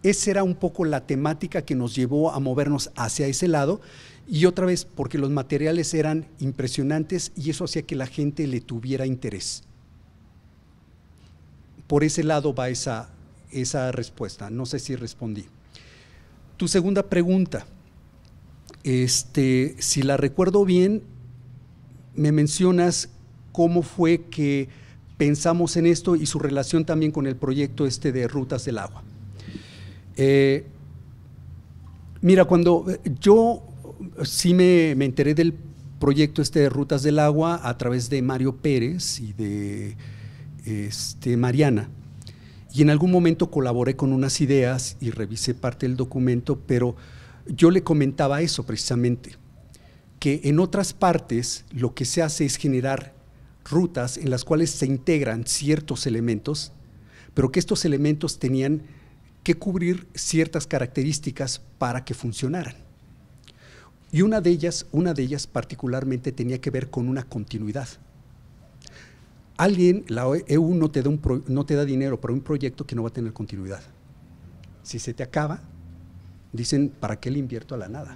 Speaker 3: esa era un poco la temática que nos llevó a movernos hacia ese lado y otra vez, porque los materiales eran impresionantes y eso hacía que la gente le tuviera interés. Por ese lado va esa, esa respuesta. No sé si respondí. Tu segunda pregunta, este, si la recuerdo bien, me mencionas cómo fue que pensamos en esto y su relación también con el proyecto este de Rutas del Agua. Eh, mira, cuando eh, yo sí me, me enteré del proyecto este de Rutas del Agua a través de Mario Pérez y de este, Mariana. Y en algún momento colaboré con unas ideas y revisé parte del documento, pero yo le comentaba eso precisamente, que en otras partes lo que se hace es generar rutas en las cuales se integran ciertos elementos, pero que estos elementos tenían que cubrir ciertas características para que funcionaran. Y una de ellas, una de ellas particularmente tenía que ver con una continuidad. Alguien, la EU no te da, un no te da dinero para un proyecto que no va a tener continuidad. Si se te acaba, dicen, ¿para qué le invierto a la nada?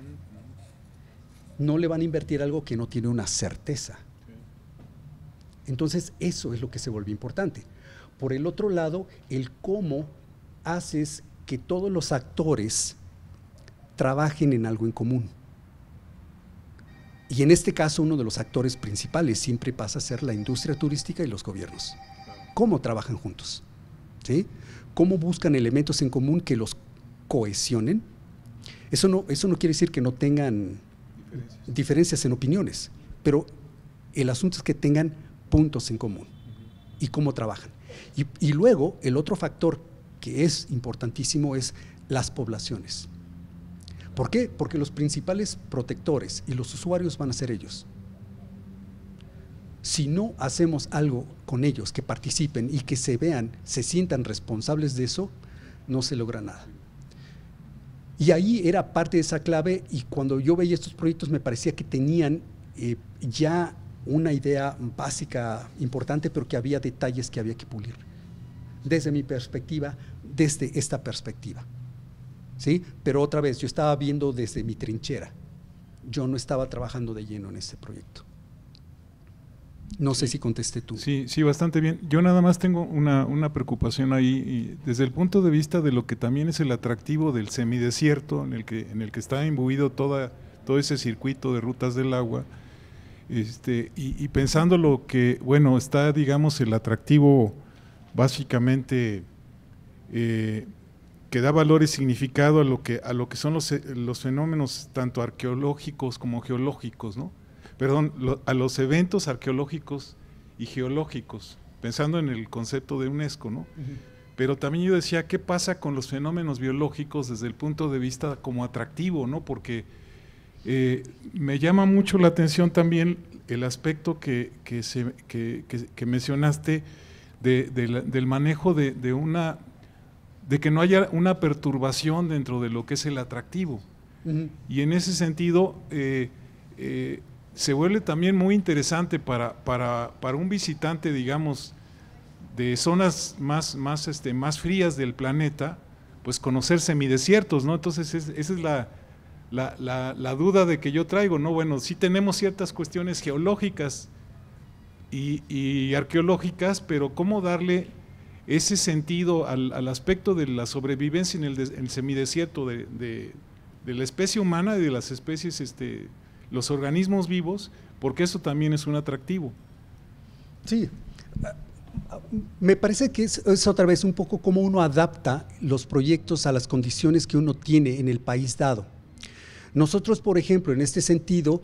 Speaker 3: No le van a invertir algo que no tiene una certeza. Entonces, eso es lo que se volvió importante. Por el otro lado, el cómo haces que todos los actores trabajen en algo en común. Y en este caso uno de los actores principales siempre pasa a ser la industria turística y los gobiernos. ¿Cómo trabajan juntos? ¿Cómo buscan elementos en común que los cohesionen? Eso no, quiere decir que no tengan diferencias. en opiniones, pero el asunto es que tengan puntos en común y cómo trabajan. y luego el otro factor que es importantísimo es las poblaciones. ¿Por qué? Porque los principales protectores y los usuarios van a ser ellos. Si no hacemos algo con ellos, que participen y que se vean, se sientan responsables de eso, no se logra nada. Y ahí era parte de esa clave y cuando yo veía estos proyectos me parecía que tenían eh, ya una idea básica importante, pero que había detalles que había que pulir. Desde mi perspectiva, desde esta perspectiva. ¿sí? Pero otra vez, yo estaba viendo desde mi trinchera. Yo no estaba trabajando de lleno en este proyecto.
Speaker 6: No sé si contesté tú. Sí, sí, bastante bien. Yo nada más tengo una, preocupación ahí, desde el punto de vista de lo que también es el atractivo del semidesierto, en el que, en el que está imbuido todo ese circuito de rutas del agua, este, y, pensando lo que, bueno, está, digamos, el atractivo básicamente eh, que da valor y significado a lo que, a lo que son los, eh, fenómenos tanto arqueológicos como geológicos, ¿no? Perdón, a los eventos arqueológicos y geológicos, pensando en el concepto de UNESCO, ¿no? Pero también yo decía, ¿qué pasa con los fenómenos biológicos desde el punto de vista como atractivo, ¿no? Porque eh, me llama mucho la atención también el aspecto que, se, mencionaste del manejo de, de una de que no haya una perturbación dentro de lo que es el atractivo. Y en ese sentido, eh, eh, se vuelve también muy interesante para, para, un visitante, digamos, de zonas más, más, este, más frías del planeta, pues conocer semidesiertos, ¿no? Entonces, esa es la, duda de que yo traigo, ¿no? Bueno, sí tenemos ciertas cuestiones geológicas y, y arqueológicas, pero ¿cómo darle ese sentido al, al aspecto de la sobrevivencia en el, semidesierto de, de, la especie humana y de las especies, este, los organismos vivos, porque eso también es un atractivo.
Speaker 3: Sí, ah, me parece que es, es, otra vez un poco cómo uno adapta los proyectos a las condiciones que uno tiene en el país dado. Nosotros, por ejemplo, en este sentido,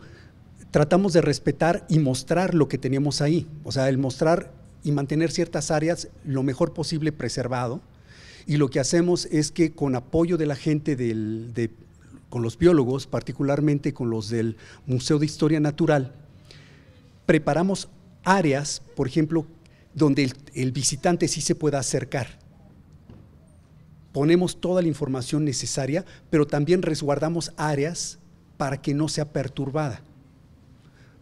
Speaker 3: tratamos de respetar y mostrar lo que tenemos ahí. O sea, el mostrar y mantener ciertas áreas lo mejor posible preservado. Y lo que hacemos es que con apoyo de la gente, con los biólogos, particularmente con los del Museo de Historia Natural, preparamos áreas, por ejemplo, donde el, el visitante sí se pueda acercar ponemos toda la información necesaria, pero también resguardamos áreas para que no sea perturbada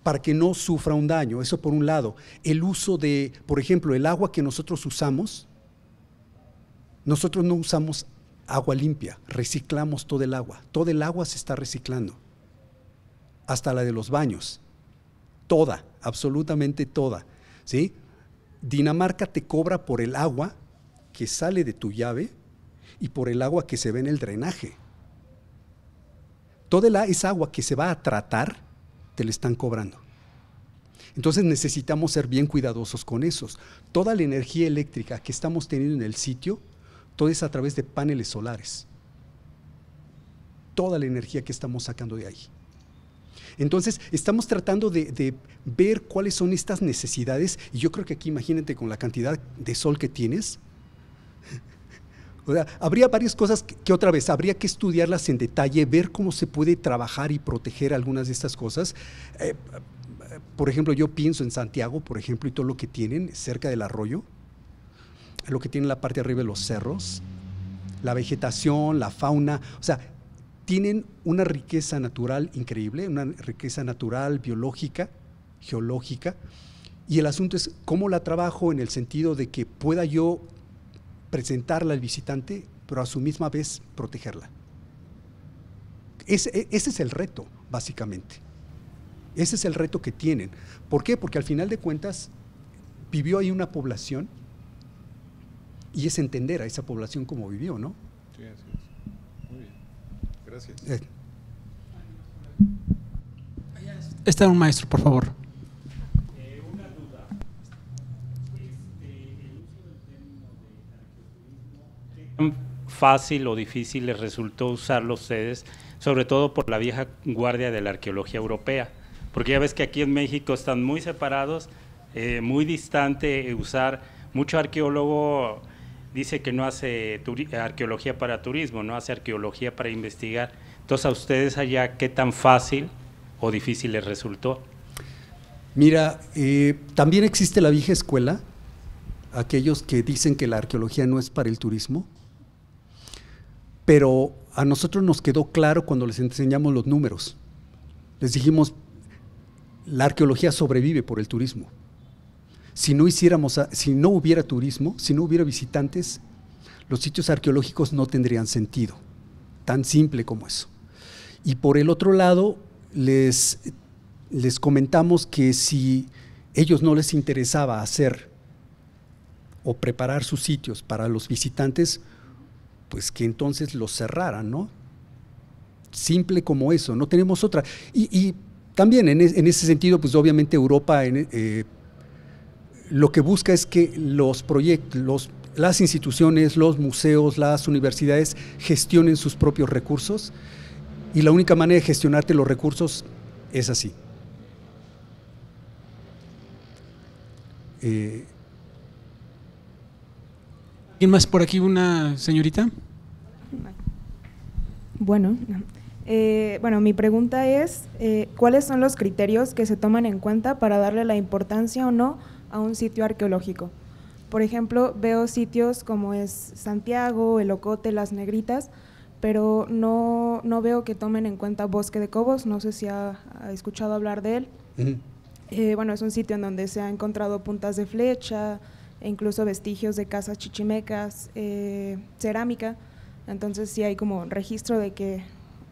Speaker 3: para que no sufra un daño. Eso por un lado. El uso de, por ejemplo, el agua que nosotros usamos, nosotros no usamos agua limpia, reciclamos todo el agua. Todo el agua se está reciclando, hasta la de los baños. Toda, absolutamente toda. ¿sí? Dinamarca te cobra por el agua que sale de tu llave y por el agua que se ve en el drenaje. Toda la, es agua que se va a tratar te le están cobrando. Entonces necesitamos ser bien cuidadosos con esos. Toda la energía eléctrica que estamos teniendo en el sitio, todo es a través de paneles solares. Toda la energía que estamos sacando de ahí. Entonces, estamos tratando de, de, ver cuáles son estas necesidades y yo creo que aquí imagínate con la cantidad de sol que tienes, habría varias cosas que, otra vez habría que estudiarlas en detalle, ver cómo se puede trabajar y proteger algunas de estas cosas. Eh, por ejemplo, yo pienso en Santiago, por ejemplo, y todo lo que tienen cerca del arroyo, lo que tienen la parte de arriba de los cerros, la vegetación, la fauna, o sea, tienen una riqueza natural increíble, una riqueza natural, biológica, geológica, y el asunto es cómo la trabajo en el sentido de que pueda yo presentarla al visitante, pero a su misma vez protegerla. E, ese, es el reto, básicamente. Ese es el reto que tienen. ¿Por qué? Porque al final de cuentas vivió ahí una población y es entender a esa población como vivió, ¿no?
Speaker 6: Sí, Muy bien. Gracias.
Speaker 3: Eh.
Speaker 1: Está un maestro, por favor. fácil o difícil les resultó usarlo los ustedes, sobre todo por la vieja guardia de la arqueología europea? Porque ya ves que aquí en México están muy separados, eh, muy distante usar, mucho arqueólogo dice que no hace arqueología para turismo, no hace arqueología para investigar. Entonces, a ustedes allá, ¿qué tan fácil o difícil les resultó?
Speaker 3: Mira, eh, también existe la vieja escuela, aquellos que dicen que la arqueología no es para el turismo, pero a nosotros nos quedó claro cuando les enseñamos los números. Les dijimos, la arqueología sobrevive por el turismo. Si no si no hubiera turismo, si no hubiera visitantes, los sitios arqueológicos no tendrían sentido. Tan simple como eso. Y por el otro lado, les, les comentamos que si ellos no les interesaba hacer o preparar sus sitios para los visitantes, pues que entonces los cerraran, ¿no? Simple como eso, no tenemos otra. Y, también en, ese sentido, pues obviamente Europa eh, lo que busca es que los proyectos, las instituciones, los museos, las universidades gestionen sus propios recursos y la única manera de gestionarte los recursos es así. Eh,
Speaker 1: ¿Quién más por aquí? ¿Una señorita?
Speaker 2: Bueno, eh, bueno, mi pregunta es, eh, ¿cuáles son los criterios que se toman en cuenta para darle la importancia o no a un sitio arqueológico? Por ejemplo, veo sitios como es Santiago, El Ocote, Las Negritas, pero no, veo que tomen en cuenta Bosque de Cobos, no sé si ha, escuchado hablar de él. Eh, bueno, es un sitio en donde se han encontrado puntas de flecha, e incluso vestigios de casas chichimecas, eh, cerámica. Entonces si hay como registro de que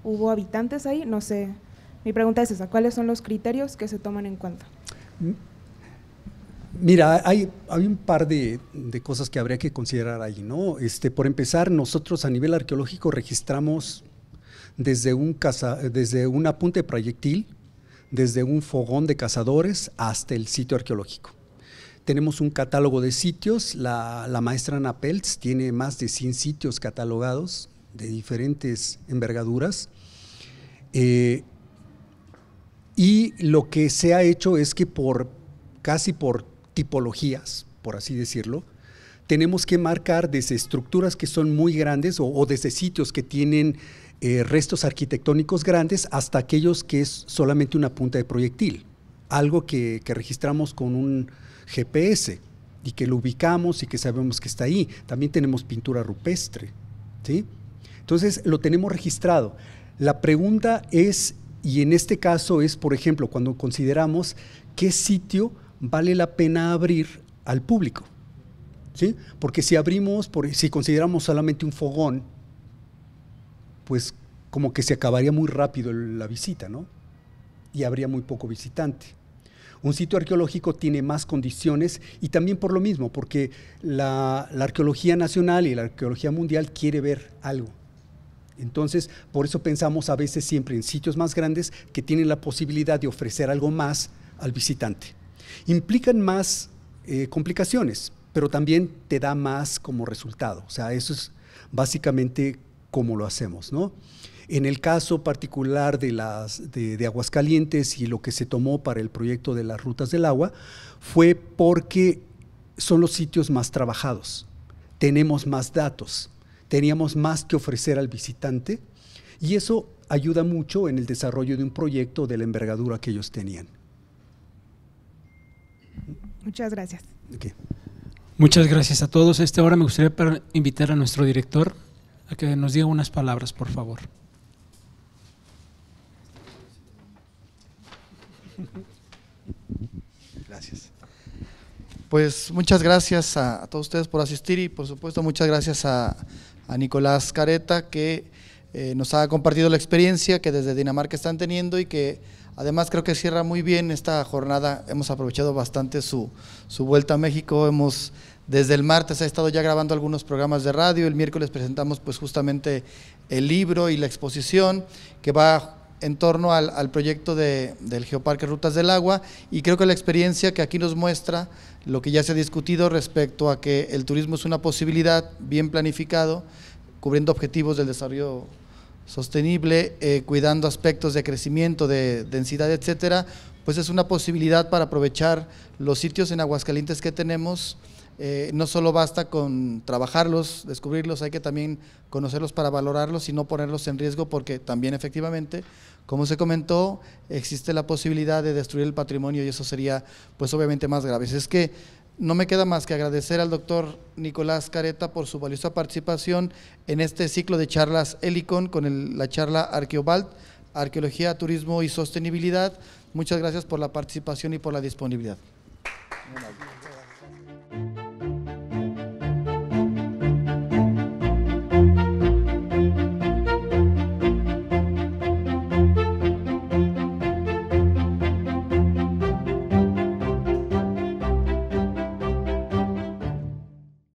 Speaker 2: hubo habitantes ahí, no sé. Mi pregunta es esa, ¿cuáles son los criterios que se toman en cuenta?
Speaker 3: Mm, mira, hay, un par de, cosas que habría que considerar ahí, ¿no? Este, por empezar, nosotros a nivel arqueológico registramos desde un, caza, desde un apunte proyectil, desde un fogón de cazadores hasta el sitio arqueológico. Tenemos un catálogo de sitios, la, maestra Ana tiene más de 100 sitios catalogados de diferentes envergaduras. Eh, y lo que se ha hecho es que por casi por tipologías, por así decirlo, tenemos que marcar desde estructuras que son muy grandes o, desde sitios que tienen eh, restos arquitectónicos grandes hasta aquellos que es solamente una punta de proyectil. Algo que registramos con un GPS y que lo ubicamos y que sabemos que está ahí. También tenemos pintura rupestre. ¿sí? Entonces, lo tenemos registrado. La pregunta es, y en este caso es, por ejemplo, cuando consideramos qué sitio vale la pena abrir al público. ¿sí? Porque si abrimos, si consideramos solamente un fogón, pues como que se acabaría muy rápido la visita, ¿no? Y habría muy poco visitante. Un sitio arqueológico tiene más condiciones y también por lo mismo, porque la, arqueología nacional y la arqueología mundial quiere ver algo. Entonces, por eso pensamos a veces siempre en sitios más grandes que tienen la posibilidad de ofrecer algo más al visitante. Implican más eh, complicaciones, pero también te da más como resultado. O sea, eso es básicamente cómo lo hacemos, ¿no? En el caso particular de, las, de, Aguascalientes y lo que se tomó para el proyecto de las rutas del agua, fue porque son los sitios más trabajados, tenemos más datos, teníamos más que ofrecer al visitante y eso ayuda mucho en el desarrollo de un proyecto de la envergadura que ellos tenían.
Speaker 2: Muchas gracias.
Speaker 1: Muchas gracias a todos. A esta hora me gustaría invitar a nuestro director a que nos diga unas palabras,
Speaker 4: por favor. Gracias. Pues muchas gracias a, todos ustedes por asistir y por supuesto muchas gracias a, a Nicolás Careta que eh, nos ha compartido la experiencia que desde Dinamarca están teniendo y que además creo que cierra muy bien esta jornada. Hemos aprovechado bastante su, su vuelta a México, hemos desde el martes ha estado ya grabando algunos programas de radio, el miércoles presentamos pues justamente el libro y la exposición que va en torno al, proyecto de, del Geoparque Rutas del Agua y creo que la experiencia que aquí nos muestra lo que ya se ha discutido respecto a que el turismo es una posibilidad bien planificado, cubriendo objetivos del desarrollo sostenible, eh, cuidando aspectos de crecimiento, de densidad, etcétera, pues es una posibilidad para aprovechar los sitios en Aguascalientes que tenemos eh, no solo basta con trabajarlos, descubrirlos, hay que también conocerlos para valorarlos y no ponerlos en riesgo porque también efectivamente, como se comentó, existe la posibilidad de destruir el patrimonio y eso sería pues obviamente más grave. Es que no me queda más que agradecer al doctor Nicolás Careta por su valiosa participación en este ciclo de charlas Helicon con la charla Arqueobalt, Arqueología, Turismo y Sostenibilidad. Muchas gracias por la participación y por la disponibilidad.